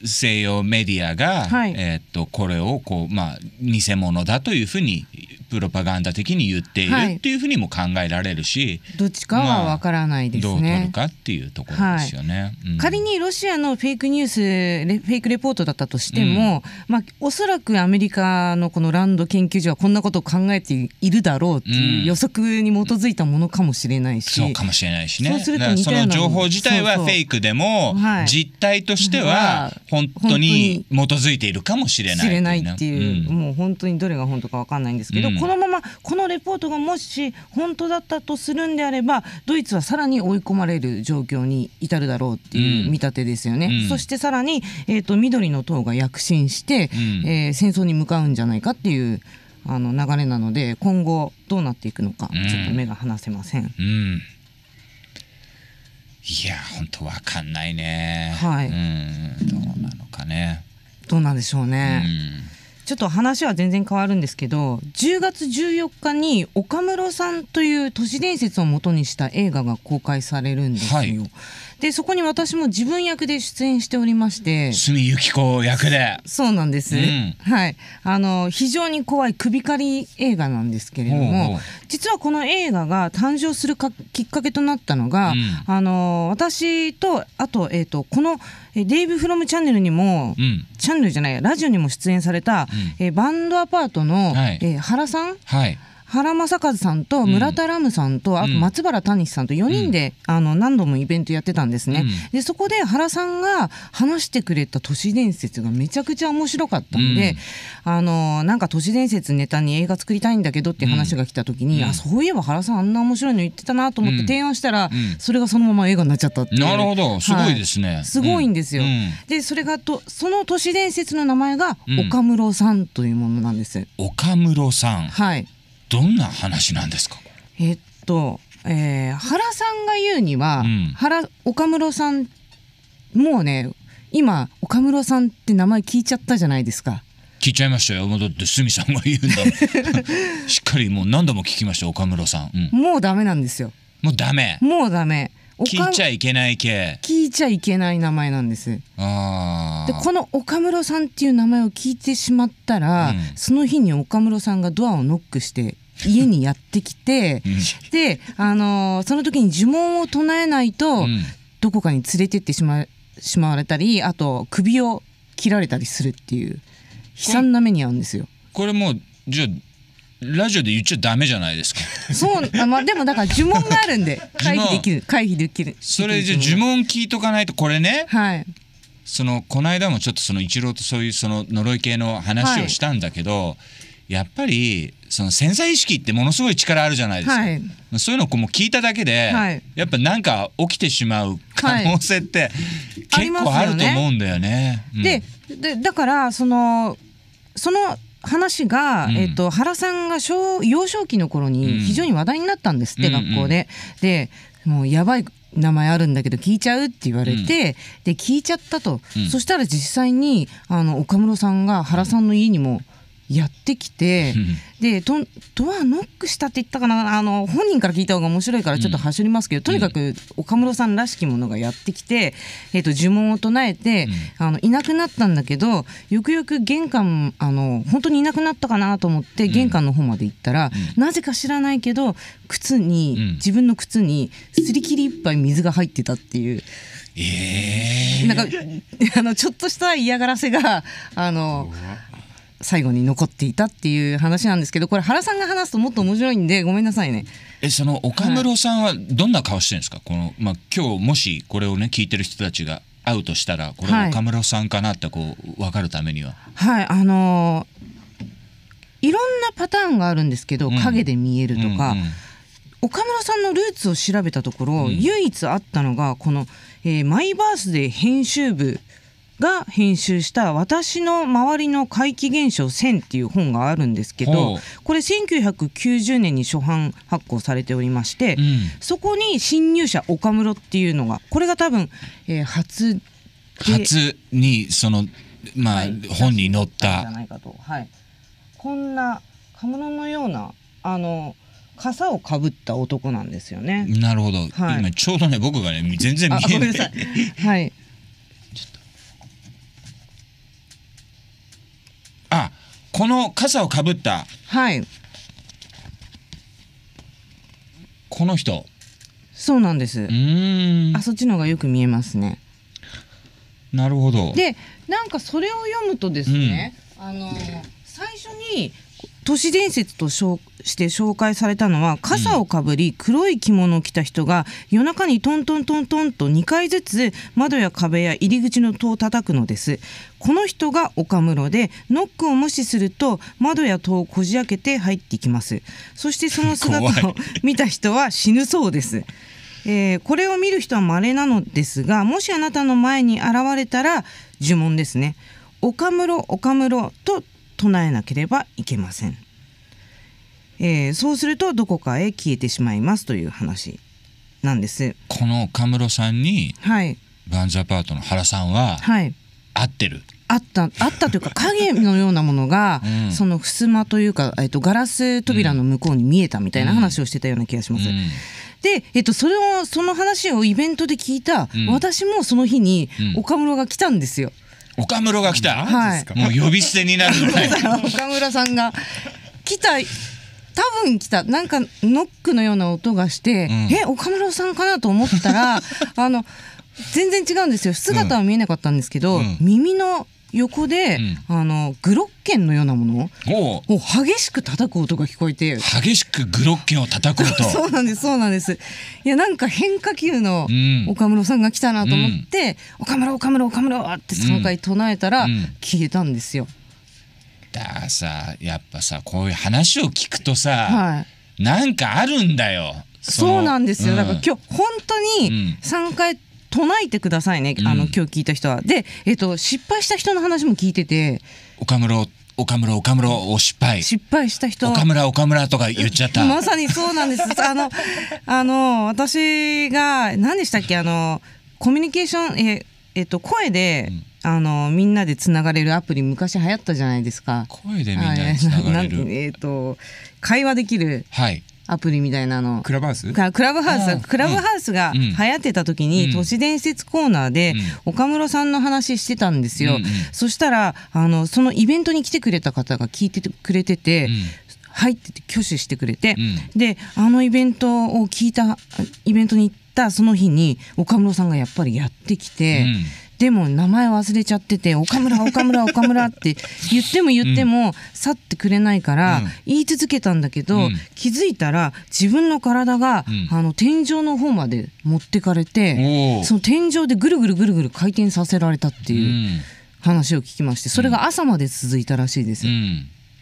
西洋メディアが、はい、えー、っとこれをこう、まあ、偽物だというふうにプロパガンダ的に言っているっていうふうにも考えられるし、はい、どっちかはわからないですね、まあ、どう取るかっていうところですよね、はいうん、仮にロシアのフェイクニュースフェイクレポートだったとしても、うん、まあおそらくアメリカのこのランド研究所はこんなことを考えているだろうっていう予測に基づいたものかもしれないし、うん、そうかもしれないしねその情報自体はフェイクでも実態としては本当に基づいているかもしれない、ね、れないっていう、もう本当にどれが本当かわかんないんですけど、このままこのレポートがもし本当だったとするんであればドイツはさらに追い込まれる状況に至るだろうっていう見立てですよね、うん、そしてさらに、えーと、緑の党が躍進して、うん、えー、戦争に向かうんじゃないかっていうあの流れなので今後どうなっていくのか、ちょっと目が離せません。うんいや本当わかんないね。はい。うんどうなのかね。どうなんでしょうね。うんちょっと話は全然変わるんですけど10月14日に岡室さんという都市伝説をもとにした映画が公開されるんですよ。はいでそこに私も自分役で出演しておりまして角由紀子役でそうなんです、うん、はいあの非常に怖い首狩り映画なんですけれども、う実はこの映画が誕生するかきっかけとなったのが、うん、あの私とあと,、えーと、この「デイブ・フロム・チャンネル」にも、チャンネルじゃないラジオにも出演された、えバンドアパートの、はい、えー、原さん、はい原正和さんと村田ラムさんと、あと松原谷さんと4人で、あの何度もイベントやってたんですね、でそこで原さんが話してくれた都市伝説がめちゃくちゃ面白かったんで、あのなんか都市伝説ネタに映画作りたいんだけどっていう話が来た時に、あそういえば原さんあんな面白いの言ってたなと思って提案したら、それがそのまま映画になっちゃったっていうなるほどすごいですね、すごいんですよ、でそれがとその都市伝説の名前が岡室さんというものなんです岡室さんはいどんな話なんですかえっと、えー、原さんが言うには、うん、原岡室さんもうね今岡室さんって名前聞いちゃったじゃないですか。聞いちゃいましたよだってすみさんが言うんだ しっかりもう何度も聞きました岡室さん、うん、もうダメなんですよもうダメもうダメ聞いちゃいけない系聞いちゃいけない名前なんですでこの岡室さんっていう名前を聞いてしまったら、うん、その日に岡室さんがドアをノックして家にやってきて、うん、で、あのー、その時に呪文を唱えないと、どこかに連れてってしましまわれたりあと首を切られたりするっていう悲惨な目に遭うんですよ。これもじゃラジオで言っちゃダメじゃないですか。そう、あまあ、でもだから呪文があるんで、回避できる、回避できる。それじゃ呪文聞いとかないと、これね。はい。そのこの間もちょっとその一郎とそういうその呪い系の話をしたんだけど、はい、やっぱりその潜在意識ってものすごい力あるじゃないですか、はい、そういうのをもう聞いただけで、はい、やっぱなんか起きてしまう可能性って結構あると思うんだよね。よねうん、でだからそのその話が、うん、えーと、原さんが小幼少期の頃に非常に話題になったんですって、うん、学校で。でもうやばい名前あるんだけど聞いちゃうって言われて、うん、で聞いちゃったと、そしたら実際にあの岡室さんが原さんの家にも、やってきて、でドアノックしたって言ったかなあの本人から聞いた方が面白いからちょっと走りますけど、うん、とにかく岡室さんらしきものがやってきて、えーと、呪文を唱えて、うん、あのいなくなったんだけどよくよく玄関あの本当にいなくなったかなと思って玄関の方まで行ったら、うん、なぜか知らないけど靴に、自分の靴にすり切りいっぱい水が入ってたっていう。えー、なんかあのちょっとした嫌がらせがあの。最後に残っていたっていう話なんですけどこれ原さんが話すともっと面白いんでごめんなさいね。えその岡室さんはどんな顔してるんですか、はい、この、まあ、今日もしこれをね聞いてる人たちが会うとしたらこれ岡室さんかなってこう分かるためには。はい、はい、あのー、いろんなパターンがあるんですけど、影で見えるとか。うんうん岡村さんのルーツを調べたところ、うん、唯一あったのがこの、えー、マイバースで編集部が編集した「私の周りの怪奇現象1000」っていう本があるんですけどこれ1990年に初版発行されておりまして、うん、そこに侵入者岡室っていうのがこれが多分、えー、初初にそのまあ、はい、本に載ったじゃないかと、はい、こんなカムロのようなあの傘をかぶった男なんですよね。なるほど、はい、今ちょうどね僕がね全然見えない。はいあこの傘をかぶったはいこの人そうなんですうんあそっちの方がよく見えますねなるほどでなんかそれを読むとですね、うん、あの最初に都市伝説として紹介されたのは傘をかぶり黒い着物を着た人が夜中にトントントントンと2回ずつ窓や壁や入り口の戸を叩くのですこの人が岡室でノックを無視すると窓や戸をこじ開けて入ってきますそしてその姿を見た人は死ぬそうですえー、これを見る人は稀なのですがもしあなたの前に現れたら呪文ですね岡室岡室と唱えなければいけません、えー、そうするとどこかへ消えてしまいますという話なんですこの岡室さんに、はい、バンジャパートの原さんは、はい、合ってるあったあったというか影のようなものが、うん、その襖というか、えっと、ガラス扉の向こうに見えたみたいな話をしてたような気がします。うんうんで、えっと、それをその話をイベントで聞いた、うん、私もその日に岡室が来たんですよ。うん岡村が来た、はい、もう呼び捨てになるぐらい 岡村さんが来た多分来たなんかノックのような音がして、うん、え岡村さんかなと思ったら あの全然違うんですよ姿は見えなかったんですけど、うん、耳の横で、あのグロッケンのようなものを激しく叩く音が聞こえて激しくグロッケンを叩く音 そうなんですそうなんですいやなんか変化球の岡村さんが来たなと思って、うん、岡村岡村岡村って3回唱えたら、消えたんですよだからさやっぱさこういう話を聞くとさ、はい、なんかあるんだよそうなんですよ、だから今日本当に3回唱えてくださいね、あの今日聞いた人は。で、えっと、失敗した人の話も聞いてて。岡村岡村岡村を失敗失敗した人岡村岡村とか言っちゃった まさにそうなんですあのあの私が何でしたっけあのコミュニケーションええっと声で、うん、あのみんなでつながれるアプリ昔流行ったじゃないですか声でみんなでつながれる、えっと会話できるはいアプリみたいなのクラブハウスクラブハウスクラブハウスが流行ってた時に、うん、都市伝説コーナーで、岡室さんの話してたんですよ、うんうん、そしたらあのそのイベントに来てくれた方が聞いてくれてて、入ってて挙手してくれて、であのイベントを聞いたイベントに行ったその日に岡室さんがやっぱりやってきて。でも名前忘れちゃってて「岡村岡村岡村」って言っても言っても、去ってくれないから、言い続けたんだけど、気づいたら自分の体が、あの天井の方まで持ってかれてその天井でぐるぐるぐるぐる回転させられたっていう話を聞きましてそれが朝まで続いたらしいです、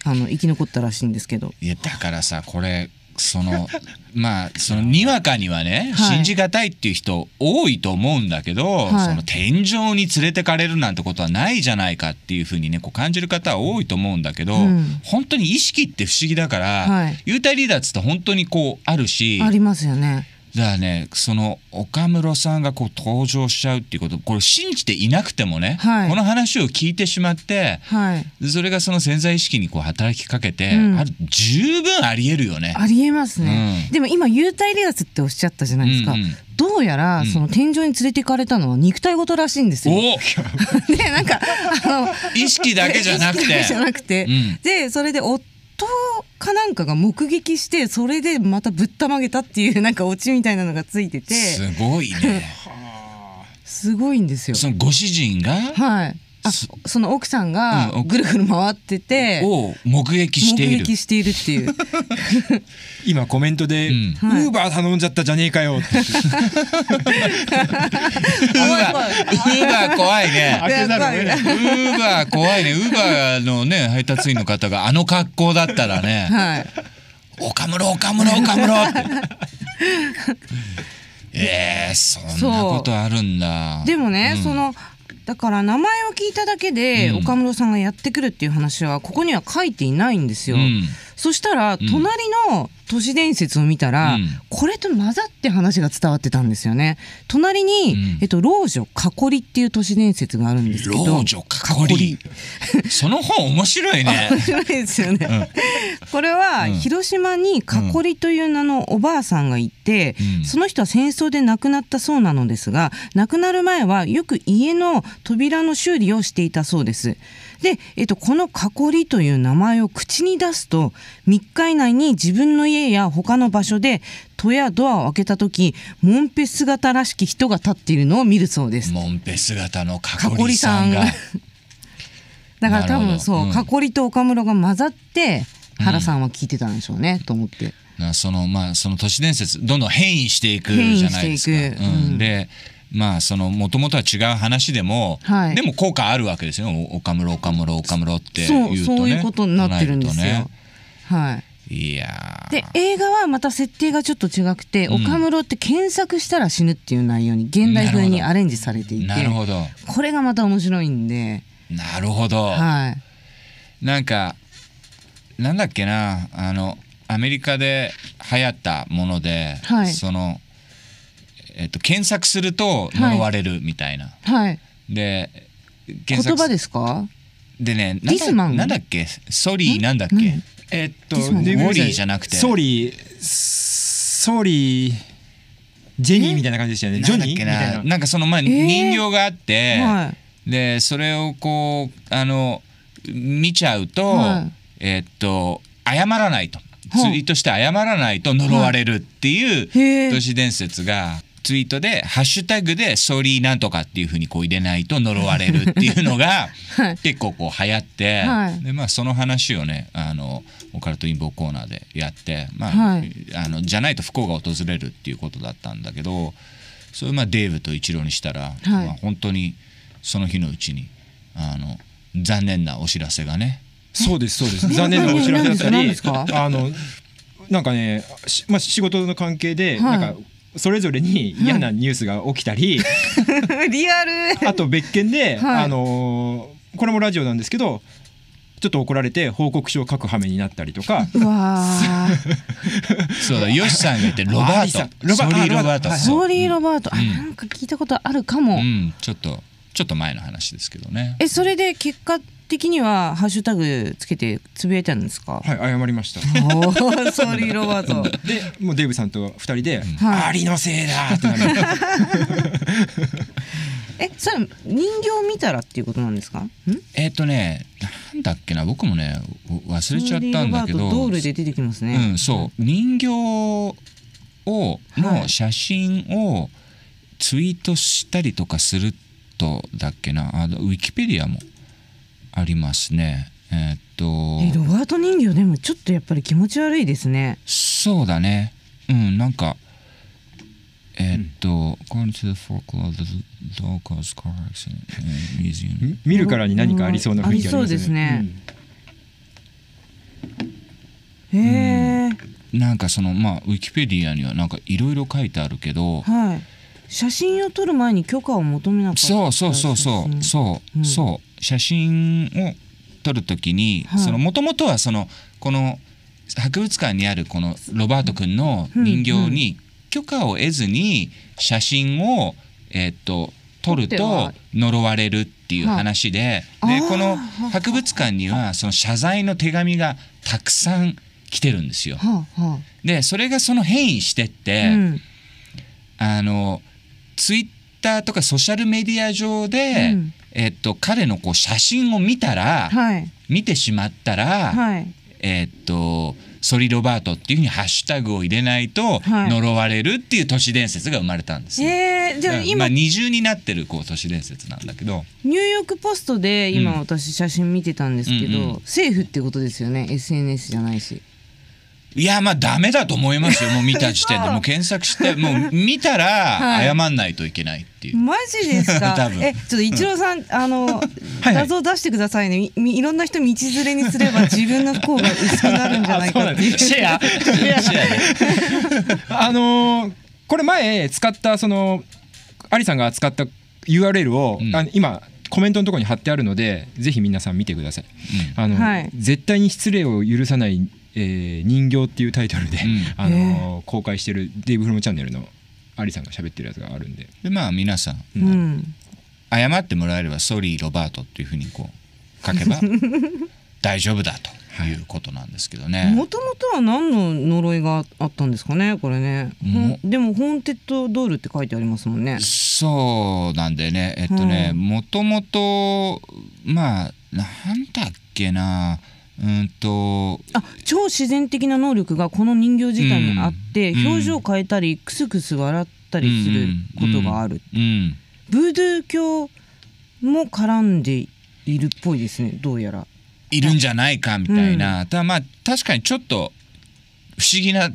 あの生き残ったらしいんですけど。いやだからさこれその まあそのにわかにはね、はい、信じがたいっていう人多いと思うんだけど、はい、その天井に連れてかれるなんてことはないじゃないかっていうふうにねこう感じる方は多いと思うんだけど、うん、本当に意識って不思議だから、幽、体、離脱って本当にこうあるしありますよねだからねその岡室さんがこう登場しちゃうっていうことこれ信じていなくてもね、はい、この話を聞いてしまって、はい、それがその潜在意識にこう働きかけて、うん、あ十分ありえるよね。ありえますね、うん、でも今幽体離脱っておっしゃったじゃないですか。うんうんどうやら、その天井に連れて行かれたのは肉体ごとらしいんですよ。でなんかあの意識だけじゃなくて。じゃなくて、うん、でそれで夫夫かなんかが目撃してそれでまたぶったまげたっていうなんかオチみたいなのがついててすごいねすごいんですよそのご主人がはいその奥さんがぐるぐる回ってて、を目撃している目撃しているっていう 今コメントで、ウーバー頼んじゃったじゃねえかよ」ウーバー怖いねウーバー怖いねウーバーのね配達員の方があの格好だったらね「はい、岡室岡室岡室」って。えー、そんなことあるんだでもね、うん、そのだから名前を聞いただけで、岡室さんがやってくるっていう話はここには書いていないんですよ。そしたら隣の都市伝説を見たら、うん、これと混ざって話が伝わってたんですよね隣に、うん、えっと老女かこりっていう都市伝説があるんですけど老女かこりその本面白いね 面白いですよね、うん、これは広島にかこりという名のおばあさんがいて、その人は戦争で亡くなったそうなのですが亡くなる前はよく家の扉の修理をしていたそうですで、えっと、この囲りという名前を口に出すと3日以内に自分の家や他の場所で戸やドアを開けた時モンペ姿らしき人が立っているのを見るそうですモンペ姿の囲りさんが だから多分そう、うん、囲りと岡室が混ざって原さんは聞いてたんでしょうね、うん、と思って。そのまあその都市伝説どんどん変異していくじゃないですか。うん、でまあそのもともとは違う話でも、はい、でも効果あるわけですよ岡室岡室岡室って言うと、ね、そうそういうことになってるんですよ。ね、はいいやで映画はまた設定がちょっと違くて、うん、岡室って検索したら死ぬっていう内容に現代風にアレンジされていてなるほどこれがまた面白いんでなるほど、はい、なんかなんだっけなあのアメリカで流行ったもので、はい、そのえっと、検索すると呪われるみたいな。はい。で、言葉ですかでね、なんだっけソリーなんだっけえっと、ウォリーじゃなくて。ソリー、ソリー。ジェニーみたいな感じでしたよね。ジョニーみたいな。なんかその前、人形があって、でそれをこうあの見ちゃうと、えっと謝らないと。釣りとして謝らないと呪われるっていう都市伝説がツイートで、ハッシュタグで、ソーリーなんとかっていうふうにこう入れないと呪われるっていうのが、結構こう流行って、はい、で、まあその話をね、あの、オカルト陰謀コーナーでやって、まあ、はい、あの、じゃないと不幸が訪れるっていうことだったんだけど、それまあデーブとイチローにしたら、はい、まあ本当にその日のうちに、あの、残念なお知らせがね。そうです、そうです。残念なお知らせだったり、あの、なんかね、まあ、仕事の関係で、なんかそれぞれに嫌なニュースが起きたり、リアルあと別件で、はい、あのー、これもラジオなんですけどちょっと怒られて報告書を書く羽目になったりとか。そうだ、ヨシさんがってロバート、ロバート、ロバート、ソーリーロバート、なんか聞いたことあるかも。ちょっとちょっと前の話ですけどね。え、それで結果的にはハッシュタグつけてつぶやいたんですか。はい、謝りました。ソーリーロバート。で、もうデイブさんと二人で、うん、ありのせいだってな え、それ人形見たらっていうことなんですか。えっ、とね、なんだっけな、僕もね、忘れちゃったんだけど。ードールで出てきますね。うん、そう、人形をの写真をツイートしたりとかするとだっけな、あのウィキペディアも。ありますね。えー、っとロバート人形でもちょっとやっぱり気持ち悪いですね。そうだね。うんなんかえー、っと、うん、見るからに何かありそうな雰囲気ありそうですねうん、へえ、なんかそのまあウィキペディアにはなんかいろいろ書いてあるけど、はい、写真を撮る前に許可を求めなかった、そうそうそうそうそうそう。写真を撮る時にもともとはそのこの博物館にあるこのロバート君の人形に許可を得ずに写真を、えー、と撮ると呪われるっていう話で,、でこの博物館にはその謝罪の手紙がたくさん来てるんですよ。でそれがその変異してって、あのツイッターとかソーシャルメディア上で、えっと、彼のこう写真を見たら、はい、見てしまったら、はい、えっとソリロバートっていうふうにハッシュタグを入れないと呪われるっていう都市伝説が生まれたんです、ね、えー、じゃ今二重になってるこう都市伝説なんだけどニューヨーク・ポストで今私写真見てたんですけど、うんうんうん、ってことですよね SNS じゃないし。いやまあダメだと思いますよ もう見た時点でもう検索してもう見たら謝んないといけないっていう、マジですか 多分えちょっと一郎さん、あのはい、画像出してくださいねいろんな人道連れにすれば自分の不幸が薄くなるんじゃないかっていう シェアシェアあのー、これ前使ったそのアリさんが使った URL を、うん、あ今コメントのところに貼ってあるのでぜひ皆さん見てください、うん、あの、はい、絶対に失礼を許さないえー、人形っていうタイトルで、うん、あのー、公開してるデイブ・フロムチャンネルのアリさんが喋ってるやつがあるんででまあ皆さん、うん、謝ってもらえれば「ソリーロバート」っていうふうにこう書けば 大丈夫だと。いうことなんですけどね。もともとは何の呪いがあったんですかね、これね。でもホーンテッドドールって書いてありますもんね。そうなんでね、えっとね、もともと、まあ、なんだっけな。うんとあ超自然的な能力がこの人形自体にあって、うん、表情を変えたりクスクス笑ったりすることがある、うん、うん、ブードゥー教も絡んでいるっぽいですねどうやら。いるんじゃないかみたいな、ただまあ確かにちょっと不思議な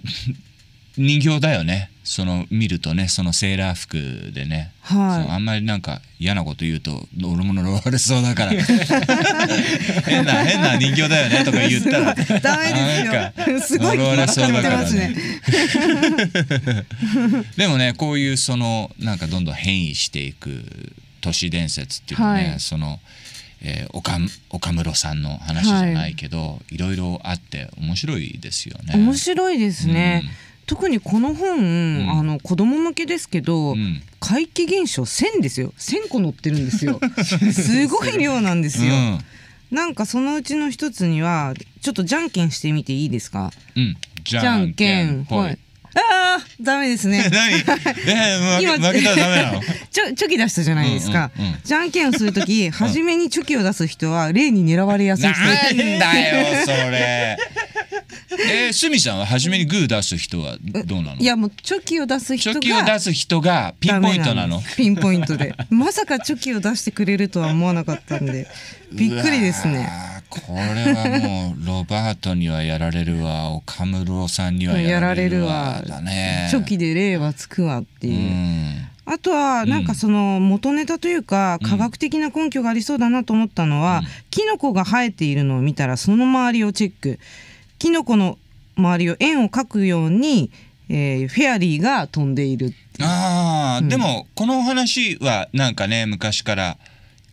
人形だよねその見るとねそのセーラー服でね、はい、あんまりなんか嫌なこと言うと俺も呪われそうだから 変な変な人形だよねとか言ったらダメですよ呪われそうだからね、ね、でもねこういうそのなんかどんどん変異していく都市伝説っていうかね、はい、そのえー、岡岡室さんの話じゃないけど、はい、いろいろあって面白いですよね。面白いですね、特にこの本、うん、あの子供向けですけど、うん、怪奇現象1000ですよ1000個載ってるんですよ すごい量なんですよ、うん、なんかそのうちの一つにはちょっとじゃんけんしてみていいですか、じゃんけんはいああ、ダメですね。何？えー、負けたらダメなの？ちょチョキ出したじゃないですか。じゃんけんをするとき、初めにチョキを出す人は例に狙われやすい。なんだよ それ。えー、すみさんは初めにグー出す人はどうなのいやもうチョキを出す人がチョキを出す人がピンポイントなのピンポイントでまさかチョキを出してくれるとは思わなかったんでびっくりですね。これはもうロバートにはやられるわ岡室さんにはやられるわだね初期で例はつくわっていう、あとはなんかその元ネタというか科学的な根拠がありそうだなと思ったのは、キノコが生えているのを見たらその周りをチェックキノコの周りを円を描くように、えフェアリーが飛んでいるあ、うん、でもこのお話はなんかね昔から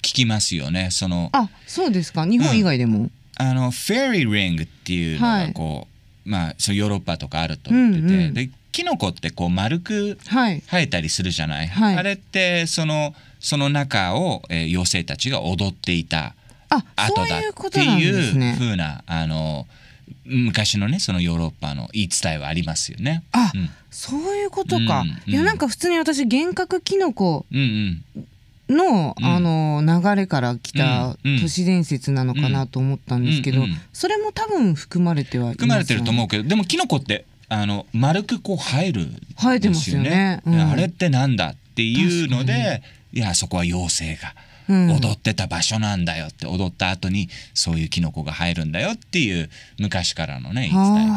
聞きますよねそのあそうですか日本以外でも、うん、あのフェリーリングっていうのがこう、はい、まあそうヨーロッパとかあると思ってて、うんうん、でキノコってこう丸く生えたりするじゃない、はい、あれってそのその中を、えー、妖精たちが踊っていた後だっていうふうなあの昔のねそのヨーロッパの言い伝えはありますよね。あ、うん、そういうことか。うんうん、いやなんか普通に私幻覚キノコ、うんうん、の、うん、あの流れから来た都市伝説なのかなと思ったんですけど、それも多分含まれてはいます、ね、含まれてると思うけどでもキノコってあの丸くこう生える、ね、生えてますよね、うん、あれってなんだっていうのでいやそこは妖精が。踊ってた場所なんだよって、踊った後にそういうキノコが入るんだよっていう昔からのね言い伝え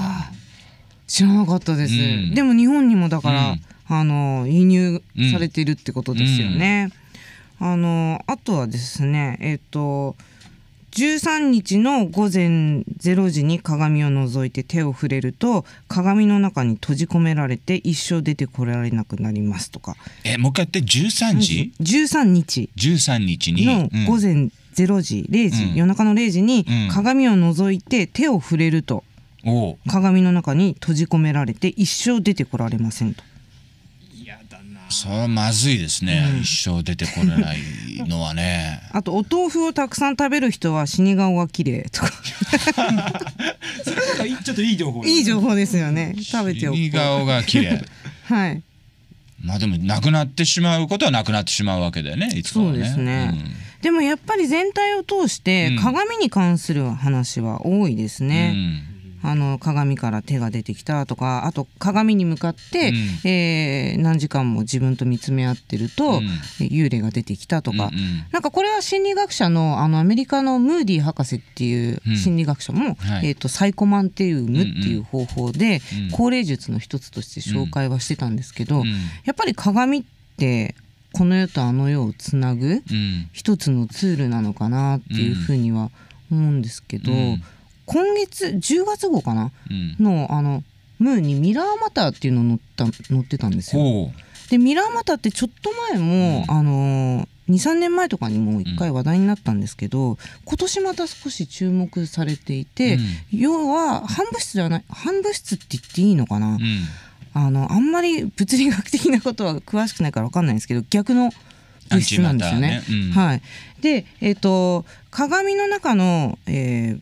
知らなかったです、うん、でも日本にもだから、うん、あの輸入されてるってことですよね、あのあとはですねえっ、と13日の午前0時に鏡を覗いて手を触れると鏡の中に閉じ込められて一生出てこられなくなりますとかえもう一回やって13時13日13日にの午前0時0時、うん、夜中の0時に鏡を覗いて手を触れると、鏡の中に閉じ込められて一生出てこられませんとそれまずいですね、うん、一生出てこれないのはね あとお豆腐をたくさん食べる人は死に顔が綺麗とかそれちょっといい情報いい情報ですよね食べておく死に顔が綺麗 はいまあでもなくなってしまうことはなくなってしまうわけだよねいつかはねそうですね、うん、でもやっぱり全体を通して鏡に関する話は多いですね、うんあの鏡から手が出てきたとかあと鏡に向かって、うん、えー、何時間も自分と見つめ合ってると、うん、幽霊が出てきたとか、うんうん、なんかこれは心理学者のあのアメリカのムーディ博士っていう心理学者も、うんはい、えーと、とサイコマンテウムっていう方法で、高齢術の一つとして紹介はしてたんですけど、やっぱり鏡ってこの世とあの世をつなぐ一つのツールなのかなっていうふうには思うんですけど。今月10月号かな、うん、のあのムーにミラーマターっていうの載った乗ってたんですよ。でミラーマターってちょっと前も、うん、あの23年前とかにもう一回話題になったんですけど、うん、今年また少し注目されていて、うん、要は半物質ではない半物質って言っていいのかな、あのあんまり物理学的なことは詳しくないから分かんないんですけど逆の物質なんですよね。ねはい、で、えーと、と鏡の中の、えー、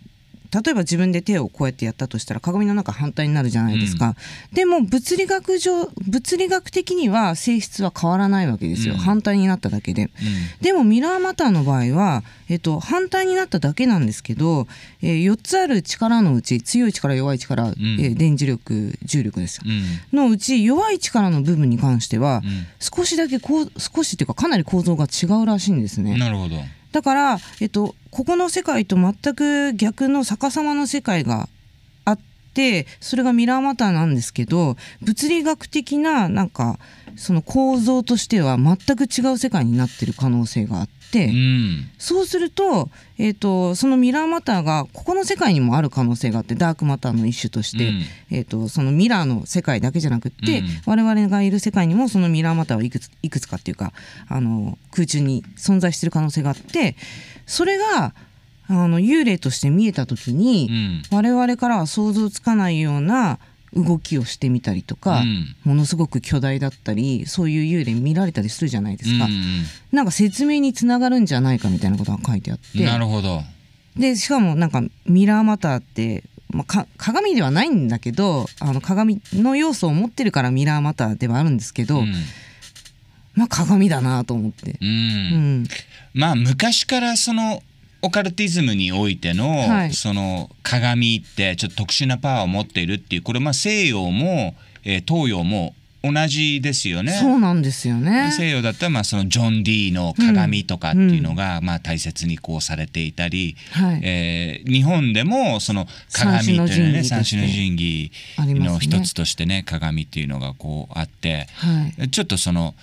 例えば自分で手をこうやってやったとしたら鏡の中反対になるじゃないですか、うん、でも物理学上物理学的には性質は変わらないわけですよ、うん、反対になっただけで、うん、でもミラーマターの場合は、えっと、反対になっただけなんですけど、えー、4つある力のうち強い力弱い力、えー、電磁力重力ですよ、のうち弱い力の部分に関しては、少しだけこう少しっていうかかなり構造が違うらしいんですね。なるほどだから、えっと、ここの世界と全く逆の逆さまの世界があってそれがミラーマターなんですけど物理学的ななんかその構造としては全く違う世界になってる可能性があって、うん、そうすると,、えーと、そのミラーマターがここの世界にもある可能性があってダークマターの一種として、うん、えーと、とそのミラーの世界だけじゃなくって、うん、我々がいる世界にもそのミラーマターはいくついくつかっていうかあの空中に存在してる可能性があってそれがあの幽霊として見えた時に、うん、我々からは想像つかないような動きをしてみたりとか、うん、ものすごく巨大だったりそういう幽霊見られたりするじゃないですか、うんうん、なんか説明につながるんじゃないかみたいなことが書いてあってなるほどでしかもなんかミラーマターってまあ、鏡ではないんだけどあの鏡の要素を持ってるからミラーマターではあるんですけど、うん、まあ、鏡だなと思って。うん、うん、まあ昔からそのオカルティズムにおいての、その鏡ってちょっと特殊なパワーを持っているっていうこれまあ西洋も、え東洋も同じですよね。そうなんですよね。西洋だったらまあそのジョン・ディーの鏡とかっていうのが、まあ大切にこうされていたり、はい、え日本でもその鏡というのね三種の神器の一つとしてね鏡っていうのがこうあって、はい、ちょっとその。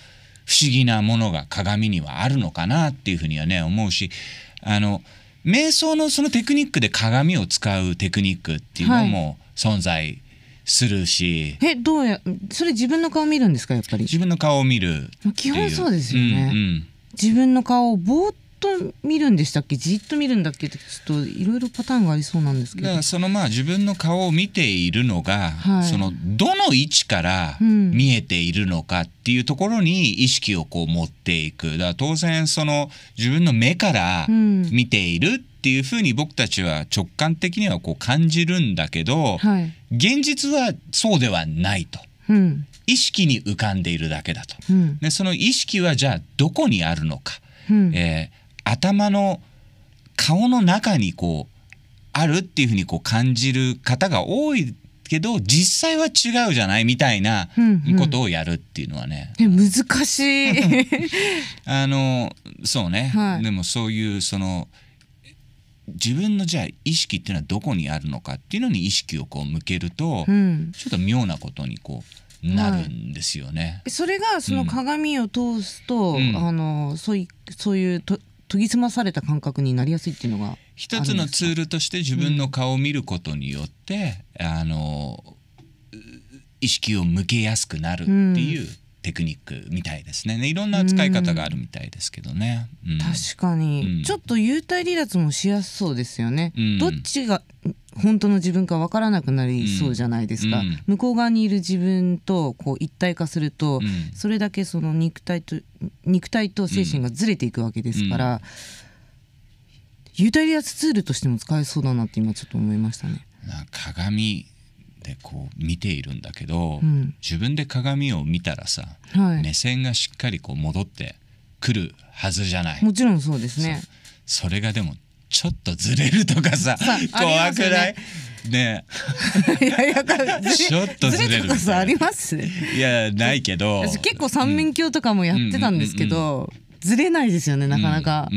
不思議なものが鏡にはあるのかなっていうふうにはね思うしあの瞑想のそのテクニックで鏡を使うテクニックっていうのも存在するし、はい、えどうやそれ自分の顔見るんですかやっぱり自分の顔を見る基本そうですよね、うんうん、自分の顔をぼーっと見るんでしたっけじっと見るんだっけってちょっといろいろパターンがありそうなんですけどそのまあ自分の顔を見ているのが、はい、そのどの位置から見えているのかっていうところに意識をこう持っていくだから当然その自分の目から見ているっていうふうに僕たちは直感的にはこう感じるんだけど、はい、現実はそうではないと。うん意識に浮かんでいるだけだと、うん、でその意識はじゃあどこにあるのか、うん、えー頭の顔の中にこうあるっていうふうにこう感じる方が多いけど実際は違うじゃないみたいなことをやるっていうのはね、うんうん、難しい あのそうね、はい、でもそういうその自分のじゃあ意識っていうのはどこにあるのかっていうのに意識をこう向けると、うん、ちょっと妙なことにこうなるんですよね、はい、それがその鏡を通すと、うん、あのそういそういうと研ぎ澄まされた感覚になりやすいっていうのが一つのツールとして自分の顔を見ることによって、うん、あの意識を向けやすくなるっていう、うんテクニックみたいですね、ね、いろんな使い方があるみたいですけどね、うん、確かに、うん、ちょっと幽体離脱もしやすそうですよね、うん、どっちが本当の自分かわからなくなりそうじゃないですか、向こう側にいる自分とこう一体化すると、それだけその肉体と肉体と精神がずれていくわけですから、幽体離脱ツールとしても使えそうだなって今ちょっと思いましたね。鏡でこう見ているんだけど、うん、自分で鏡を見たらさ、はい、目線がしっかりこう戻ってくるはずじゃないもちろんそうですねそれがでもちょっとずれるとかさ 怖くない、ね いやいやちょっとずれるありますいやないけど私結構三面鏡とかもやってたんですけど、ずれないですよねなかなか、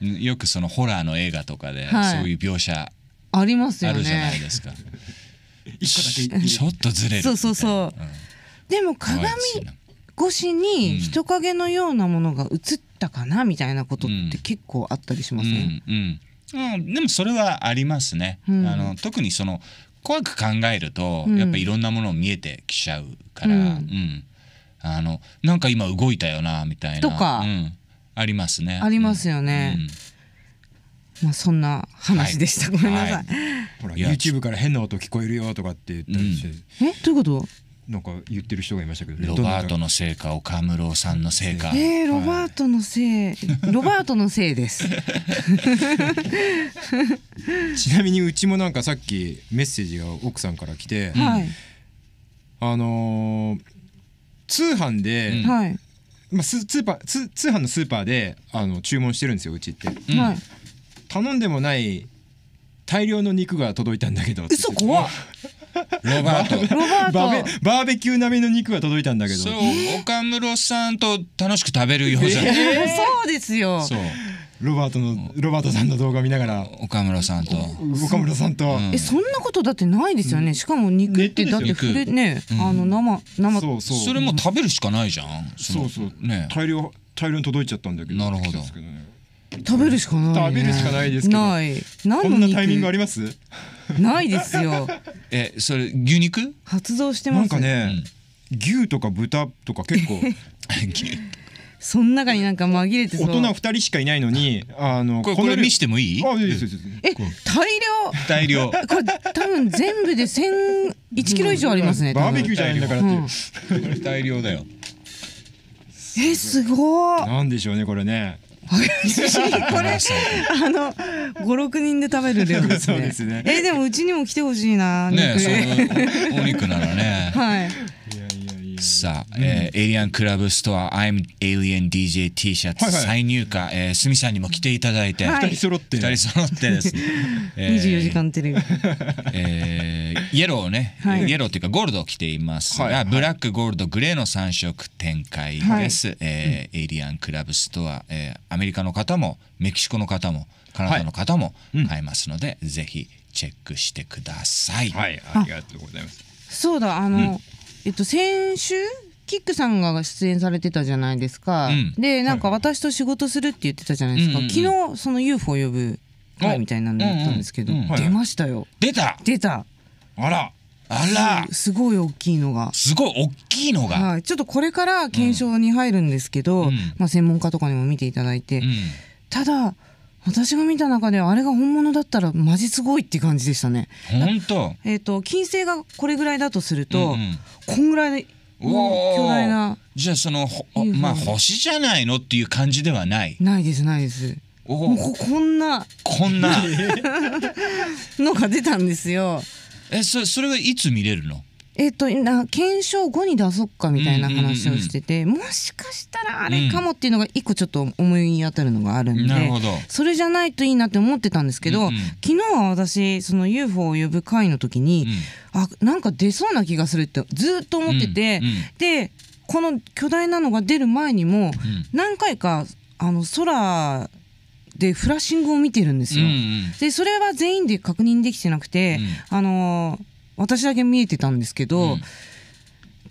よくそのホラーの映画とかで、そういう描写ありますよねあるじゃないですか一個だけちょっとずれるそうそうそう、うん、でも鏡越しに人影のようなものが映ったかなみたいなことって結構あったりしません、うんでもそれはありますね、あの特にその怖く考えると、やっぱいろんなもの見えてきちゃうから、うんあのなんか今動いたよなみたいなとか、ありますねありますよね、まあそんな話でした。ごめんなさい。ほら YouTube から変な音聞こえるよとかって言ったりして。えどういうこと？なんか言ってる人がいましたけど、ね、ロバートのせいか岡室さんのせいかえー、ロバートのせい、はい、ロバートのせいです ちなみにうちもなんかさっきメッセージが奥さんから来て、はい、あのー、通販で、うん、まあ、スーパー通販のスーパーであの注文してるんですようちって、うん、はい頼んでもない大量の肉が届いたんだけど嘘怖っロバートロバートバーベキュー並みの肉が届いたんだけどそう、岡室さんと楽しく食べるようじゃえー、そうですよそうロバートのロバートさんの動画見ながら岡村さんと岡村さんと、うん、えそんなことだってないですよね、しかも肉ってだってふれね、うん、あの生生そうそうそれも食べるしかないじゃんそうそうね大量大量に届いちゃったんだけどなるほど、ね、食べるしかない、ね、食べるしかないですない何のタイミングありますないですよ えそれ牛肉発動してますなんかね、うん、牛とか豚とか結構 その中になんか紛れて大人二人しかいないのに、あのこれ見してもいい？あ、え、大量。大量。これ多分全部で千一キロ以上ありますね。バーベキューじゃないんだからっていう。大量だよ。え、すごい。なんでしょうねこれね。これあの五六人で食べる量ですね すねえでもうちにも来てほしいなねお肉ならね はいさ、うん、えー、エイリアンクラブストア I'm Alien DJ T シャツ、はいはい、再入荷、えー、スミさんにも来ていただいて、はい、人揃って二人揃ってですね、えー、24時間テレビ、えー、イエローね、はい、イエローっていうかゴールドを着ていますが、はい、ブラックゴールドグレーの3色展開です、はい、えーうん、エイリアンクラブストア、えー、アメリカの方もメキシコの方もカナダの方も買えますので、はいうん、ぜひチェックしてくださいはいありがとうございますそうだあの、うんえっと、先週キックさんが出演されてたじゃないですか、うん、でなんか私と仕事するって言ってたじゃないですか、昨日その UFO 呼ぶ会みたいなのだったんですけど、出ましたよ出た出たあらあらすごい大きいのがすごい大きいのが、はい、ちょっとこれから検証に入るんですけど、うん、まあ、専門家とかにも見ていただいて、うん、ただ私が見た中であれが本物だったらマジすごいって感じでしたね。本当。えっ、ー、と金星がこれぐらいだとすると、うんうん、こんぐらいの巨大な。じゃあそのまあ星じゃないのっていう感じではない。ないですないです。おここんなこんな のが出たんですよ。えそそれはいつ見れるの？えっ、ー、とな検証後に出そっかみたいな話をしてて、うんうんうん、もしかしたらあれかもっていうのが一個ちょっと思い当たるのがあるんで、うん、それじゃないといいなって思ってたんですけど、うんうん、昨日は私その UFO を呼ぶ会の時に、うん、あなんか出そうな気がするってずっと思ってて、うんうん、でこの巨大なのが出る前にも何回かあの空でフラッシングを見てるんですよ。うんうん、でそれは全員で確認できてなくて、うん、あのー、私だけ見えてたんですけど、うん、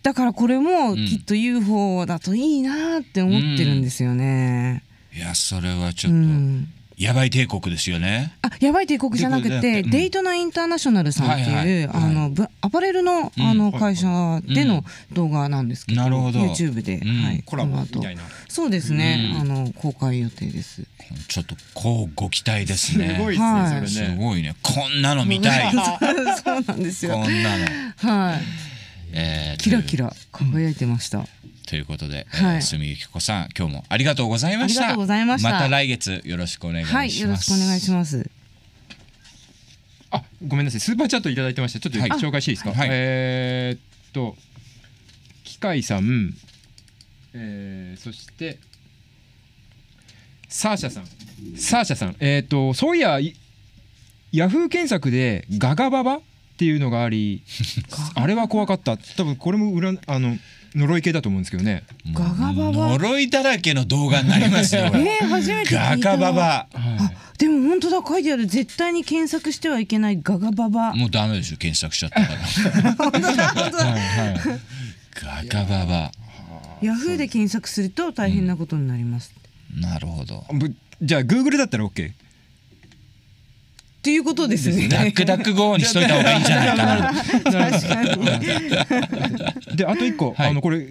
だからこれもきっと UFO だといいなって思ってるんですよね。いやそれはちょっと、やばい帝国ですよね。あ、やばい帝国じゃなくて、デイトナインターナショナルさんっていう、あの、アパレルの、あの会社での動画なんですけど。なるほど。YouTube で、はい、コラボみたいな。そうですね、あの、公開予定です。ちょっと、こうご期待ですね。すごいですね、すごいね、こんなの見たい。そうなんですよ。こんなの。はい。えー、キラキラ輝いてました。ということで、はい、住、え、幸、子さん今日もありがとうございました。ありがとうございました。また来月よろしくお願いします。はい、よろしくお願いします。あ、ごめんなさい。スーパーチャットいただいてました。ちょっと、はい、紹介していいですか。はい、えー、っと、機械さん、えー、そしてサーシャさん、サーシャさん、えっ、とそういやヤフー検索でガガババっていうのがあり、あれは怖かった。多分これも裏あの呪い系だと思うんですけどね。ガガババ。呪いだらけの動画になりますよ。えー、初めてガガババ。でも本当だ書いてある絶対に検索してはいけないガガババ。もうダメでしょ検索しちゃったから。ガガババ。ヤフーで検索すると大変なことになります。なるほど。じゃあグーグルだったらオッケー。っていうことですね。ダックダック号にしといた方がいいじゃないかな。確かに。で、あと一個、はい、あの、これ。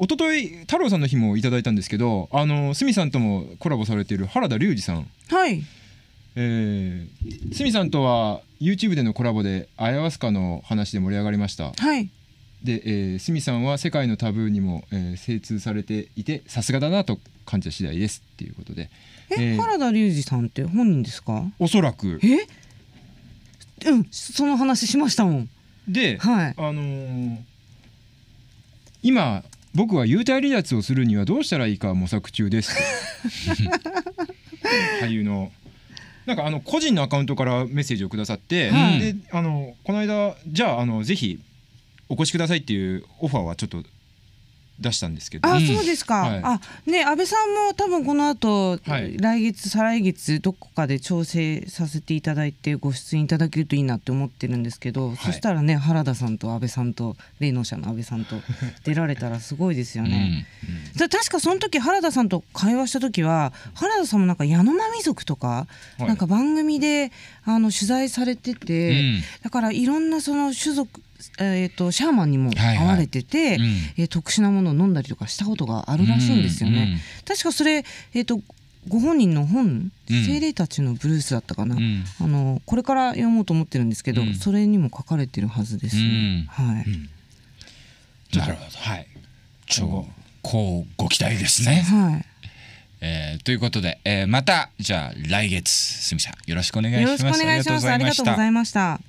一昨日太郎さんの日もいただいたんですけど、あの、すみさんともコラボされている原田龍二さん。はい。えー、すみさんとは YouTube でのコラボであやわすかの話で盛り上がりました。はい。で、えー、スミさんは世界のタブーにも、えー、精通されていてさすがだなと感じた次第ですっていうことで、え、えー、原田龍二さんって本人ですかおそらくえうんその話しましたもんで、はい、あのー、今僕は幽体離脱をするにはどうしたらいいか模索中です 俳優のなんかあの個人のアカウントからメッセージをくださって、はい、であのこの間じゃああのぜひお越しくださいっていうオファーはちょっと出したんですけど、あそうですか、はい、あね安倍さんも多分この後、はい、来月再来月どこかで調整させていただいてご出演いただけるといいなって思ってるんですけど、はい、そしたらね原田さんと安倍さんと霊能者の安倍さんと出られたらすごいですよね。うんうん、確かその時原田さんと会話した時は原田さんもなんか矢野間族とか、なんか番組であの取材されてて、うん、だからいろんなその種族えーと、シャーマンにも会われてて、はいはい、えー、特殊なものを飲んだりとかしたことがあるらしいんですよね。うんうん、確かそれ、えーと、ご本人の本「精霊たちのブルース」だったかな、うん、あのこれから読もうと思ってるんですけど、うん、それにも書かれてるはずです、ね、はい、なるほどはい超こうご期待ですねはいえー、ということで、えー、またじゃあ来月すみさんよろしくお願いしますよろしくお願いしますありがとうございました